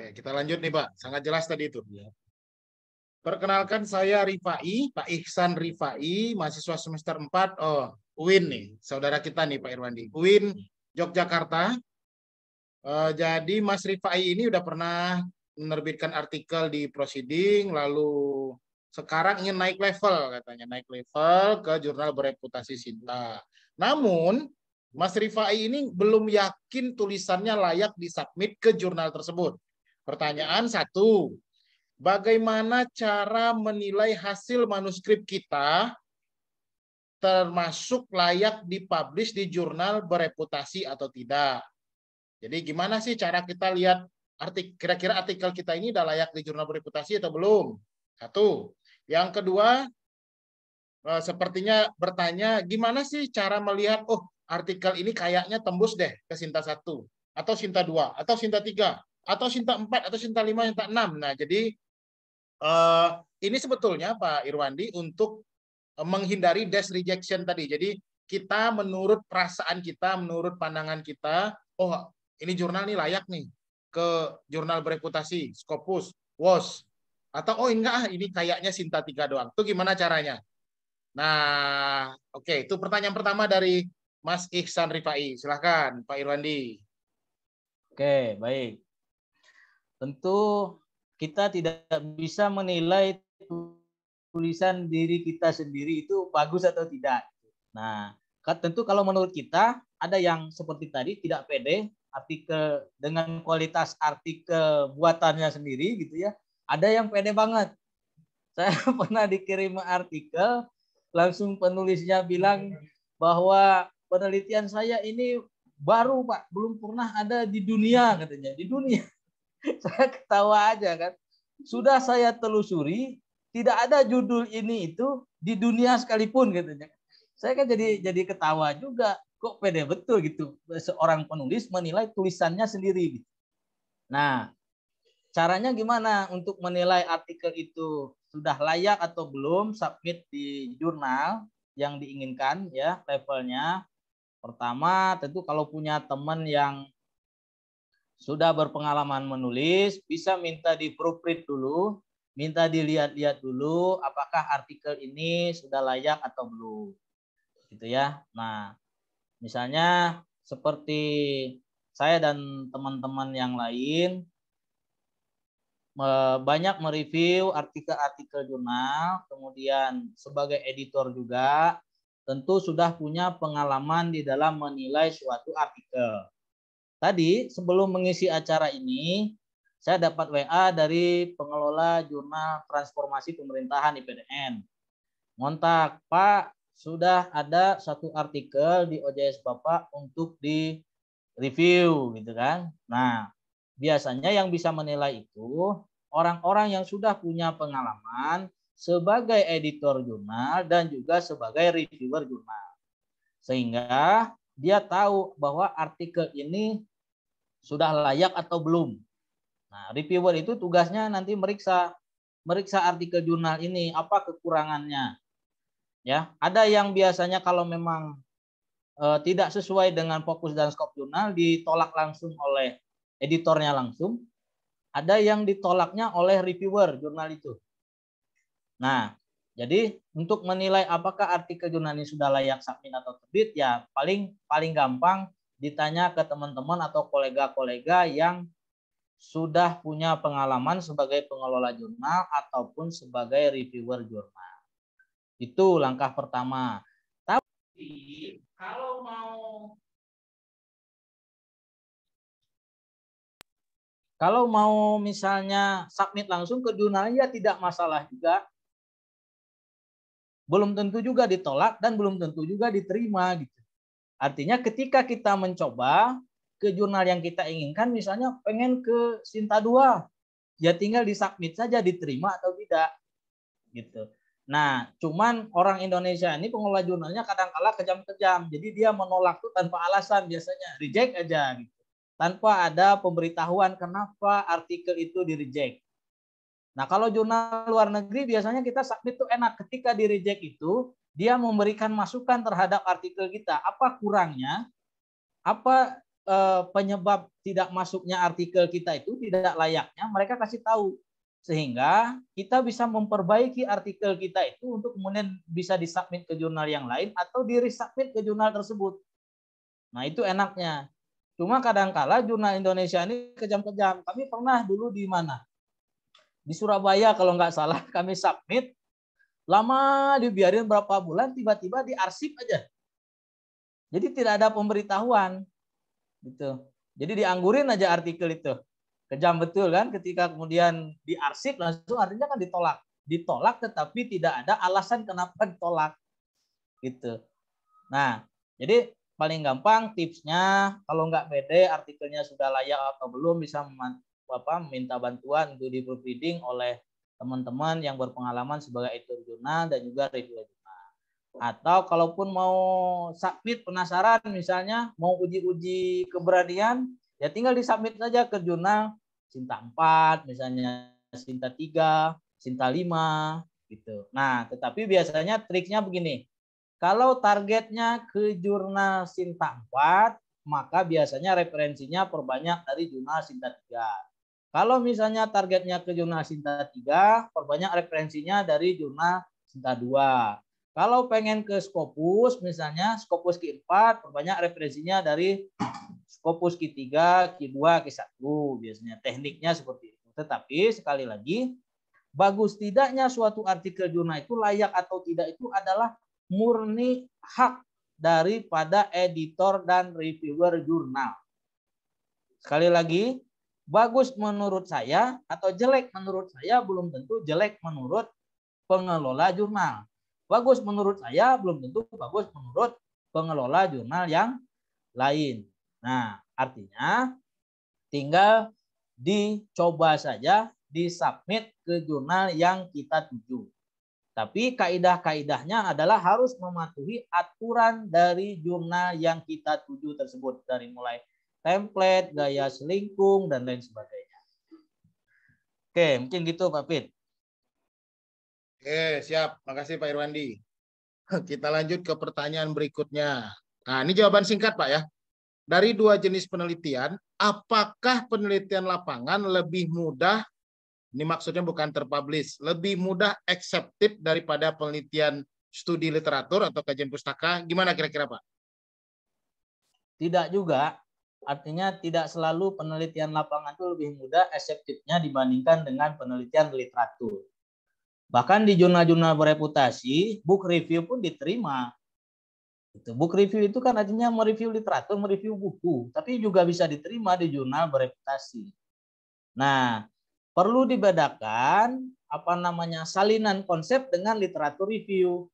Oke, kita lanjut nih Pak. Sangat jelas tadi itu. Ya. Perkenalkan saya Rifai, Pak Ihsan Rifai, mahasiswa semester 4. Oh, UIN nih, saudara kita nih Pak Irwandi. UIN Yogyakarta. Uh, jadi Mas Rifai ini udah pernah menerbitkan artikel di proceeding, lalu sekarang ingin naik level katanya, naik level ke jurnal bereputasi Sinta. Namun Mas Rifai ini belum yakin tulisannya layak disubmit ke jurnal tersebut. Pertanyaan satu, bagaimana cara menilai hasil manuskrip kita termasuk layak dipublish di jurnal bereputasi atau tidak. Jadi gimana sih cara kita lihat kira-kira artikel kita ini sudah layak di jurnal bereputasi atau belum? Satu. Yang kedua, eh, sepertinya bertanya gimana sih cara melihat oh artikel ini kayaknya tembus deh ke Sinta 1 atau Sinta 2 atau Sinta 3 atau Sinta 4 atau Sinta 5, Sinta 6. Nah, jadi uh, ini sebetulnya Pak Irwandi untuk eh, menghindari desk rejection tadi. Jadi kita menurut perasaan kita, menurut pandangan kita, oh ini jurnal nih layak nih ke jurnal bereputasi, Scopus, WOS, atau oh enggak ah ini kayaknya Sinta 3 doang. Itu gimana caranya? Nah, oke, okay. itu pertanyaan pertama dari Mas Ihsan Rifai. Silahkan, Pak Irwandi. Oke, baik. Tentu kita tidak bisa menilai tulisan diri kita sendiri itu bagus atau tidak. Nah, tentu kalau menurut kita ada yang seperti tadi tidak pede artikel dengan kualitas artikel buatannya sendiri gitu ya. Ada yang pede banget. Saya pernah dikirim artikel langsung penulisnya bilang bahwa penelitian saya ini baru Pak, belum pernah ada di dunia katanya, di dunia. saya ketawa aja kan. Sudah saya telusuri, tidak ada judul ini itu di dunia sekalipun katanya. Saya kan jadi jadi ketawa juga. Kok pede betul gitu seorang penulis menilai tulisannya sendiri. Gitu. Nah, caranya gimana untuk menilai artikel itu sudah layak atau belum submit di jurnal yang diinginkan ya levelnya. Pertama tentu kalau punya teman yang sudah berpengalaman menulis, bisa minta di proofread dulu, minta dilihat-lihat dulu apakah artikel ini sudah layak atau belum. Gitu ya. Nah, misalnya seperti saya dan teman-teman yang lain banyak mereview artikel-artikel jurnal, kemudian sebagai editor juga tentu sudah punya pengalaman di dalam menilai suatu artikel Tadi sebelum mengisi acara ini, saya dapat WA dari pengelola jurnal transformasi pemerintahan IPDN. Ngontak, Pak, sudah ada satu artikel di OJS Bapak untuk di review gitu kan. Nah, biasanya yang bisa menilai itu orang-orang yang sudah punya pengalaman sebagai editor jurnal dan juga sebagai reviewer jurnal. Sehingga dia tahu bahwa artikel ini sudah layak atau belum. Nah, reviewer itu tugasnya nanti meriksa meriksa artikel jurnal ini apa kekurangannya. Ya, ada yang biasanya kalau memang e, tidak sesuai dengan fokus dan skop jurnal ditolak langsung oleh editornya langsung. Ada yang ditolaknya oleh reviewer jurnal itu. Nah, jadi untuk menilai apakah artikel jurnal ini sudah layak submit atau terbit ya paling paling gampang ditanya ke teman-teman atau kolega-kolega yang sudah punya pengalaman sebagai pengelola jurnal ataupun sebagai reviewer jurnal. Itu langkah pertama. Tapi kalau mau kalau mau misalnya submit langsung ke jurnal ya tidak masalah juga. Belum tentu juga ditolak dan belum tentu juga diterima gitu. Artinya ketika kita mencoba ke jurnal yang kita inginkan, misalnya pengen ke Sinta 2, ya tinggal disubmit saja diterima atau tidak. gitu. Nah, cuman orang Indonesia ini pengelola jurnalnya kadang-kala kejam-kejam. Jadi dia menolak tuh tanpa alasan biasanya, reject aja gitu. Tanpa ada pemberitahuan kenapa artikel itu di-reject. Nah, kalau jurnal luar negeri biasanya kita submit tuh enak. Ketika di-reject itu, dia memberikan masukan terhadap artikel kita. Apa kurangnya? Apa eh, penyebab tidak masuknya artikel kita itu tidak layaknya? Mereka kasih tahu sehingga kita bisa memperbaiki artikel kita itu untuk kemudian bisa disubmit ke jurnal yang lain atau di resubmit ke jurnal tersebut. Nah, itu enaknya. Cuma kadangkala jurnal Indonesia ini kejam-kejam. Kami pernah dulu di mana? Di Surabaya kalau nggak salah kami submit Lama dibiarin berapa bulan, tiba-tiba diarsip aja. Jadi tidak ada pemberitahuan. Gitu. Jadi dianggurin aja artikel itu. Kejam betul kan ketika kemudian diarsip langsung artinya kan ditolak. Ditolak tetapi tidak ada alasan kenapa ditolak. Gitu. Nah, jadi paling gampang tipsnya kalau nggak pede artikelnya sudah layak atau belum bisa apa, minta bantuan untuk di proofreading oleh teman-teman yang berpengalaman sebagai editor jurnal dan juga reviewer jurnal. Atau kalaupun mau submit penasaran misalnya mau uji-uji keberanian, ya tinggal di submit saja ke jurnal Sinta 4 misalnya, Sinta 3, Sinta 5 gitu. Nah, tetapi biasanya triknya begini. Kalau targetnya ke jurnal Sinta 4, maka biasanya referensinya perbanyak dari jurnal Sinta 3 kalau misalnya targetnya ke jurnal Sinta 3, perbanyak referensinya dari jurnal Sinta 2. Kalau pengen ke Scopus, misalnya Scopus Q4, perbanyak referensinya dari Scopus Q3, Q2, Q1. Biasanya tekniknya seperti itu. Tetapi sekali lagi, bagus tidaknya suatu artikel jurnal itu layak atau tidak itu adalah murni hak daripada editor dan reviewer jurnal. Sekali lagi, bagus menurut saya atau jelek menurut saya belum tentu jelek menurut pengelola jurnal. Bagus menurut saya belum tentu bagus menurut pengelola jurnal yang lain. Nah, artinya tinggal dicoba saja disubmit ke jurnal yang kita tuju. Tapi kaidah-kaidahnya adalah harus mematuhi aturan dari jurnal yang kita tuju tersebut dari mulai template, gaya selingkung, dan lain sebagainya. Oke, mungkin gitu Pak Pit. Oke, siap. Makasih Pak Irwandi. Kita lanjut ke pertanyaan berikutnya. Nah, ini jawaban singkat Pak ya. Dari dua jenis penelitian, apakah penelitian lapangan lebih mudah ini maksudnya bukan terpublish, lebih mudah ekseptif daripada penelitian studi literatur atau kajian pustaka. Gimana kira-kira Pak? Tidak juga. Artinya tidak selalu penelitian lapangan itu lebih mudah eseptifnya dibandingkan dengan penelitian literatur. Bahkan di jurnal-jurnal bereputasi, book review pun diterima. Itu book review itu kan artinya mereview literatur, mereview buku, tapi juga bisa diterima di jurnal bereputasi. Nah, perlu dibedakan apa namanya salinan konsep dengan literatur review.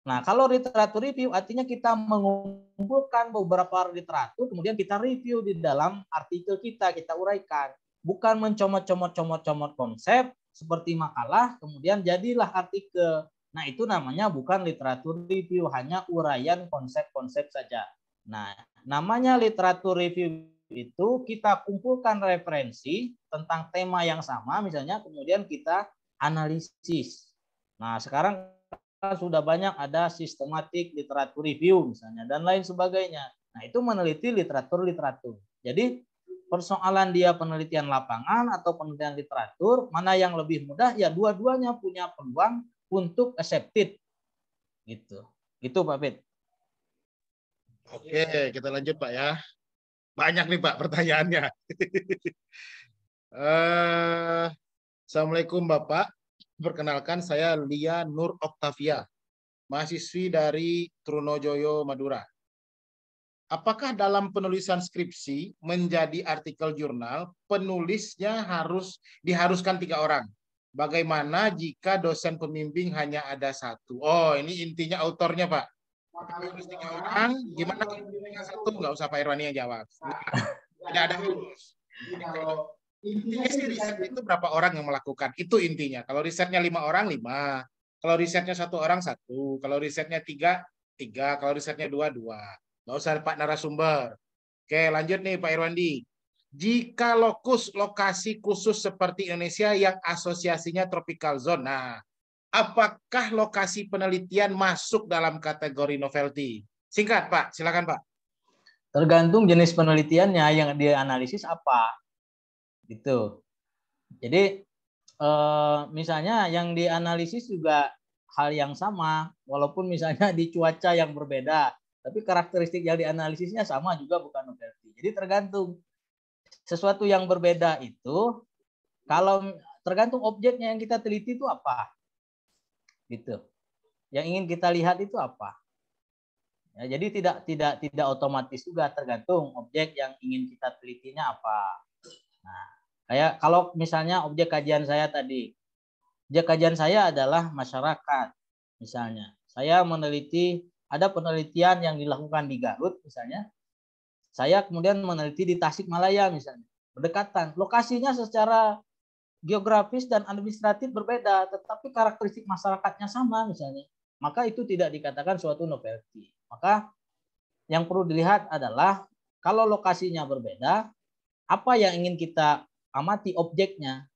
Nah, kalau literatur review artinya kita mengumpulkan beberapa literatur, kemudian kita review di dalam artikel kita, kita uraikan. Bukan mencomot-comot-comot-comot konsep seperti makalah, kemudian jadilah artikel. Nah, itu namanya bukan literatur review, hanya uraian konsep-konsep saja. Nah, namanya literatur review itu kita kumpulkan referensi tentang tema yang sama, misalnya kemudian kita analisis. Nah, sekarang sudah banyak ada sistematik literatur review misalnya dan lain sebagainya. Nah, itu meneliti literatur-literatur. Jadi persoalan dia penelitian lapangan atau penelitian literatur, mana yang lebih mudah ya dua-duanya punya peluang untuk accepted. Gitu. itu Pak Pit. Oke, kita lanjut Pak ya. Banyak nih Pak pertanyaannya. Eh, Assalamualaikum Bapak. Perkenalkan saya Lia Nur Oktavia, mahasiswi dari Trunojoyo, Madura. Apakah dalam penulisan skripsi menjadi artikel jurnal, penulisnya harus diharuskan tiga orang? Bagaimana jika dosen pembimbing hanya ada satu? Oh, ini intinya autornya, Pak. harus tiga orang, gimana kalau satu? Nggak usah Pak Irwani yang jawab. Tidak ada Intinya sih riset gitu. itu berapa orang yang melakukan. Itu intinya. Kalau risetnya lima orang, lima. Kalau risetnya satu orang, satu. Kalau risetnya tiga, tiga. Kalau risetnya dua, dua. Nggak usah Pak narasumber. Oke, lanjut nih Pak Irwandi. Jika lokus lokasi khusus seperti Indonesia yang asosiasinya tropical zone, nah, apakah lokasi penelitian masuk dalam kategori novelty? Singkat, Pak. Silakan, Pak. Tergantung jenis penelitiannya yang dianalisis apa gitu. Jadi eh, misalnya yang dianalisis juga hal yang sama, walaupun misalnya di cuaca yang berbeda, tapi karakteristik yang dianalisisnya sama juga bukan novelty. Jadi tergantung sesuatu yang berbeda itu kalau tergantung objeknya yang kita teliti itu apa, gitu. Yang ingin kita lihat itu apa. Ya, jadi tidak tidak tidak otomatis juga tergantung objek yang ingin kita telitinya apa. Nah, Kayak kalau misalnya objek kajian saya tadi, objek kajian saya adalah masyarakat misalnya. Saya meneliti ada penelitian yang dilakukan di Garut misalnya. Saya kemudian meneliti di Tasikmalaya misalnya. Berdekatan. Lokasinya secara geografis dan administratif berbeda, tetapi karakteristik masyarakatnya sama misalnya. Maka itu tidak dikatakan suatu novelty. Maka yang perlu dilihat adalah kalau lokasinya berbeda, apa yang ingin kita amati objeknya.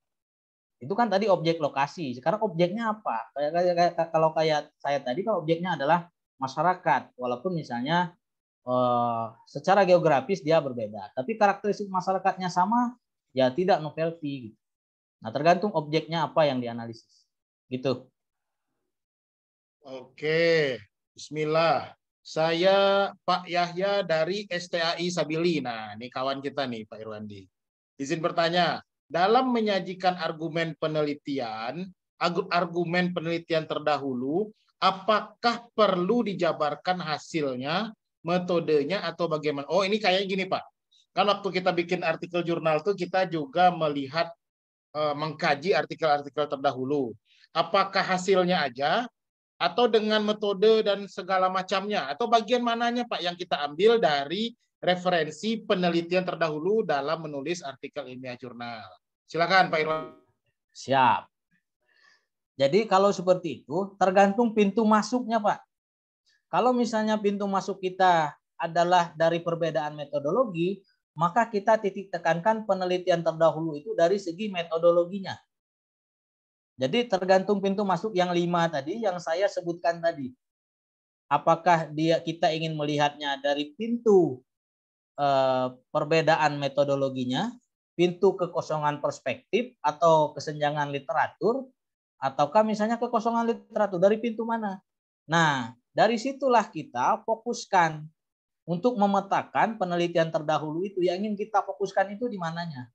Itu kan tadi objek lokasi. Sekarang objeknya apa? Kayak, kayak, kalau kayak saya tadi kan objeknya adalah masyarakat. Walaupun misalnya eh, secara geografis dia berbeda, tapi karakteristik masyarakatnya sama, ya tidak novelty. Gitu. Nah, tergantung objeknya apa yang dianalisis. Gitu. Oke, bismillah. Saya Pak Yahya dari STAI Sabili. Nah, ini kawan kita nih Pak Irwandi. Izin bertanya, dalam menyajikan argumen penelitian, argumen penelitian terdahulu, apakah perlu dijabarkan hasilnya, metodenya, atau bagaimana? Oh, ini kayak gini, Pak. Kan waktu kita bikin artikel jurnal tuh kita juga melihat, eh, mengkaji artikel-artikel terdahulu. Apakah hasilnya aja atau dengan metode dan segala macamnya atau bagian mananya Pak yang kita ambil dari referensi penelitian terdahulu dalam menulis artikel ilmiah jurnal. Silakan Pak Irwan. Siap. Jadi kalau seperti itu tergantung pintu masuknya Pak. Kalau misalnya pintu masuk kita adalah dari perbedaan metodologi, maka kita titik tekankan penelitian terdahulu itu dari segi metodologinya. Jadi tergantung pintu masuk yang lima tadi yang saya sebutkan tadi. Apakah dia kita ingin melihatnya dari pintu Eh, perbedaan metodologinya, pintu kekosongan perspektif atau kesenjangan literatur, ataukah misalnya kekosongan literatur dari pintu mana. Nah, dari situlah kita fokuskan untuk memetakan penelitian terdahulu itu yang ingin kita fokuskan itu di mananya.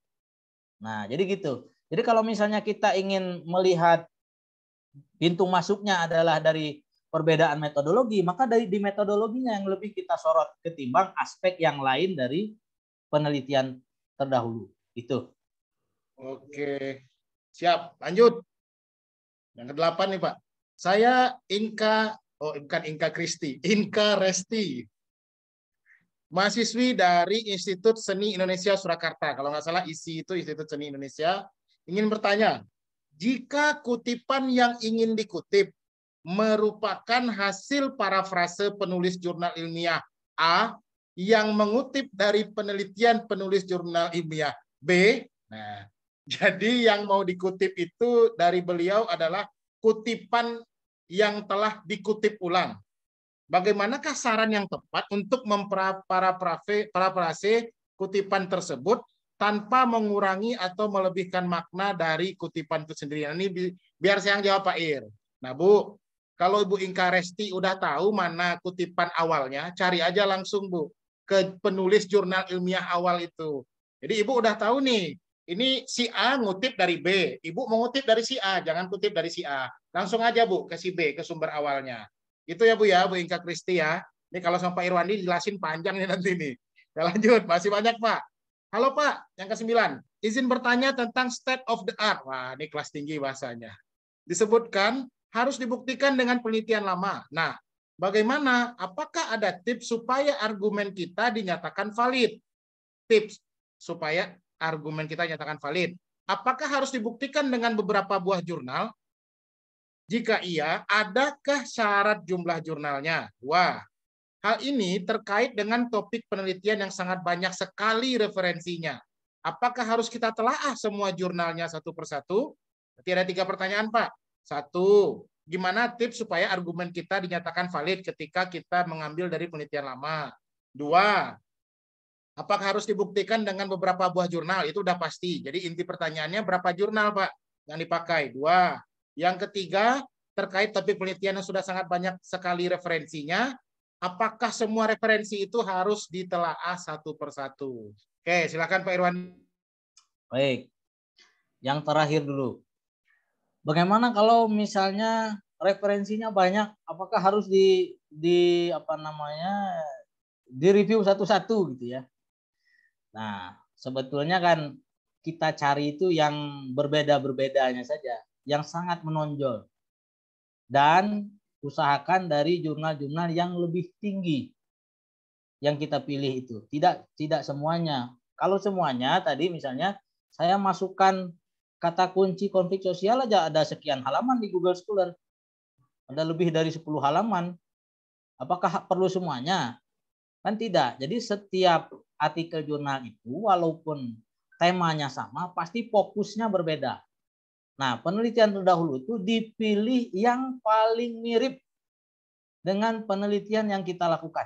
Nah, jadi gitu. Jadi kalau misalnya kita ingin melihat pintu masuknya adalah dari perbedaan metodologi, maka dari di metodologinya yang lebih kita sorot ketimbang aspek yang lain dari penelitian terdahulu. Itu. Oke. Siap, lanjut. Yang kedelapan nih, Pak. Saya Inka, oh bukan Inka Kristi, Inka Resti. Mahasiswi dari Institut Seni Indonesia Surakarta. Kalau nggak salah isi itu Institut Seni Indonesia. Ingin bertanya, jika kutipan yang ingin dikutip merupakan hasil parafrase penulis jurnal ilmiah A yang mengutip dari penelitian penulis jurnal ilmiah B. Nah, jadi yang mau dikutip itu dari beliau adalah kutipan yang telah dikutip ulang. Bagaimanakah saran yang tepat untuk memparafrase kutipan tersebut tanpa mengurangi atau melebihkan makna dari kutipan itu sendiri? Nah, ini biar saya yang jawab Pak Ir. Nah Bu, kalau Ibu Inka Resti udah tahu mana kutipan awalnya, cari aja langsung Bu ke penulis jurnal ilmiah awal itu. Jadi Ibu udah tahu nih, ini si A ngutip dari B. Ibu mengutip dari si A, jangan kutip dari si A. Langsung aja Bu ke si B, ke sumber awalnya. Itu ya Bu ya, Bu Inka Kristi ya. Ini kalau sama Pak Irwandi jelasin panjang nih nanti nih. Ya lanjut, masih banyak Pak. Halo Pak, yang ke-9. Izin bertanya tentang state of the art. Wah, ini kelas tinggi bahasanya. Disebutkan harus dibuktikan dengan penelitian lama. Nah, bagaimana? Apakah ada tips supaya argumen kita dinyatakan valid? Tips supaya argumen kita dinyatakan valid. Apakah harus dibuktikan dengan beberapa buah jurnal? Jika iya, adakah syarat jumlah jurnalnya? Wah, hal ini terkait dengan topik penelitian yang sangat banyak sekali referensinya. Apakah harus kita telaah semua jurnalnya satu persatu? Tidak ada tiga pertanyaan, Pak. Satu, gimana tips supaya argumen kita dinyatakan valid ketika kita mengambil dari penelitian lama? Dua, apakah harus dibuktikan dengan beberapa buah jurnal? Itu udah pasti. Jadi inti pertanyaannya berapa jurnal, Pak, yang dipakai? Dua. Yang ketiga, terkait topik penelitian yang sudah sangat banyak sekali referensinya, apakah semua referensi itu harus ditelaah satu per satu? Oke, silakan Pak Irwan. Baik. Yang terakhir dulu. Bagaimana kalau misalnya referensinya banyak, apakah harus di di apa namanya di review satu-satu gitu ya? Nah, sebetulnya kan kita cari itu yang berbeda-berbedanya saja, yang sangat menonjol. Dan usahakan dari jurnal-jurnal yang lebih tinggi yang kita pilih itu. Tidak tidak semuanya. Kalau semuanya tadi misalnya saya masukkan kata kunci konflik sosial aja ada sekian halaman di Google Scholar. Ada lebih dari 10 halaman. Apakah perlu semuanya? Kan tidak. Jadi setiap artikel jurnal itu walaupun temanya sama pasti fokusnya berbeda. Nah, penelitian terdahulu itu dipilih yang paling mirip dengan penelitian yang kita lakukan.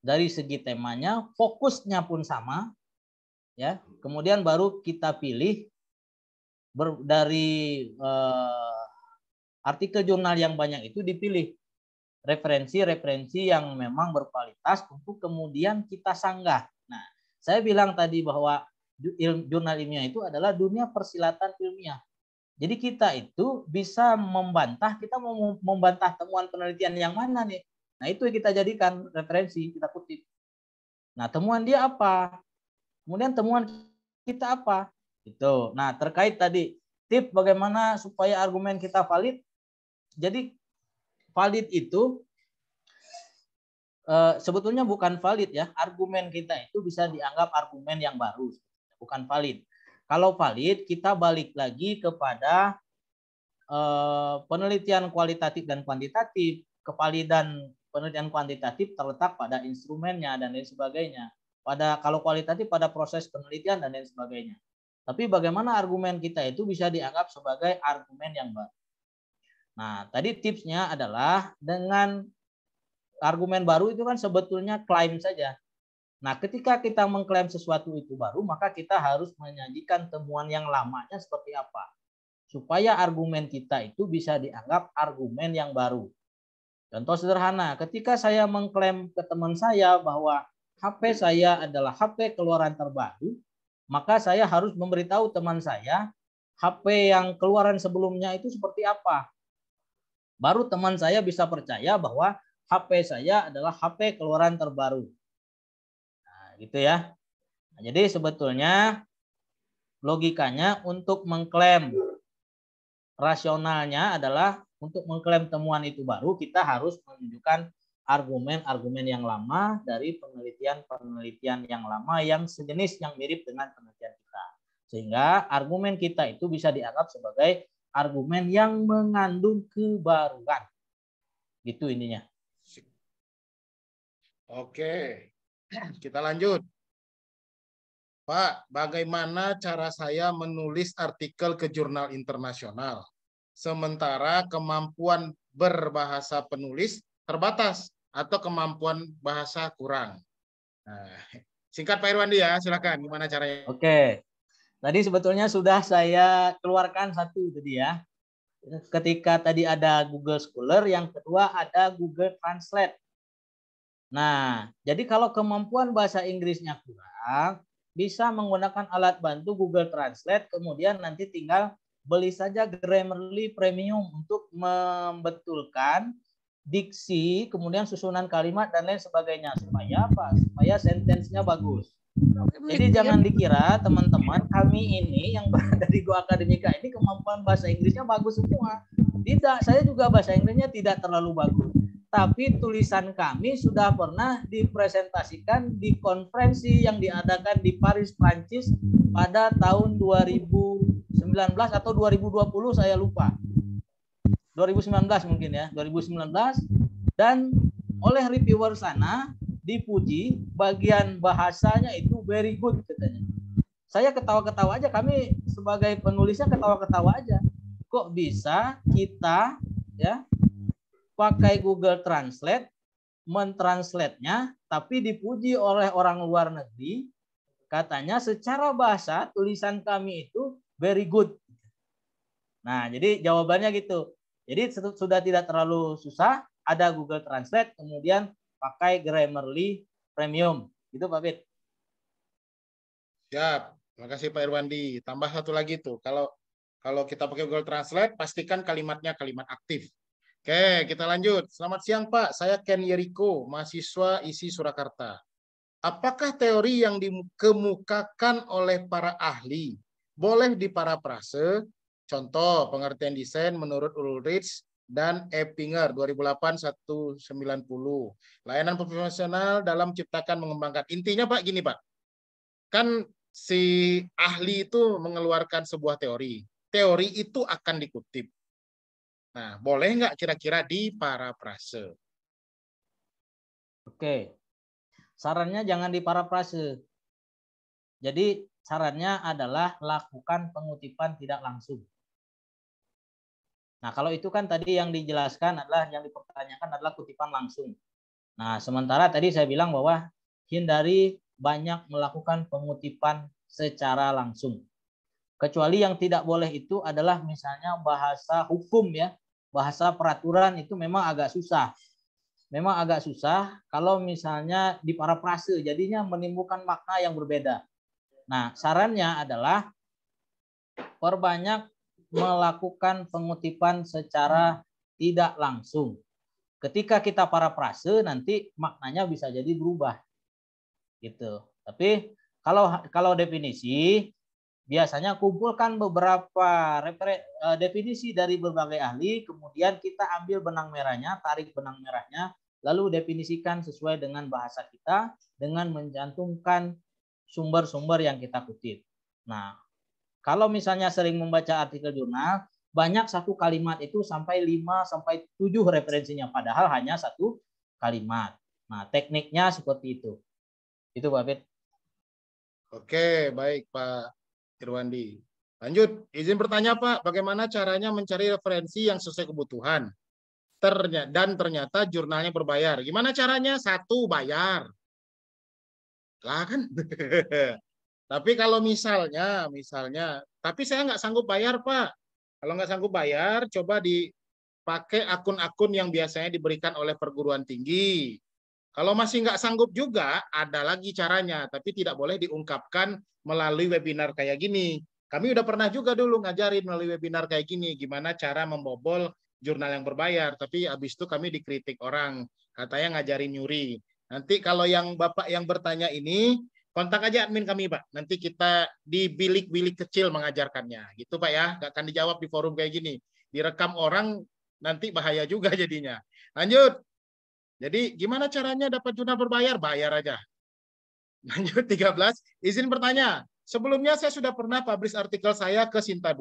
Dari segi temanya, fokusnya pun sama, ya. Kemudian baru kita pilih ber, dari eh, artikel jurnal yang banyak itu dipilih referensi-referensi yang memang berkualitas untuk kemudian kita sanggah. Nah, saya bilang tadi bahwa jurnal ilmiah itu adalah dunia persilatan ilmiah. Jadi kita itu bisa membantah, kita mau membantah temuan penelitian yang mana nih. Nah itu kita jadikan referensi, kita kutip. Nah temuan dia apa? Kemudian temuan kita apa? Itu. Nah, terkait tadi tip bagaimana supaya argumen kita valid. Jadi valid itu eh, sebetulnya bukan valid ya. Argumen kita itu bisa dianggap argumen yang baru, bukan valid. Kalau valid, kita balik lagi kepada eh, penelitian kualitatif dan kuantitatif. Kevalidan penelitian kuantitatif terletak pada instrumennya dan lain sebagainya pada kalau kualitatif pada proses penelitian dan lain sebagainya. Tapi bagaimana argumen kita itu bisa dianggap sebagai argumen yang baru. Nah, tadi tipsnya adalah dengan argumen baru itu kan sebetulnya klaim saja. Nah, ketika kita mengklaim sesuatu itu baru, maka kita harus menyajikan temuan yang lamanya seperti apa. Supaya argumen kita itu bisa dianggap argumen yang baru. Contoh sederhana, ketika saya mengklaim ke teman saya bahwa HP saya adalah HP keluaran terbaru, maka saya harus memberitahu teman saya HP yang keluaran sebelumnya itu seperti apa. Baru teman saya bisa percaya bahwa HP saya adalah HP keluaran terbaru. Nah, gitu ya. Nah, jadi sebetulnya logikanya untuk mengklaim rasionalnya adalah untuk mengklaim temuan itu baru kita harus menunjukkan argumen-argumen yang lama dari penelitian-penelitian yang lama yang sejenis yang mirip dengan penelitian kita. Sehingga argumen kita itu bisa dianggap sebagai argumen yang mengandung kebaruan. Gitu intinya Oke, kita lanjut. Pak, bagaimana cara saya menulis artikel ke jurnal internasional? Sementara kemampuan berbahasa penulis terbatas atau kemampuan bahasa kurang. Nah, singkat Pak Irwandi ya, silakan gimana caranya? Oke. Tadi sebetulnya sudah saya keluarkan satu tadi ya. Ketika tadi ada Google Scholar, yang kedua ada Google Translate. Nah, jadi kalau kemampuan bahasa Inggrisnya kurang, bisa menggunakan alat bantu Google Translate, kemudian nanti tinggal beli saja Grammarly Premium untuk membetulkan diksi, kemudian susunan kalimat dan lain sebagainya supaya apa? Supaya sentensnya bagus. Jadi iya. jangan dikira teman-teman kami ini yang berada di Go Akademika ini kemampuan bahasa Inggrisnya bagus semua. Tidak, saya juga bahasa Inggrisnya tidak terlalu bagus. Tapi tulisan kami sudah pernah dipresentasikan di konferensi yang diadakan di Paris, Prancis pada tahun 2019 atau 2020 saya lupa 2019 mungkin ya 2019 dan oleh reviewer sana dipuji bagian bahasanya itu very good katanya saya ketawa-ketawa aja kami sebagai penulisnya ketawa-ketawa aja kok bisa kita ya pakai Google Translate mentranslate-nya tapi dipuji oleh orang luar negeri katanya secara bahasa tulisan kami itu very good nah jadi jawabannya gitu jadi sudah tidak terlalu susah, ada Google Translate, kemudian pakai Grammarly Premium. Itu Pak Fit. Siap. Terima kasih Pak Irwandi. Tambah satu lagi tuh, kalau kalau kita pakai Google Translate, pastikan kalimatnya kalimat aktif. Oke, kita lanjut. Selamat siang Pak, saya Ken Yeriko, mahasiswa ISI Surakarta. Apakah teori yang dikemukakan oleh para ahli boleh di para prase? Contoh pengertian desain menurut Ulrich dan Eppinger 2008-190. Layanan profesional dalam ciptakan mengembangkan. Intinya Pak gini Pak, kan si ahli itu mengeluarkan sebuah teori. Teori itu akan dikutip. Nah, boleh nggak kira-kira di para prase? Oke. Sarannya jangan di para prase. Jadi Caranya adalah lakukan pengutipan tidak langsung. Nah, kalau itu kan tadi yang dijelaskan adalah yang dipertanyakan adalah kutipan langsung. Nah, sementara tadi saya bilang bahwa hindari banyak melakukan pengutipan secara langsung. Kecuali yang tidak boleh itu adalah misalnya bahasa hukum ya. Bahasa peraturan itu memang agak susah. Memang agak susah kalau misalnya di prase jadinya menimbulkan makna yang berbeda. Nah, sarannya adalah perbanyak melakukan pengutipan secara tidak langsung. Ketika kita para prase, nanti maknanya bisa jadi berubah. Gitu. Tapi kalau kalau definisi biasanya kumpulkan beberapa e, definisi dari berbagai ahli, kemudian kita ambil benang merahnya, tarik benang merahnya, lalu definisikan sesuai dengan bahasa kita dengan mencantumkan sumber-sumber yang kita kutip. Nah, kalau misalnya sering membaca artikel jurnal, banyak satu kalimat itu sampai 5 sampai 7 referensinya padahal hanya satu kalimat. Nah, tekniknya seperti itu. Itu Pak Fit. Oke, baik Pak Irwandi. Lanjut, izin bertanya Pak, bagaimana caranya mencari referensi yang sesuai kebutuhan? Ternyata, dan ternyata jurnalnya berbayar. Gimana caranya? Satu, bayar. Lah kan. tapi kalau misalnya, misalnya, tapi saya nggak sanggup bayar Pak. Kalau nggak sanggup bayar, coba dipakai akun-akun yang biasanya diberikan oleh perguruan tinggi. Kalau masih nggak sanggup juga, ada lagi caranya, tapi tidak boleh diungkapkan melalui webinar kayak gini. Kami udah pernah juga dulu ngajarin melalui webinar kayak gini, gimana cara membobol jurnal yang berbayar, tapi habis itu kami dikritik orang, katanya ngajarin nyuri. Nanti kalau yang Bapak yang bertanya ini, kontak aja admin kami, Pak. Nanti kita di bilik-bilik kecil mengajarkannya. Gitu, Pak ya. Nggak akan dijawab di forum kayak gini. Direkam orang, nanti bahaya juga jadinya. Lanjut. Jadi gimana caranya dapat jurnal berbayar? Bayar aja. Lanjut 13, izin bertanya. Sebelumnya saya sudah pernah publish artikel saya ke Sinta 2.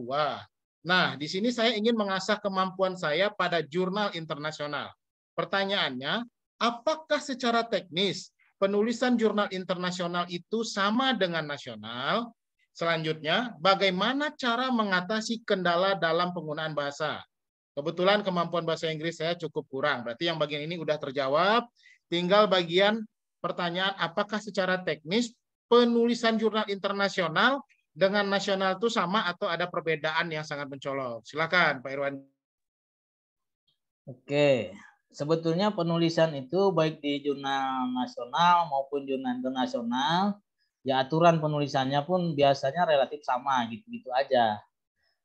Nah, di sini saya ingin mengasah kemampuan saya pada jurnal internasional. Pertanyaannya, apakah secara teknis penulisan jurnal internasional itu sama dengan nasional? Selanjutnya, bagaimana cara mengatasi kendala dalam penggunaan bahasa? Kebetulan kemampuan bahasa Inggris saya cukup kurang. Berarti yang bagian ini sudah terjawab. Tinggal bagian pertanyaan apakah secara teknis penulisan jurnal internasional dengan nasional itu sama atau ada perbedaan yang sangat mencolok? Silakan Pak Irwan. Oke, sebetulnya penulisan itu baik di jurnal nasional maupun jurnal internasional ya aturan penulisannya pun biasanya relatif sama gitu-gitu aja.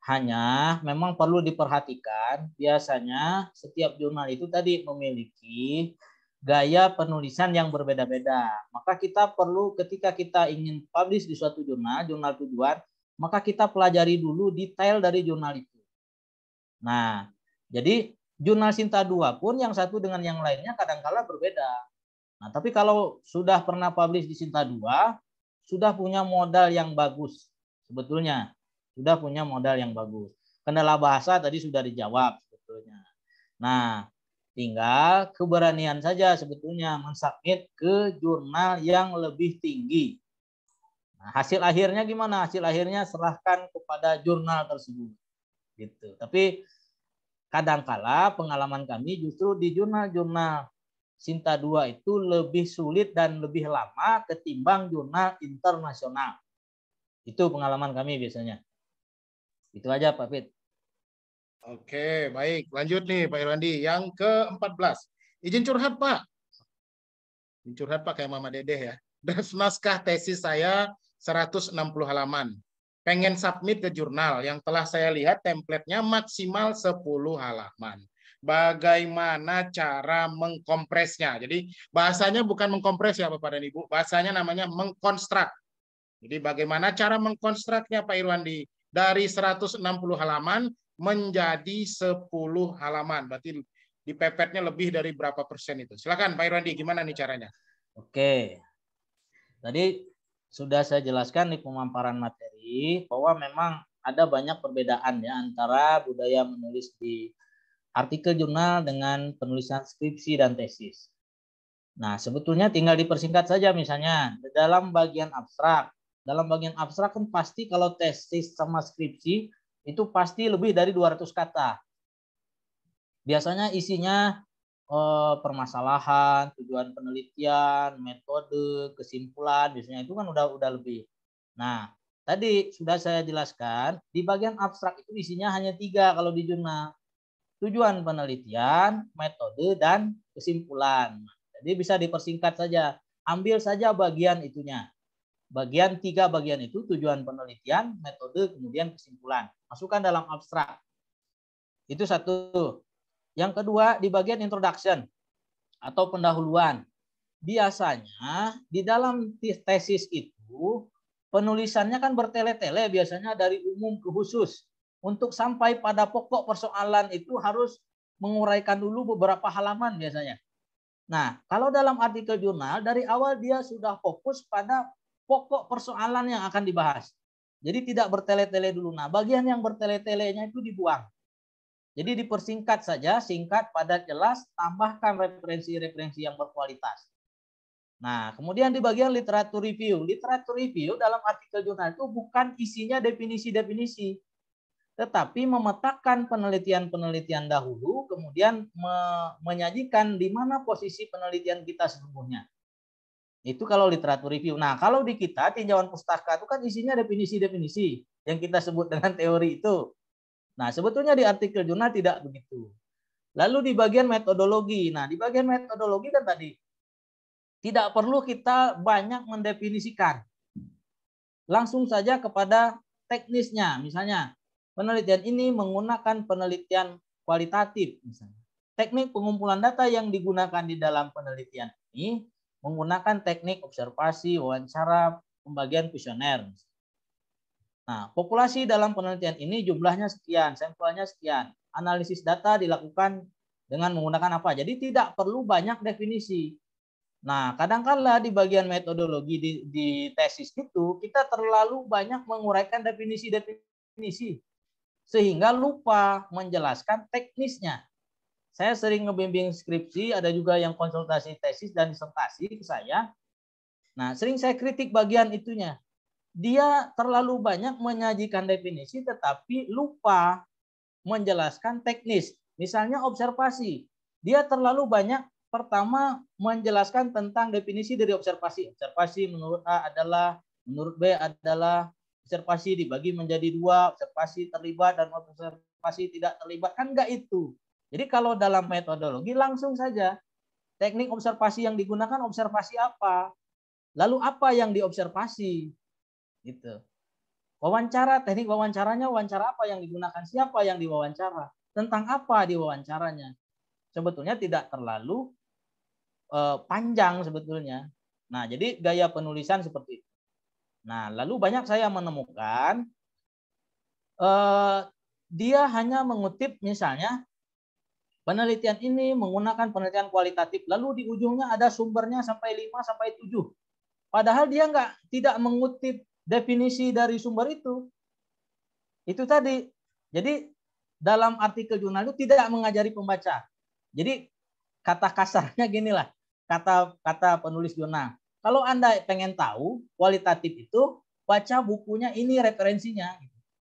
Hanya memang perlu diperhatikan biasanya setiap jurnal itu tadi memiliki gaya penulisan yang berbeda-beda. Maka kita perlu ketika kita ingin publish di suatu jurnal, jurnal tujuan, maka kita pelajari dulu detail dari jurnal itu. Nah, jadi jurnal Sinta 2 pun yang satu dengan yang lainnya kadangkala berbeda. Nah, tapi kalau sudah pernah publish di Sinta 2, sudah punya modal yang bagus sebetulnya. Sudah punya modal yang bagus. Kendala bahasa tadi sudah dijawab sebetulnya. Nah, tinggal keberanian saja sebetulnya mensubmit ke jurnal yang lebih tinggi. Nah, hasil akhirnya gimana? Hasil akhirnya serahkan kepada jurnal tersebut. Gitu. Tapi Kadangkala pengalaman kami justru di jurnal-jurnal Sinta 2 itu lebih sulit dan lebih lama ketimbang jurnal internasional. Itu pengalaman kami biasanya. Itu aja Pak Fit. Oke, baik. Lanjut nih Pak Irwandi. Yang ke-14. Izin curhat Pak. Izin curhat Pak kayak Mama Dedeh ya. Dan naskah tesis saya 160 halaman pengen submit ke jurnal yang telah saya lihat template maksimal 10 halaman. Bagaimana cara mengkompresnya? Jadi bahasanya bukan mengkompres ya Bapak dan Ibu, bahasanya namanya mengkonstrak. Jadi bagaimana cara mengkonstraknya Pak Irwandi? Dari 160 halaman menjadi 10 halaman. Berarti di pepetnya lebih dari berapa persen itu? Silakan Pak Irwandi, gimana nih caranya? Oke. Tadi sudah saya jelaskan di pemaparan materi bahwa memang ada banyak perbedaan ya antara budaya menulis di artikel jurnal dengan penulisan skripsi dan tesis. Nah, sebetulnya tinggal dipersingkat saja misalnya dalam bagian abstrak. Dalam bagian abstrak kan pasti kalau tesis sama skripsi itu pasti lebih dari 200 kata. Biasanya isinya eh, permasalahan, tujuan penelitian, metode, kesimpulan, biasanya itu kan udah udah lebih. Nah, tadi sudah saya jelaskan di bagian abstrak itu isinya hanya tiga kalau di jurnal tujuan penelitian, metode, dan kesimpulan. Jadi bisa dipersingkat saja. Ambil saja bagian itunya. Bagian tiga bagian itu tujuan penelitian, metode, kemudian kesimpulan. Masukkan dalam abstrak. Itu satu. Yang kedua, di bagian introduction atau pendahuluan. Biasanya di dalam tesis itu penulisannya kan bertele-tele biasanya dari umum ke khusus. Untuk sampai pada pokok persoalan itu harus menguraikan dulu beberapa halaman biasanya. Nah, kalau dalam artikel jurnal dari awal dia sudah fokus pada pokok persoalan yang akan dibahas. Jadi tidak bertele-tele dulu. Nah, bagian yang bertele-telenya itu dibuang. Jadi dipersingkat saja, singkat, padat, jelas, tambahkan referensi-referensi yang berkualitas. Nah, kemudian di bagian literatur review. Literatur review dalam artikel jurnal itu bukan isinya definisi-definisi, tetapi memetakan penelitian-penelitian dahulu, kemudian me menyajikan di mana posisi penelitian kita sebelumnya. Itu kalau literatur review. Nah, kalau di kita, tinjauan pustaka itu kan isinya definisi-definisi yang kita sebut dengan teori itu. Nah, sebetulnya di artikel jurnal tidak begitu. Lalu di bagian metodologi. Nah, di bagian metodologi kan tadi tidak perlu kita banyak mendefinisikan. Langsung saja kepada teknisnya. Misalnya, penelitian ini menggunakan penelitian kualitatif misalnya. Teknik pengumpulan data yang digunakan di dalam penelitian ini menggunakan teknik observasi, wawancara, pembagian kuesioner. Nah, populasi dalam penelitian ini jumlahnya sekian, sampelnya sekian. Analisis data dilakukan dengan menggunakan apa? Jadi tidak perlu banyak definisi. Nah, kadangkala di bagian metodologi di, di tesis itu kita terlalu banyak menguraikan definisi-definisi sehingga lupa menjelaskan teknisnya. Saya sering ngebimbing skripsi, ada juga yang konsultasi tesis dan disertasi ke saya. Nah, sering saya kritik bagian itunya, dia terlalu banyak menyajikan definisi tetapi lupa menjelaskan teknis. Misalnya observasi, dia terlalu banyak pertama menjelaskan tentang definisi dari observasi. Observasi menurut A adalah, menurut B adalah, observasi dibagi menjadi dua, observasi terlibat dan observasi tidak terlibat. Kan enggak itu. Jadi kalau dalam metodologi langsung saja teknik observasi yang digunakan observasi apa? Lalu apa yang diobservasi? gitu. Wawancara, teknik wawancaranya wawancara apa yang digunakan, siapa yang diwawancara, tentang apa diwawancaranya. Sebetulnya tidak terlalu eh, panjang sebetulnya. Nah, jadi gaya penulisan seperti itu. Nah, lalu banyak saya menemukan eh, dia hanya mengutip misalnya penelitian ini menggunakan penelitian kualitatif, lalu di ujungnya ada sumbernya sampai 5 sampai 7. Padahal dia nggak tidak mengutip definisi dari sumber itu. Itu tadi. Jadi dalam artikel jurnal itu tidak mengajari pembaca. Jadi kata kasarnya gini lah, kata kata penulis jurnal. Kalau Anda pengen tahu kualitatif itu, baca bukunya ini referensinya.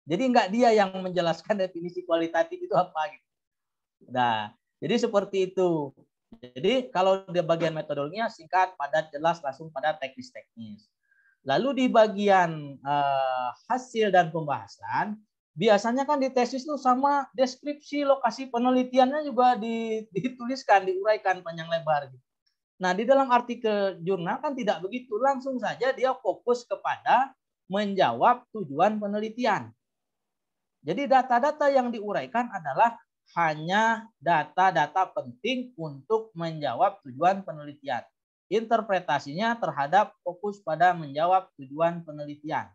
Jadi enggak dia yang menjelaskan definisi kualitatif itu apa. Gitu. Nah, jadi seperti itu. Jadi kalau di bagian metodologinya singkat, padat, jelas, langsung pada teknis-teknis. Lalu di bagian uh, hasil dan pembahasan, biasanya kan di tesis itu sama deskripsi lokasi penelitiannya juga dituliskan, diuraikan panjang lebar. Gitu. Nah, di dalam artikel jurnal kan tidak begitu. Langsung saja dia fokus kepada menjawab tujuan penelitian. Jadi data-data yang diuraikan adalah hanya data-data penting untuk menjawab tujuan penelitian interpretasinya terhadap fokus pada menjawab tujuan penelitian.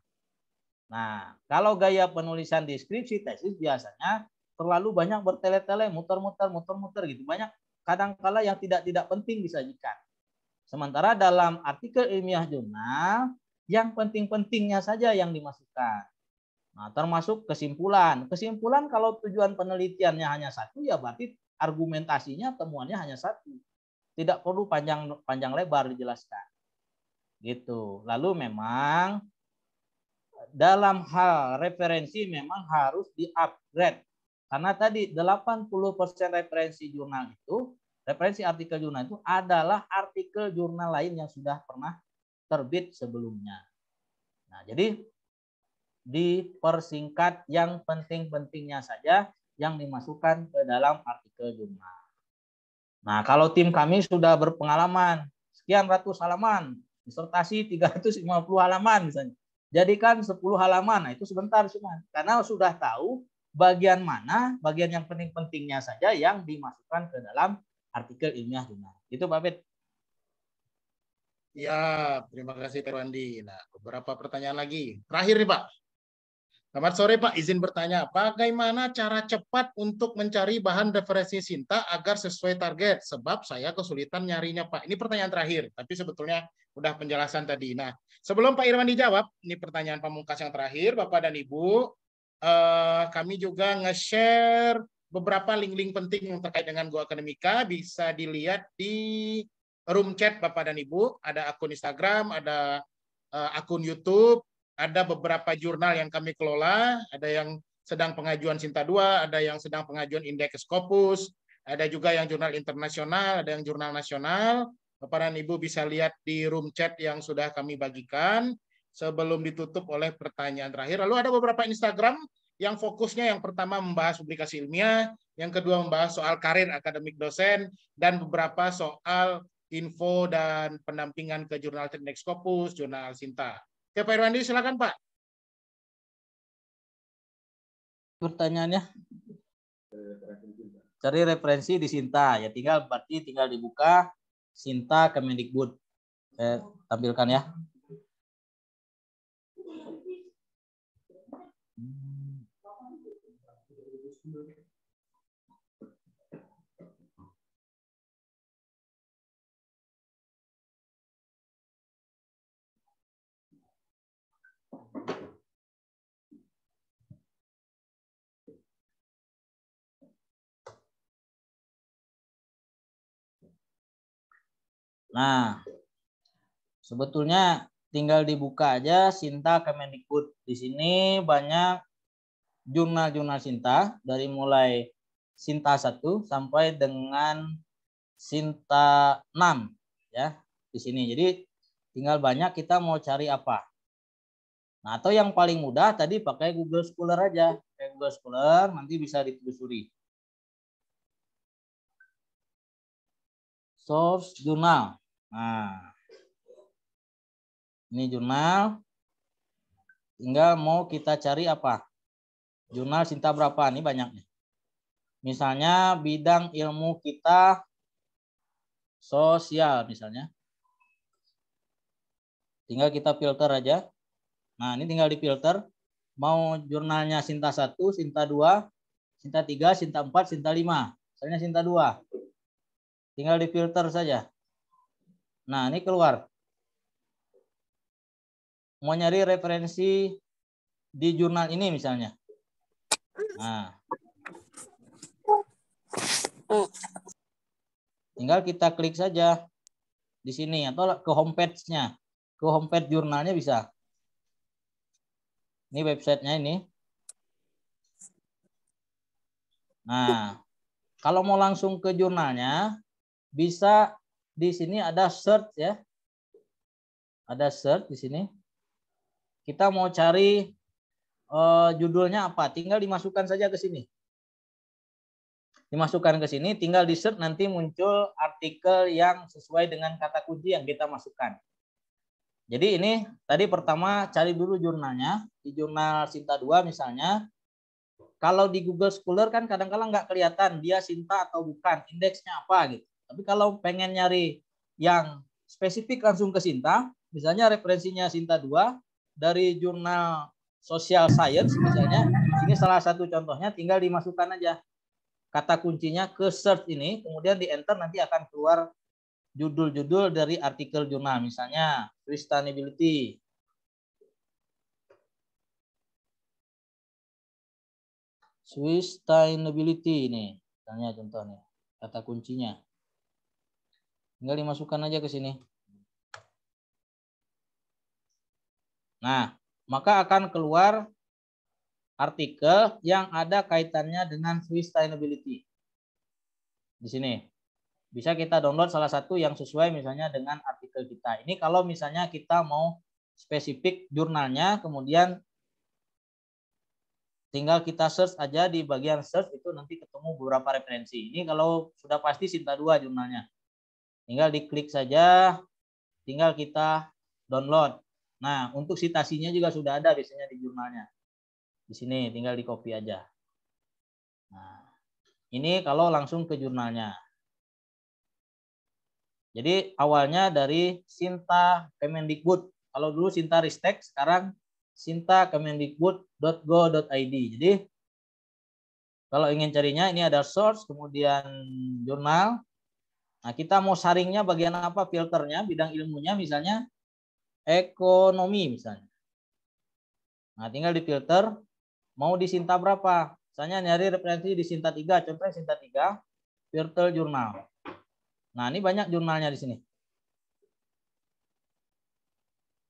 Nah, kalau gaya penulisan deskripsi tesis biasanya terlalu banyak bertele-tele, muter-muter, muter-muter gitu. Banyak kadangkala yang tidak-tidak penting disajikan. Sementara dalam artikel ilmiah jurnal, yang penting-pentingnya saja yang dimasukkan. Nah, termasuk kesimpulan. Kesimpulan kalau tujuan penelitiannya hanya satu, ya berarti argumentasinya temuannya hanya satu tidak perlu panjang panjang lebar dijelaskan. Gitu. Lalu memang dalam hal referensi memang harus di-upgrade. Karena tadi 80% referensi jurnal itu, referensi artikel jurnal itu adalah artikel jurnal lain yang sudah pernah terbit sebelumnya. Nah, jadi dipersingkat yang penting-pentingnya saja yang dimasukkan ke dalam artikel jurnal. Nah, kalau tim kami sudah berpengalaman, sekian ratus halaman, disertasi 350 halaman misalnya. Jadikan 10 halaman, nah itu sebentar cuma. Karena sudah tahu bagian mana, bagian yang penting-pentingnya saja yang dimasukkan ke dalam artikel ilmiah jurnal. Itu Pak Bet. Ya, terima kasih Pak Wandi. Nah, beberapa pertanyaan lagi. Terakhir nih Pak, Selamat sore Pak, izin bertanya, bagaimana cara cepat untuk mencari bahan referensi Sinta agar sesuai target? Sebab saya kesulitan nyarinya Pak. Ini pertanyaan terakhir, tapi sebetulnya udah penjelasan tadi. Nah, sebelum Pak Irwan dijawab, ini pertanyaan pamungkas yang terakhir, Bapak dan Ibu, eh, kami juga nge-share beberapa link-link penting yang terkait dengan Go Akademika, bisa dilihat di room chat Bapak dan Ibu, ada akun Instagram, ada eh, akun YouTube, ada beberapa jurnal yang kami kelola, ada yang sedang pengajuan Sinta 2, ada yang sedang pengajuan Indeks Scopus, ada juga yang jurnal internasional, ada yang jurnal nasional. Bapak dan Ibu bisa lihat di room chat yang sudah kami bagikan sebelum ditutup oleh pertanyaan terakhir. Lalu ada beberapa Instagram yang fokusnya yang pertama membahas publikasi ilmiah, yang kedua membahas soal karir akademik dosen, dan beberapa soal info dan pendampingan ke jurnal Teknik Scopus, jurnal Sinta. Ya Pak Irwandi, silakan Pak. Pertanyaannya? Cari referensi di Sinta. Ya tinggal berarti tinggal dibuka Sinta Kemendikbud. Eh, tampilkan ya. you. Nah, sebetulnya tinggal dibuka aja Sinta Kemendikbud. Di sini banyak jurnal-jurnal Sinta dari mulai Sinta 1 sampai dengan Sinta 6 ya di sini. Jadi tinggal banyak kita mau cari apa. Nah, atau yang paling mudah tadi pakai Google Scholar aja. Pakai Google Scholar nanti bisa ditelusuri. Source jurnal. Nah, ini jurnal. Tinggal mau kita cari apa? Jurnal Sinta berapa? Ini banyak nih. Misalnya bidang ilmu kita sosial misalnya. Tinggal kita filter aja. Nah, ini tinggal di filter. Mau jurnalnya Sinta 1, Sinta 2, Sinta 3, Sinta 4, Sinta 5. Misalnya Sinta 2. Tinggal di filter saja. Nah, ini keluar. Mau nyari referensi di jurnal ini misalnya. Nah. Tinggal kita klik saja di sini atau ke homepage-nya. Ke homepage jurnalnya bisa. Ini websitenya ini. Nah, kalau mau langsung ke jurnalnya, bisa di sini ada search ya. Ada search di sini. Kita mau cari uh, judulnya apa, tinggal dimasukkan saja ke sini. Dimasukkan ke sini, tinggal di search nanti muncul artikel yang sesuai dengan kata kunci yang kita masukkan. Jadi ini tadi pertama cari dulu jurnalnya, di jurnal Sinta 2 misalnya. Kalau di Google Scholar kan kadang-kadang nggak kelihatan dia Sinta atau bukan, indeksnya apa gitu. Tapi kalau pengen nyari yang spesifik langsung ke Sinta, misalnya referensinya Sinta 2 dari jurnal Social Science misalnya, ini salah satu contohnya tinggal dimasukkan aja kata kuncinya ke search ini, kemudian di enter nanti akan keluar judul-judul dari artikel jurnal misalnya sustainability, sustainability ini misalnya contohnya kata kuncinya Tinggal dimasukkan aja ke sini. Nah, maka akan keluar artikel yang ada kaitannya dengan sustainability. Di sini. Bisa kita download salah satu yang sesuai misalnya dengan artikel kita. Ini kalau misalnya kita mau spesifik jurnalnya, kemudian tinggal kita search aja di bagian search itu nanti ketemu beberapa referensi. Ini kalau sudah pasti Sinta 2 jurnalnya. Tinggal diklik saja, tinggal kita download. Nah, untuk citasinya juga sudah ada biasanya di jurnalnya. Di sini tinggal di copy aja. Nah, ini kalau langsung ke jurnalnya. Jadi awalnya dari Sinta Kemendikbud. Kalau dulu Sinta Ristek, sekarang Sinta Kemendikbud.go.id. Jadi kalau ingin carinya ini ada source, kemudian jurnal, Nah, kita mau saringnya bagian apa filternya, bidang ilmunya misalnya ekonomi misalnya. Nah, tinggal di filter mau disinta berapa. Misalnya nyari referensi di Sinta 3, contohnya Sinta 3, filter jurnal. Nah, ini banyak jurnalnya di sini.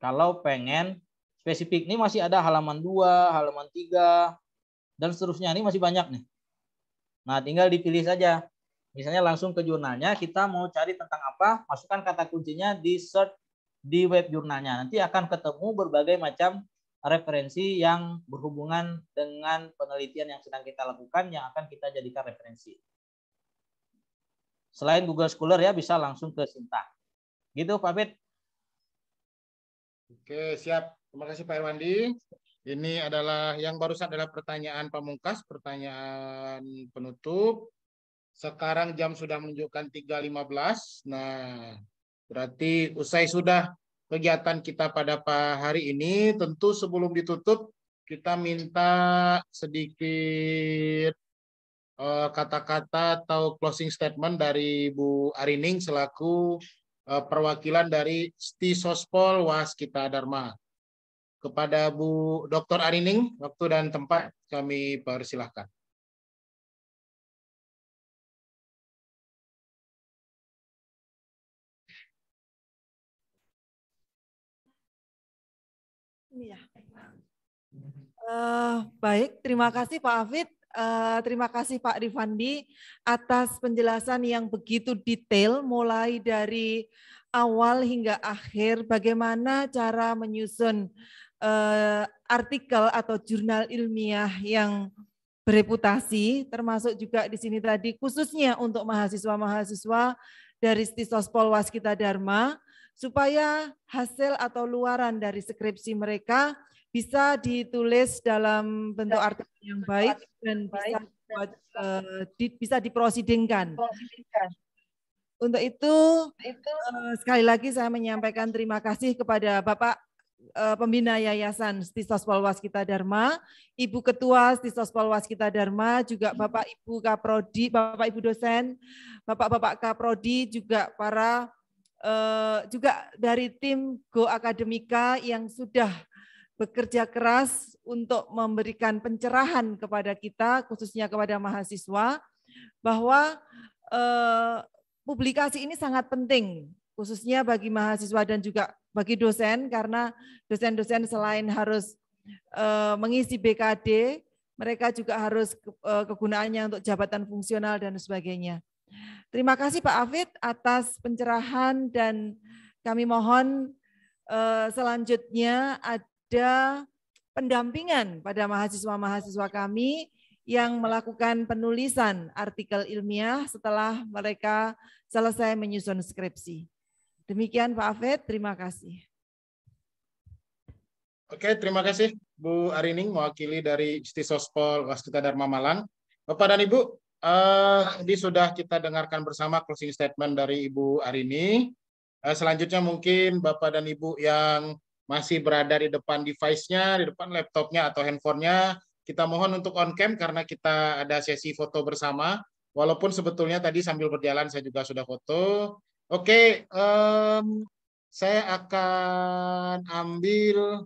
Kalau pengen spesifik, ini masih ada halaman 2, halaman 3, dan seterusnya. Ini masih banyak nih. Nah, tinggal dipilih saja Misalnya langsung ke jurnalnya, kita mau cari tentang apa, masukkan kata kuncinya di search di web jurnalnya. Nanti akan ketemu berbagai macam referensi yang berhubungan dengan penelitian yang sedang kita lakukan yang akan kita jadikan referensi. Selain Google Scholar ya bisa langsung ke Sinta. Gitu Pak Bet Oke, siap. Terima kasih Pak Irwandi. Ini adalah yang barusan adalah pertanyaan pamungkas, pertanyaan penutup. Sekarang jam sudah menunjukkan 3.15. Nah, berarti usai sudah kegiatan kita pada hari ini. Tentu sebelum ditutup, kita minta sedikit eh, kata-kata uh, atau closing statement dari Bu Arining selaku uh, perwakilan dari STI Sospol Waskita Dharma. Kepada Bu Dr. Arining, waktu dan tempat kami persilahkan. ya. Uh, baik, terima kasih Pak Afid. Uh, terima kasih Pak Rifandi atas penjelasan yang begitu detail mulai dari awal hingga akhir bagaimana cara menyusun uh, artikel atau jurnal ilmiah yang bereputasi termasuk juga di sini tadi khususnya untuk mahasiswa-mahasiswa dari POLWAS Kita Dharma supaya hasil atau luaran dari skripsi mereka bisa ditulis dalam bentuk artikel yang baik dan bisa buat, uh, eh, di, bisa diprosidingkan. Untuk itu, itu uh, sekali lagi saya menyampaikan terima kasih kepada Bapak eh, Pembina Yayasan Stistos Polwaskita Dharma, Ibu Ketua Stistos Polwaskita Dharma, juga hmm. Bapak Ibu Kaprodi, Bapak Ibu dosen, Bapak-bapak Kaprodi, juga para Eh, juga dari tim Go Akademika yang sudah bekerja keras untuk memberikan pencerahan kepada kita, khususnya kepada mahasiswa, bahwa uh, publikasi ini sangat penting, khususnya bagi mahasiswa dan juga bagi dosen, karena dosen-dosen selain harus uh, mengisi BKD, mereka juga harus uh, kegunaannya untuk jabatan fungsional dan sebagainya. Terima kasih Pak Afid atas pencerahan dan kami mohon uh, selanjutnya ada pendampingan pada mahasiswa-mahasiswa kami yang melakukan penulisan artikel ilmiah setelah mereka selesai menyusun skripsi. Demikian Pak Afid, terima kasih. Oke, terima kasih Bu Arining mewakili dari Istisospol Waskita Dharma Malang. Bapak dan Ibu, uh, ini sudah kita dengarkan bersama closing statement dari Ibu Arini. Uh, selanjutnya mungkin Bapak dan Ibu yang masih berada di depan device-nya, di depan laptopnya atau handphonenya, kita mohon untuk on cam karena kita ada sesi foto bersama. Walaupun sebetulnya tadi sambil berjalan saya juga sudah foto. Oke, okay, um, saya akan ambil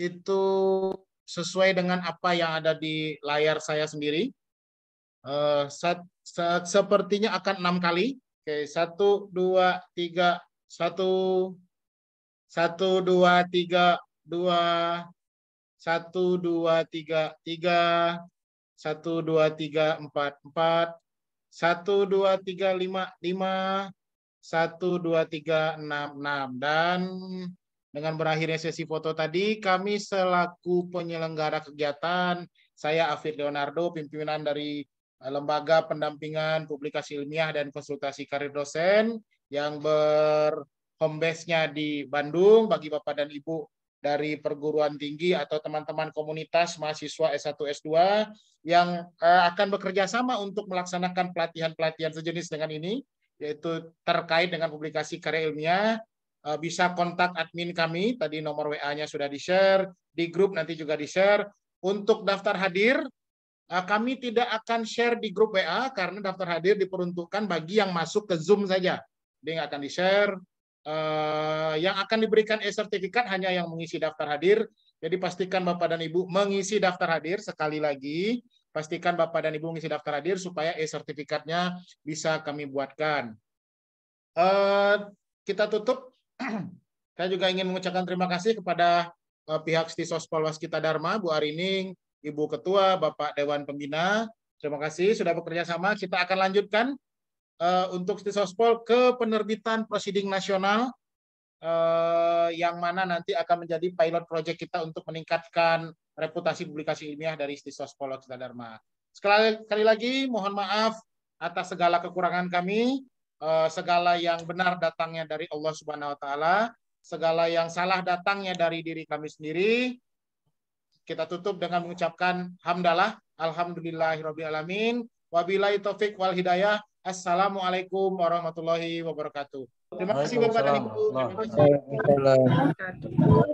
itu sesuai dengan apa yang ada di layar saya sendiri. Uh, sepertinya akan enam kali. Oke, satu, dua, tiga, satu, satu, dua, tiga, dua, satu, dua, tiga, tiga, satu, dua, tiga, empat, empat, satu, dua, tiga, lima, lima, satu, dua, tiga, enam, enam, dan dengan berakhirnya sesi foto tadi, kami selaku penyelenggara kegiatan, saya Afir Leonardo, pimpinan dari eh, Lembaga Pendampingan Publikasi Ilmiah dan Konsultasi Karir Dosen yang ber nya di Bandung bagi Bapak dan Ibu dari perguruan tinggi atau teman-teman komunitas mahasiswa S1 S2 yang eh, akan bekerja sama untuk melaksanakan pelatihan-pelatihan sejenis dengan ini yaitu terkait dengan publikasi karya ilmiah Eh, bisa kontak admin kami. Tadi nomor WA-nya sudah di-share, di grup nanti juga di-share. Untuk daftar hadir, eh, kami tidak akan share di grup WA karena daftar hadir diperuntukkan bagi yang masuk ke Zoom saja. Dia nggak akan di-share. Eh, yang akan diberikan e-sertifikat hanya yang mengisi daftar hadir. Jadi pastikan Bapak dan Ibu mengisi daftar hadir sekali lagi. Pastikan Bapak dan Ibu mengisi daftar hadir supaya e-sertifikatnya bisa kami buatkan. Kita tutup Saya juga ingin mengucapkan terima kasih kepada eh, pihak Stisos Kita Dharma, Bu Arining, Ibu Ketua, Bapak Dewan Pembina. Terima kasih sudah bekerja sama. Kita akan lanjutkan uh, untuk Stisospol ke penerbitan prosiding nasional uh, yang mana nanti akan menjadi pilot project kita untuk meningkatkan reputasi publikasi ilmiah dari Kita Dharma. sekali lagi mohon maaf atas segala kekurangan kami. Eh, segala yang benar datangnya dari Allah Subhanahu wa taala, segala yang salah datangnya dari diri kami sendiri. Kita tutup dengan mengucapkan hamdalah alhamdulillahirabbil alamin wabillahi taufik wal hidayah. Assalamualaikum warahmatullahi wabarakatuh. Terima kasih Bapak dan Ibu. Terima kasih.